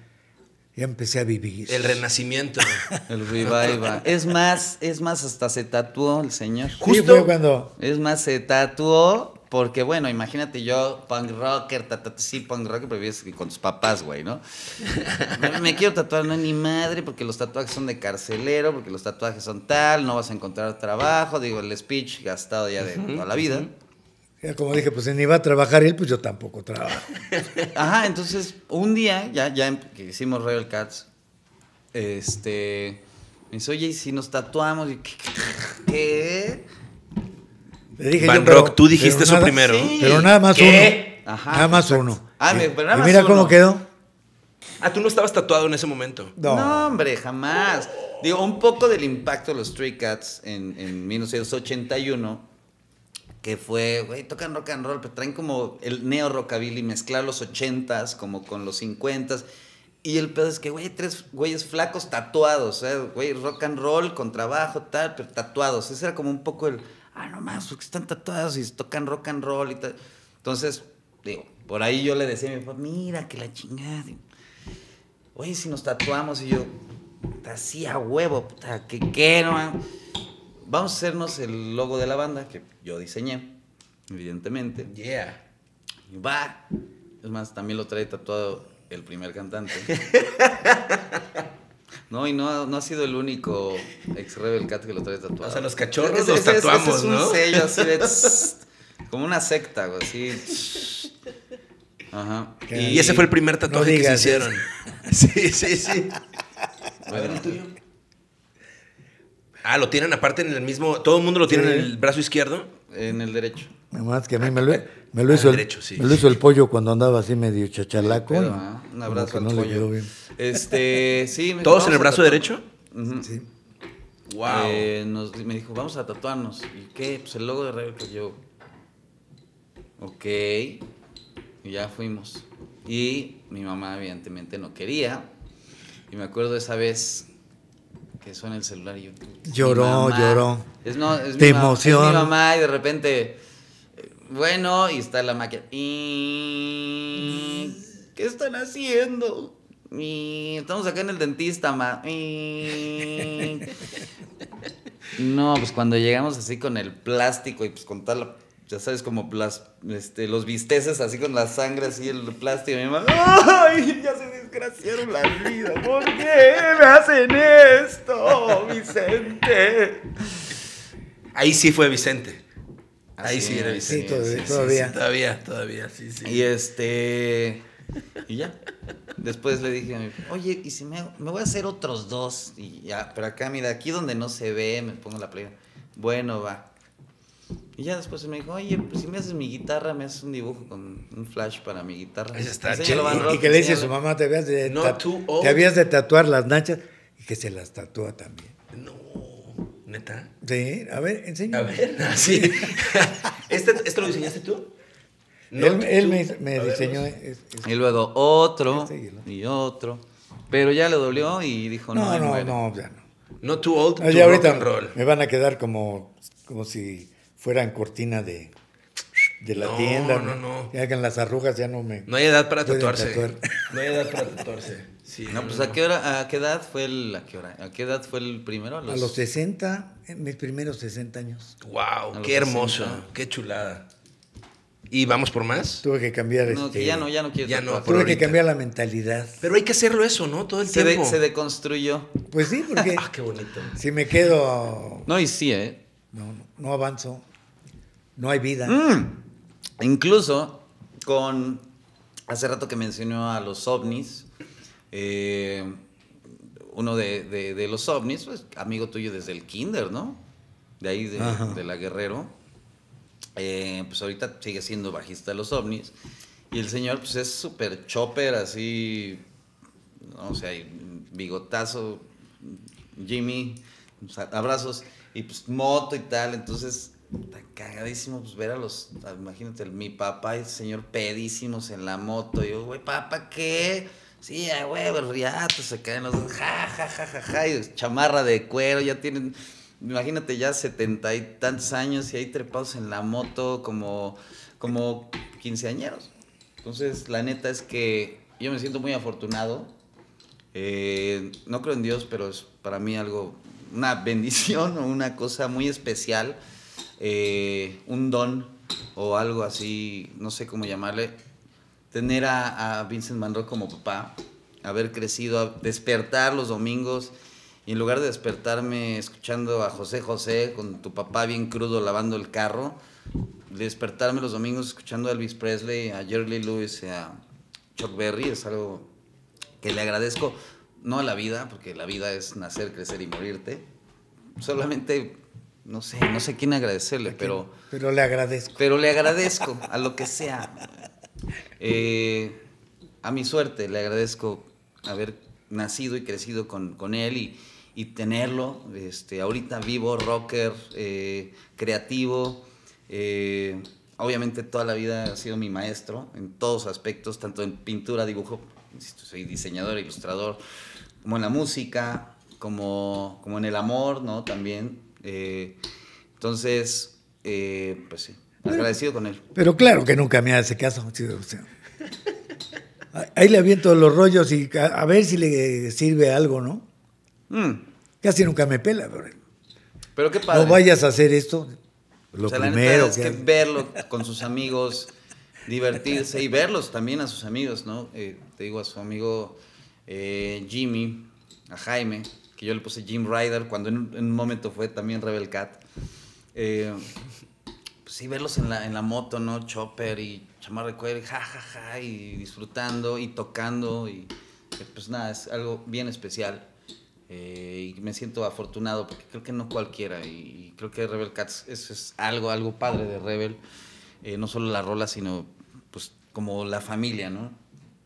ya empecé a vivir. El renacimiento. *laughs* el revival. Es más, es más, hasta se tatuó el señor. Justo. cuando. Es más, se tatuó porque, bueno, imagínate yo, punk rocker, sí, punk rocker, pero vives con tus papás, güey, ¿no? *laughs* me, quiero tatuar, no ni madre, porque los tatuajes son de carcelero, porque los tatuajes son tal, no vas a encontrar trabajo, digo, el speech gastado ya de toda la vida. Ya como dije, pues si ni va a trabajar él, pues yo tampoco trabajo. *laughs* Ajá, entonces un día, ya, ya em, que hicimos Royal Cats, este, me dice, oye, ¿y si nos tatuamos? Y, ¿Qué? Van Rock, tú dijiste eso primero. Pero nada más uno. nada más uno. Ah, mira cómo quedó. Ah, tú no estabas tatuado en ese momento. No, hombre, jamás. Digo, un poco del impacto de los Street Cats en, 1981, que fue, güey, tocan rock and roll, pero traen como el neo rockabilly, mezclar los 80s como con los 50s. Y el pedo es que, güey, tres güeyes flacos tatuados, ¿eh? güey, rock and roll con trabajo, tal, pero tatuados. Ese era como un poco el, Ah, no más, porque están tatuados y tocan rock and roll y tal. Entonces, digo, por ahí yo le decía a mi papá, mira que la chingada. Oye, si nos tatuamos y yo, así a huevo, puta, que qué, no Vamos a hacernos el logo de la banda que yo diseñé, evidentemente. Yeah. va. Es más, también lo trae tatuado el primer cantante. *laughs* No, y no, no ha sido el único ex Rebel Cat que lo trae tatuado. O sea, los cachorros los tatuamos, es un ¿no? sello así de... *laughs* como una secta, güey, así. Ajá. Y, ese fue el primer tatuaje que se hicieron. *laughs* sí, sí, sí. A ver, el tuyo. Ah, lo tienen aparte en el mismo. Todo el mundo lo tiene en el brazo izquierdo. En el derecho es que a mí me ah, lo, ah, hizo, el, pollo cuando andaba así medio chachalaco. un abrazo al pollo. Este, *laughs* sí, ¿Todos en el brazo derecho? Sí. Wow. Eh, me dijo, vamos a tatuarnos. ¿Y qué? Pues el logo de Rebel que yo. Ok. Y ya fuimos. Y mi mamá, evidentemente, no quería. Y me acuerdo esa vez que suena el celular y yo. Lloró, lloró. Es, no, Te emoción mi mamá y de repente bueno, y está la máquina. ¿Qué están haciendo? Estamos acá en el dentista, ma. No, pues cuando llegamos así con el plástico y pues con tal, ya sabes, como este, los visteces así con la sangre, así el plástico, mi mamá, ¡ay! Ya se desgraciaron la vida, ¿por qué me hacen esto, Vicente? Ahí sí fue Vicente. Ahí sí, sigue Sí, todavía, todavía. todavía, sí, sí. Y este. Y ya. Después le dije a mi oye, ¿y si me, voy a hacer otros dos? Y ya, pero acá, mira, aquí donde no se ve, me pongo la playa. Bueno, va. Y ya después me dijo, oye, pues si me haces mi guitarra, me haces un dibujo con un flash para mi guitarra. está Y, que le dice a su mamá, te habías de, te oh. habías de tatuar las nachas y que se las tatúa también. ¿Neta? Sí, a ver, enséñame. A ver, *laughs* así. *laughs* ¿Este, ¿Esto lo diseñaste tú? No, él, me, diseñó. y luego este otro y otro. Pero ya lo dobló y dijo: No, no, no, no, ya no. No too old, no, ahorita Me van a quedar como, como si fueran cortina de, de la tienda. No, no, no. Ya que en las arrugas ya no me. No hay edad para tatuarse. No hay edad para tatuarse no, pues ¿a qué, hora, a qué edad fue el, qué a qué edad fue el primero? A los, 60, eh, mis primeros 60 años. Wow, qué hermoso, qué chulada. ¿Y vamos por más? Tuve que cambiar No, que ya este, no, ya no quiero. Ya no, Tuve que cambiar la mentalidad. Pero hay que hacerlo eso, ¿no? Todo el tiempo. se deconstruyó. Pues sí, porque. *laughs* ah, qué bonito. Si me quedo. No, y sí, ¿eh? No, no avanzo. No hay vida. Mm. Incluso con. Hace rato que mencionó a los ovnis eh, uno de, los ovnis, pues amigo tuyo desde el kinder, ¿no? De ahí, de, la Guerrero. Eh, pues ahorita sigue siendo bajista de los ovnis. Y el señor, pues es súper chopper, así, no sé, bigotazo, Jimmy, abrazos, y pues moto y tal. Entonces, está cagadísimo, pues, ver a los, imagínate, mi papá y el señor pedísimos en la moto. Y yo, güey, papá, ¿qué? Sí, güey, los se caen los ja, ja, ja, ja, ja, y chamarra de cuero, ya tienen, imagínate ya setenta y tantos años y ahí trepados en la moto como, como quinceañeros. Entonces, la neta es que yo me siento muy afortunado. Eh, no creo en Dios, pero es para mí algo, una *laughs* bendición o una cosa muy especial, eh, un don o algo así, no sé cómo llamarle tener a, Vincent Manro como papá, haber crecido, despertar los domingos y en lugar de despertarme escuchando a José José con tu papá bien crudo lavando el carro, despertarme los domingos escuchando a Elvis Presley, a Jerry Lee Lewis, a Chuck Berry, es algo que le agradezco, no a la vida, porque la vida es nacer, crecer y morirte, solamente no sé, no sé quién agradecerle, pero... Pero le agradezco. Pero le agradezco a lo que sea. Eh, a mi suerte le agradezco haber nacido y crecido con, él y, tenerlo, este, ahorita vivo, rocker, eh, creativo. Eh, obviamente toda la vida ha sido mi maestro en todos aspectos, tanto en pintura, dibujo, soy diseñador, ilustrador, como en la música, como, como en el amor, ¿no? También. entonces, pues sí, Agradecido con él. Pero claro que nunca me hace caso. Ahí le aviento los rollos y a, ver si le sirve algo, ¿no? Mm. Casi nunca me pela. Pero, pero qué pasa. No vayas a hacer esto. Lo primero es que, verlo con sus amigos, divertirse y verlos también a sus amigos, ¿no? Eh, te digo a su amigo eh, Jimmy, a Jaime, que yo le puse Jim Ryder cuando en, un momento fue también Rebel Cat. Eh, pues, sí, verlos en la, moto, ¿no? Chopper y chamarra de ja, ja, ja, y disfrutando y tocando y eh, pues nada, es algo bien especial. Eh, y me siento afortunado porque creo que no cualquiera y, creo que Rebel Cats es algo, algo padre de Rebel. Eh, no solo la rola, sino pues como la familia, ¿no?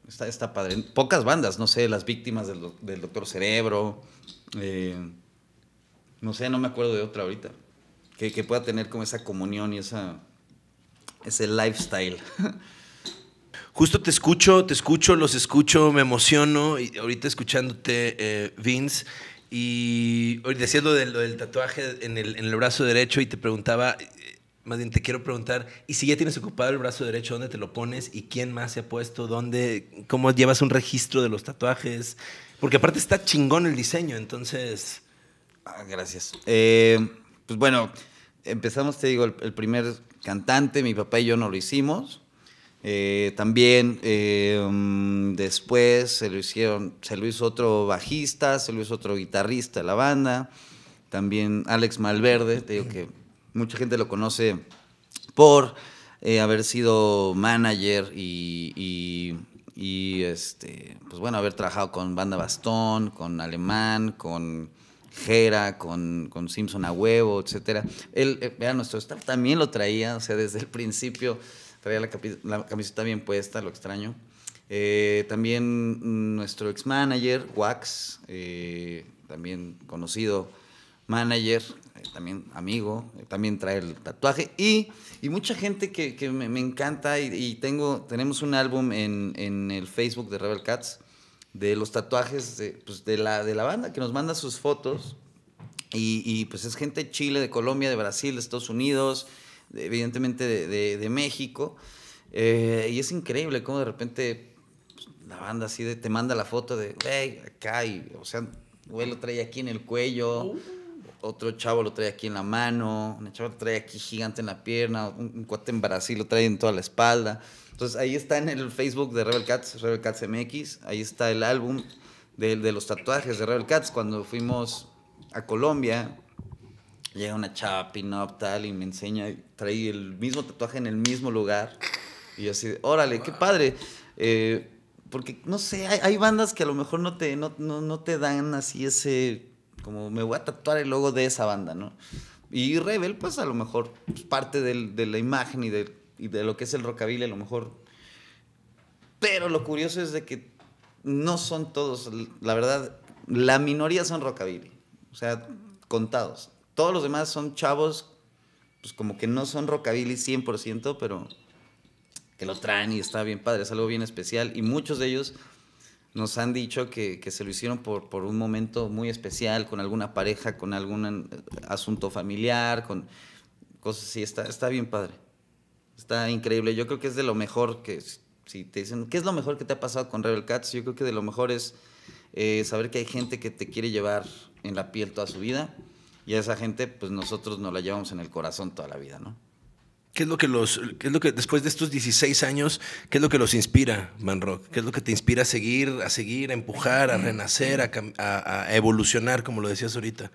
Está, está padre. Pocas bandas, no sé, Las Víctimas del, Doctor Cerebro, no sé, no me acuerdo de otra ahorita que, pueda tener como esa comunión y esa, ese lifestyle. *laughs* Justo te escucho, te escucho, los escucho, me emociono. Y ahorita escuchándote, eh, Vince, y decías lo, del tatuaje en el, brazo derecho y te preguntaba, eh, más bien te quiero preguntar, ¿y si ya tienes ocupado el brazo derecho, dónde te lo pones y quién más se ha puesto? ¿Dónde? ¿Cómo llevas un registro de los tatuajes? Porque aparte está chingón el diseño, entonces... Ah, gracias. Eh, pues bueno, empezamos, te digo, el, primer cantante, mi papá y yo no lo hicimos. Eh, también eh, mm, después se lo hicieron, se lo hizo otro bajista, se lo hizo otro guitarrista de la banda. También Alex Malverde, te digo que mucha gente lo conoce por eh, haber sido manager y, y, este, pues bueno, haber trabajado con Banda Bastón, con Alemán, con Jera, con, Simpson a huevo, etcétera, Él, eh, vea, nuestro staff también lo traía, o sea, desde el principio traía la, camiseta bien puesta, lo extraño. Eh, también nuestro ex manager, Wax, eh, también conocido manager, también amigo, también trae el tatuaje. Y, y mucha gente que, me, encanta y, tengo, tenemos un álbum en, en el Facebook de Rebel Cats de los tatuajes pues, de, la, de la banda, que nos manda sus fotos. Y, pues es gente de Chile, de Colombia, de Brasil, de Estados Unidos, evidentemente de, México. Eh, y es increíble cómo de repente pues, la banda así te manda la foto de, hey, acá, y, o sea, güey lo trae aquí en el cuello, uh. otro chavo lo trae aquí en la mano, un chavo lo trae aquí gigante en la pierna, un, un cuate en Brasil lo trae en toda la espalda. Entonces ahí está en el Facebook de Rebel Cats, Rebel Cats MX, ahí está el álbum de, los tatuajes de Rebel Cats. Cuando fuimos a Colombia, llega una chava pin-up tal y me enseña, trae el mismo tatuaje en el mismo lugar. Y yo así, órale, qué padre. Eh, porque, no sé, hay, bandas que a lo mejor no te, no, te dan así ese, como me voy a tatuar el logo de esa banda, ¿no? Y Rebel, pues a lo mejor pues, parte de la imagen y del y de lo que es el rockabilly a lo mejor. Pero lo curioso es de que no son todos, la verdad, la minoría son rockabilly, o sea, contados. Todos los demás son chavos, pues como que no son rockabilly 100%, pero que lo traen y está bien padre, es algo bien especial. Y muchos de ellos nos han dicho que, se lo hicieron por, por, un momento muy especial, con alguna pareja, con algún eh, asunto familiar, con cosas así. Está, está bien padre. Está increíble. Yo creo que es de lo mejor que, si te dicen, ¿qué es lo mejor que te ha pasado con Rebel Cats? Yo creo que de lo mejor es eh, saber que hay gente que te quiere llevar en la piel toda su vida. Y a esa gente, pues nosotros nos la llevamos en el corazón toda la vida, ¿no? ¿Qué es lo que los, es lo que después de estos 16 años, qué es lo que los inspira, Man Rock? ¿Qué es lo que te inspira a seguir, a seguir, a empujar, a renacer, a, a evolucionar, como lo decías ahorita?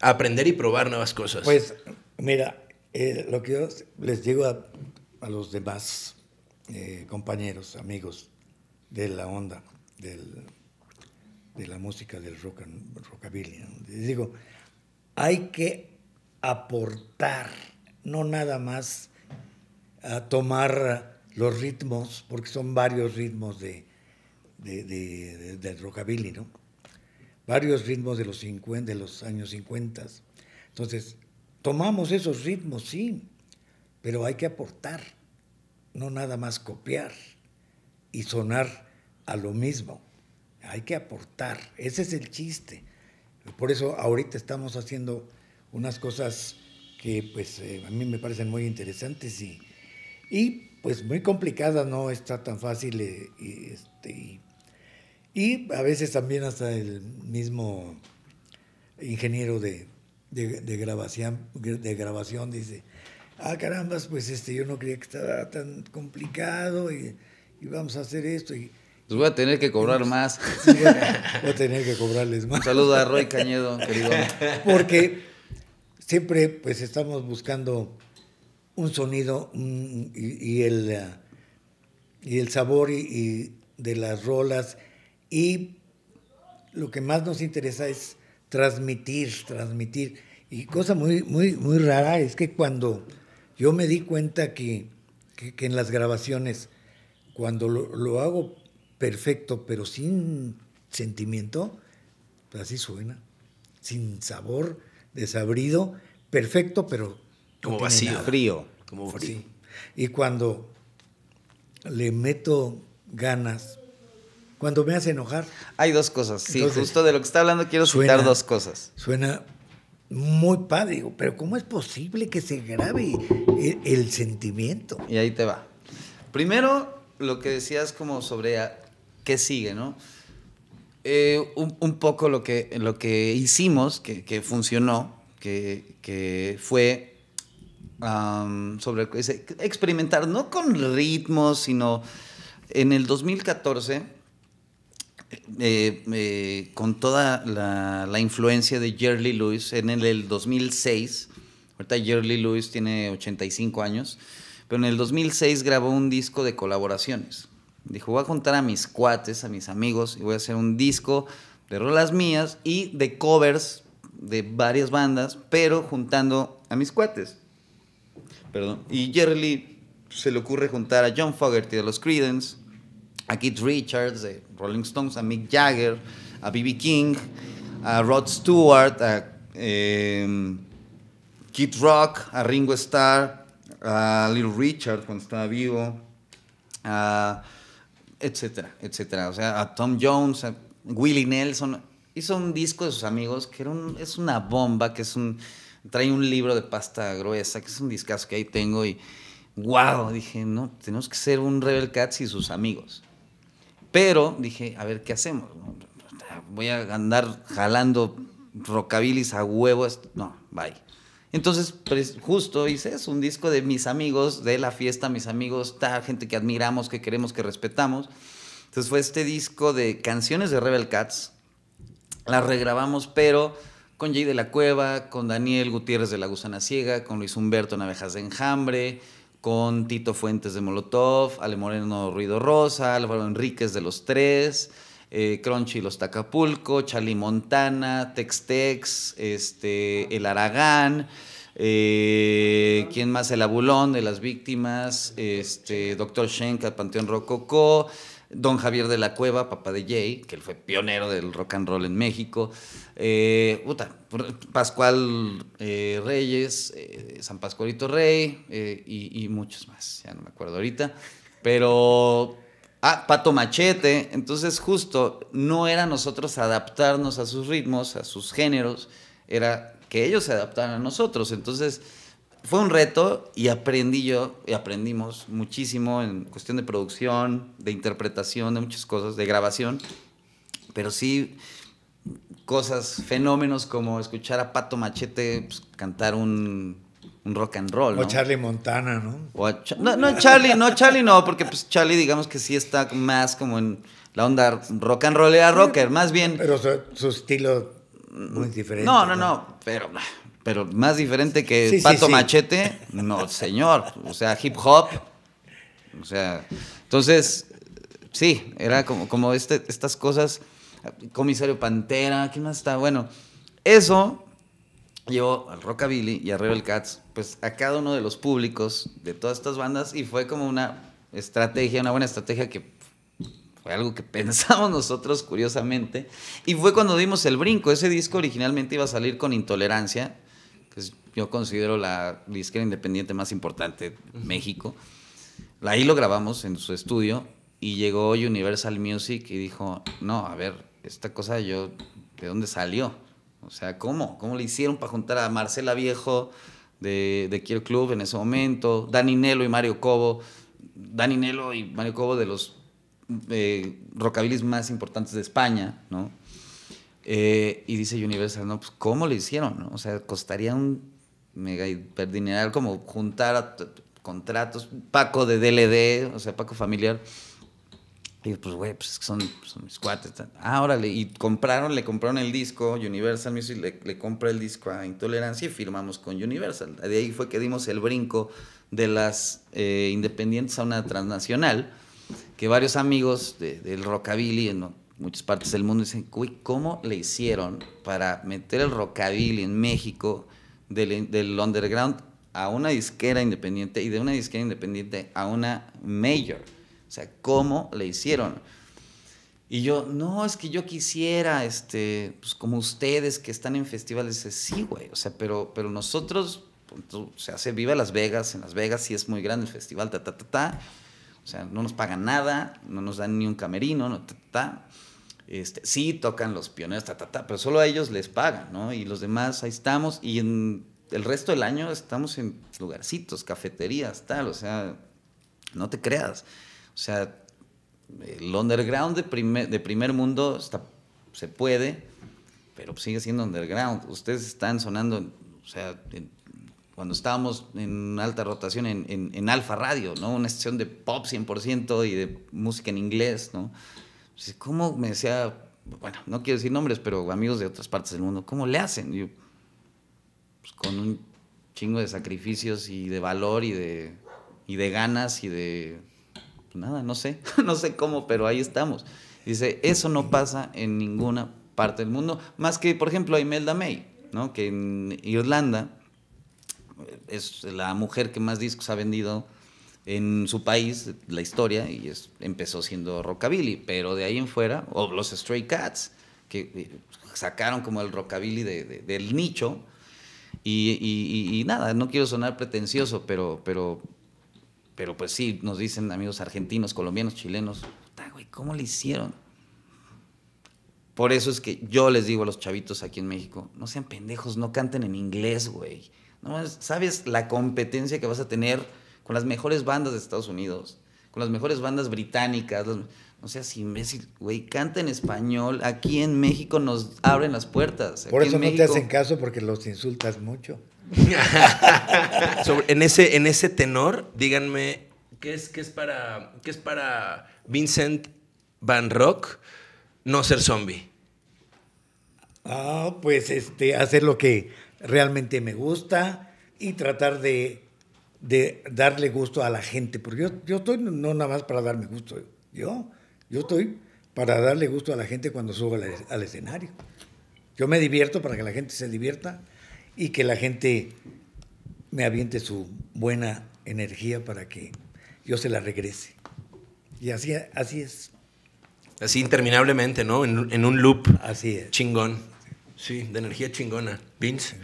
A aprender y probar nuevas cosas. Pues, mira, eh, lo que yo les digo a, los demás eh, compañeros, amigos de la onda, de la música del rockabilly, les digo, hay que aportar, no nada más a tomar los ritmos, porque son varios ritmos de, del rockabilly, ¿no? Varios ritmos de los, 50, de los años 50. Entonces, Tomamos esos ritmos, sí, pero hay que aportar, no nada más copiar y sonar a lo mismo. Hay que aportar, ese es el chiste. Por eso ahorita estamos haciendo unas cosas que pues eh, a mí me parecen muy interesantes y, pues muy complicadas, no está tan fácil eh, este, y, a veces también hasta el mismo ingeniero de, de, grabación, de grabación, dice, ah, carambas, pues este, yo no creía que estaba tan complicado y, y vamos a hacer esto. Y, pues voy a tener que cobrar más. *laughs* voy, a, tener que cobrarles más. Un saludo a Roy Cañedo, querido. Porque siempre pues estamos buscando un sonido y, el, y el sabor y de las rolas y lo que más nos interesa es transmitir, transmitir. Y cosa muy, muy, muy rara es que cuando yo me di cuenta que, en las grabaciones, cuando lo, hago perfecto, pero sin sentimiento, pues así suena. Sin sabor, desabrido, perfecto, pero. Como vacío, frío. Como frío. Y cuando le meto ganas, cuando me hace enojar. Hay dos cosas, sí, justo de lo que está hablando quiero citar dos cosas. Suena muy padre, pero ¿cómo es posible que se grabe e-, el, sentimiento? Y ahí te va. Primero, lo que decías como sobre ah, qué sigue, ¿no? Eh, un, poco lo que, lo que hicimos, que, funcionó, que, fue sobre experimentar, no con ritmos, sino en el 2014 eh, eh, con toda la, influencia de Jerry Lewis en el, 2006. Ahorita Jerry Lewis tiene 85 años, pero en el 2006 grabó un disco de colaboraciones. Dijo, voy a juntar a mis cuates, a mis amigos, y voy a hacer un disco de rolas mías y de covers de varias bandas, pero juntando a mis cuates. Perdón. Y Jerry se le ocurre juntar a John Fogerty de los Creedence, a Keith Richards de Rolling Stones, a Mick Jagger, a B.B. King, a Rod Stewart, a eh, Rock, a Ringo Starr, a Little Richard cuando estaba vivo, etcétera, etcétera. O sea, a Tom Jones, a Willie Nelson. Hizo un disco de sus amigos que era un, es una bomba, que es un... Trae un libro de pasta gruesa, que es un discazo que ahí tengo y wow, dije, no, tenemos que ser un Rebel Cats y sus amigos. Pero dije, a ver, ¿qué hacemos? Voy a andar jalando rocabilis a huevos. No, bye. Entonces, pues, justo hice eso, un disco de mis amigos, de la fiesta, mis amigos, ta, gente que admiramos, que queremos, que respetamos. Entonces fue este disco de canciones de Rebel Cats. La regrabamos, pero con Jay de la Cueva, con Daniel Gutiérrez de la Gusana Ciega, con Luis Humberto navejas de Enjambre, con Tito Fuentes de Molotov, Ale Moreno Ruido Rosa, Álvaro Enríquez de Los Tres, eh, Crunchy Los Tacapulco, Charlie Montana, Tex este, El Aragán, eh, ¿quién más? El Abulón de las Víctimas, este, Doctor Shenka, Panteón Rococó, Don Javier de la Cueva, papá de Jay, que él fue pionero del rock and roll en México. Eh, Pascual eh, Reyes, eh, San Pascualito Rey y, y, muchos más, ya no me acuerdo ahorita. Pero, ah, Pato Machete, entonces justo no era nosotros adaptarnos a sus ritmos, a sus géneros, era que ellos se adaptaran a nosotros. Entonces fue un reto y aprendí yo, y aprendimos muchísimo en cuestión de producción, de interpretación, de muchas cosas, de grabación. Pero sí, cosas, fenómenos como escuchar a Pato Machete pues, cantar un, un, rock and roll. O Charlie Montana, ¿no? O no, Charlie, no, Charlie no, porque pues Charlie digamos que sí está más como en la onda rock and roll era rocker, más bien. Pero su, estilo muy diferente. No, no, no, pero, pero más diferente que Pato Machete, no, señor. O sea, hip hop. O sea, entonces, sí, era como, como este, estas cosas Comisario Pantera, ¿Qué más está? Bueno, eso llevó al Rockabilly y a Rebel Cats, pues a cada uno de los públicos de todas estas bandas y fue como una estrategia, una buena estrategia que fue algo que *laughs* pensamos nosotros curiosamente y fue cuando dimos el brinco. Ese disco originalmente iba a salir con Intolerancia, que yo considero la disquera independiente más importante de México. Ahí lo grabamos en su estudio y llegó Universal Music y dijo, no, a ver, esta cosa yo, ¿de dónde salió? O sea, ¿cómo? ¿Cómo le hicieron para juntar a Marcela Viejo de, de Kier Club en ese momento? Dani Nelo y Mario Cobo. Dani Nelo y Mario Cobo de los eh, rockabilis más importantes de España, ¿no? Eh, y dice Universal, no, pues ¿cómo le hicieron? O sea, costaría un mega hiperdineral como juntar contratos, Paco de DLD, o sea, Paco familiar, y digo, pues, güey, pues son, mis cuates. ahora órale. Y compraron, le compraron el disco, Universal Music le, le el disco a Intolerancia y firmamos con Universal. De ahí fue que dimos el brinco de las eh, independientes a una transnacional, que varios amigos de, del rockabilly en muchas partes del mundo dicen, güey, ¿cómo le hicieron para meter el rockabilly en México del, del underground a una disquera independiente y de una disquera independiente a una major? O sea, ¿cómo le hicieron? Y yo, no, es que yo quisiera, este, pues como ustedes que están en festivales, sí, güey, o sea, pero, pero nosotros, pues, se hace Viva Las Vegas, en Las Vegas sí es muy grande el festival, ta, ta, ta, ta, o sea, no nos pagan nada, no nos dan ni un camerino, no, ta, ta, Este, sí tocan los pioneros, ta, ta, ta, pero solo a ellos les pagan, ¿no? Y los demás ahí estamos, y en el resto del año estamos en lugarcitos, cafeterías, tal, o sea, no te creas. O sea, el underground de primer, mundo se puede, pero sigue siendo underground. Ustedes están sonando, o sea, cuando estábamos en alta rotación en, Alfa Radio, ¿no? Una estación de pop 100% y de música en inglés, ¿no? ¿Cómo me decía, bueno, no quiero decir nombres, pero amigos de otras partes del mundo, ¿cómo le hacen? Yo, pues con un chingo de sacrificios y de valor y de, y de ganas y de pues nada, no sé, *laughs* no sé cómo, pero ahí estamos. Dice, eso no pasa en ninguna parte del mundo, más que, por ejemplo, a Imelda May, ¿no? que en Irlanda eh, es la mujer que más discos ha vendido en su país, la historia, y es, empezó siendo rockabilly, pero de ahí en fuera, o los Stray Cats, que eh, sacaron como el rockabilly del nicho, y, y, y, nada, no quiero sonar pretencioso, pero, pero pero pues sí, nos dicen amigos argentinos, colombianos, chilenos, puta, güey, ¿cómo le hicieron? Por eso es que yo les digo a los chavitos aquí en México, no sean pendejos, no canten en inglés, güey. No, sabes la competencia que vas a tener con las mejores bandas de Estados Unidos, con las mejores bandas británicas. no seas imbécil, güey, canta en español. Aquí en México nos abren las puertas. Por eso no te hacen caso porque los insultas mucho. *laughs* en, ese, en ese tenor, díganme, ¿qué es, es, para, es para Vincent Van Rock no ser zombie? Ah, pues este, hacer lo que realmente me gusta y tratar de, darle gusto a la gente. Porque yo, yo estoy no nada más para darme gusto. Yo, yo estoy para darle gusto a la gente cuando subo al escenario. Yo me divierto para que la gente se divierta y que la gente me aviente su buena energía para que yo se la regrese. Y así, así es. Así interminablemente, ¿no? En, en un loop. Así Chingón. Sí, de energía chingona. Vince.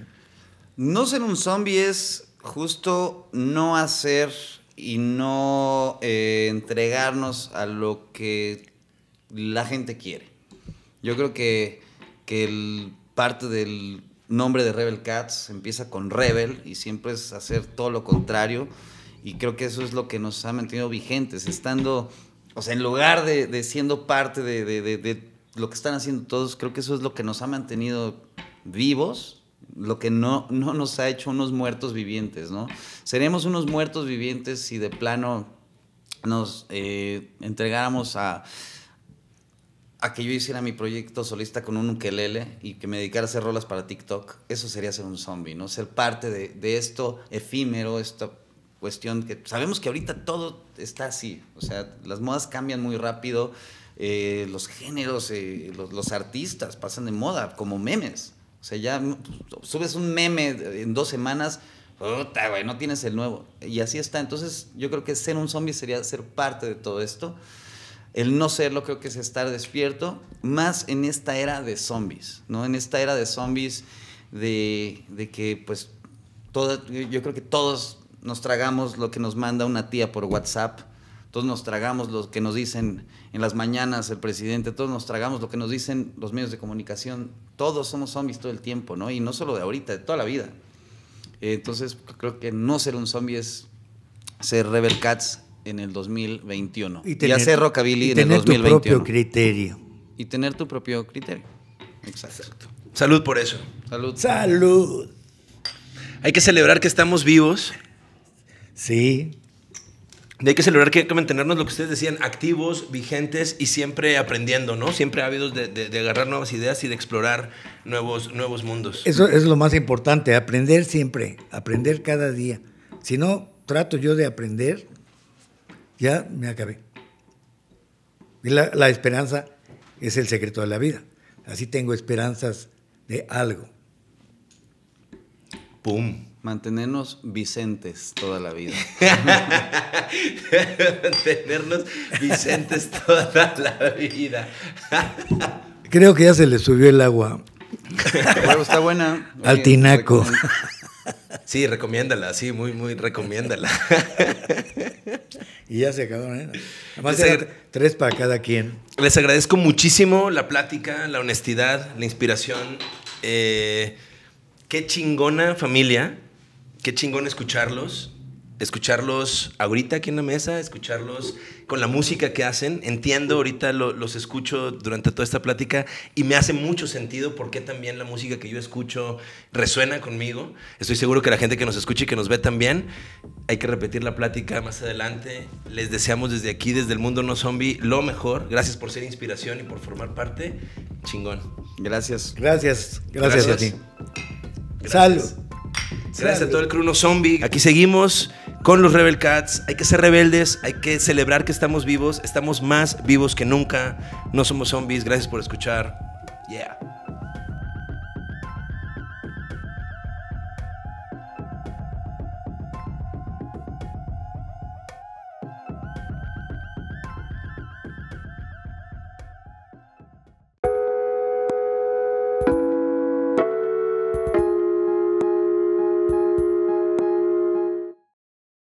No ser un zombie es justo no hacer y no eh, entregarnos a lo que la gente quiere. Yo creo que, que parte del nombre de Rebel Cats empieza con Rebel y siempre es hacer todo lo contrario. Y creo que eso es lo que nos ha mantenido vigentes, estando, o sea, en lugar de, siendo parte de, lo que están haciendo todos, creo que eso es lo que nos ha mantenido vivos, lo que no, no nos ha hecho unos muertos vivientes, ¿no? Seremos unos muertos vivientes si de plano nos eh, entregáramos a a que yo hiciera mi proyecto solista con un ukelele y que me dedicara a hacer rolas para TikTok, eso sería ser un zombie, ¿no? Ser parte de, esto efímero, esta cuestión que sabemos que ahorita todo está así, o sea, las modas cambian muy rápido, eh, los géneros, eh, los, artistas pasan de moda como memes, o sea, ya subes un meme en dos semanas, puta, no tienes el nuevo, y así está, entonces yo creo que ser un zombie sería ser parte de todo esto el no serlo creo que es estar despierto, más en esta era de zombies, ¿no? En esta era de zombies de, que pues yo creo que todos nos tragamos lo que nos manda una tía por WhatsApp, todos nos tragamos lo que nos dicen en las mañanas el presidente, todos nos tragamos lo que nos dicen los medios de comunicación, todos somos zombies todo el tiempo, ¿no? Y no solo de ahorita, de toda la vida. Entonces creo que no ser un zombie es ser Rebel Cats en el 2021. Y, tener, hacer rockabilly y en tu propio criterio. Y tener tu propio criterio. Exacto. Salud por eso. Salud. Salud. Hay que celebrar que estamos vivos. Sí. Hay que celebrar que hay que mantenernos lo que ustedes decían, activos, vigentes y siempre aprendiendo, ¿no? Siempre ávidos de, de, agarrar nuevas ideas y de explorar nuevos, nuevos mundos. Eso es lo más importante, aprender siempre, aprender cada día. Si no trato yo de aprender, ya me acabé. la, esperanza es el secreto de la vida. Así tengo esperanzas de algo. ¡Pum! Mantenernos vicentes toda la vida. *laughs* Mantenernos vicentes toda la vida. Creo que ya se le subió el agua. está buena. Al tinaco. Sí, recomiéndala, sí, muy, muy recomiéndala. *laughs* y ya se acabó, ¿eh? a hacer tres para cada quien. Les agradezco muchísimo la plática, la honestidad, la inspiración. Eh, qué chingona familia, qué chingón escucharlos. Escucharlos ahorita aquí en la mesa, escucharlos con la música que hacen. Entiendo, ahorita los escucho durante toda esta plática y me hace mucho sentido porque también la música que yo escucho resuena conmigo. Estoy seguro que la gente que nos escucha y que nos ve también, hay que repetir la plática más adelante. Les deseamos desde aquí, desde el mundo no zombie, lo mejor. Gracias por ser inspiración y por formar parte. Chingón. Gracias. Gracias. Gracias, a ti. Salud. Gracias a todo el crew no zombie. Aquí seguimos con los Rebel Cats. Hay que ser rebeldes, hay que celebrar que estamos vivos. Estamos más vivos que nunca. No somos zombies. Gracias por escuchar. Yeah.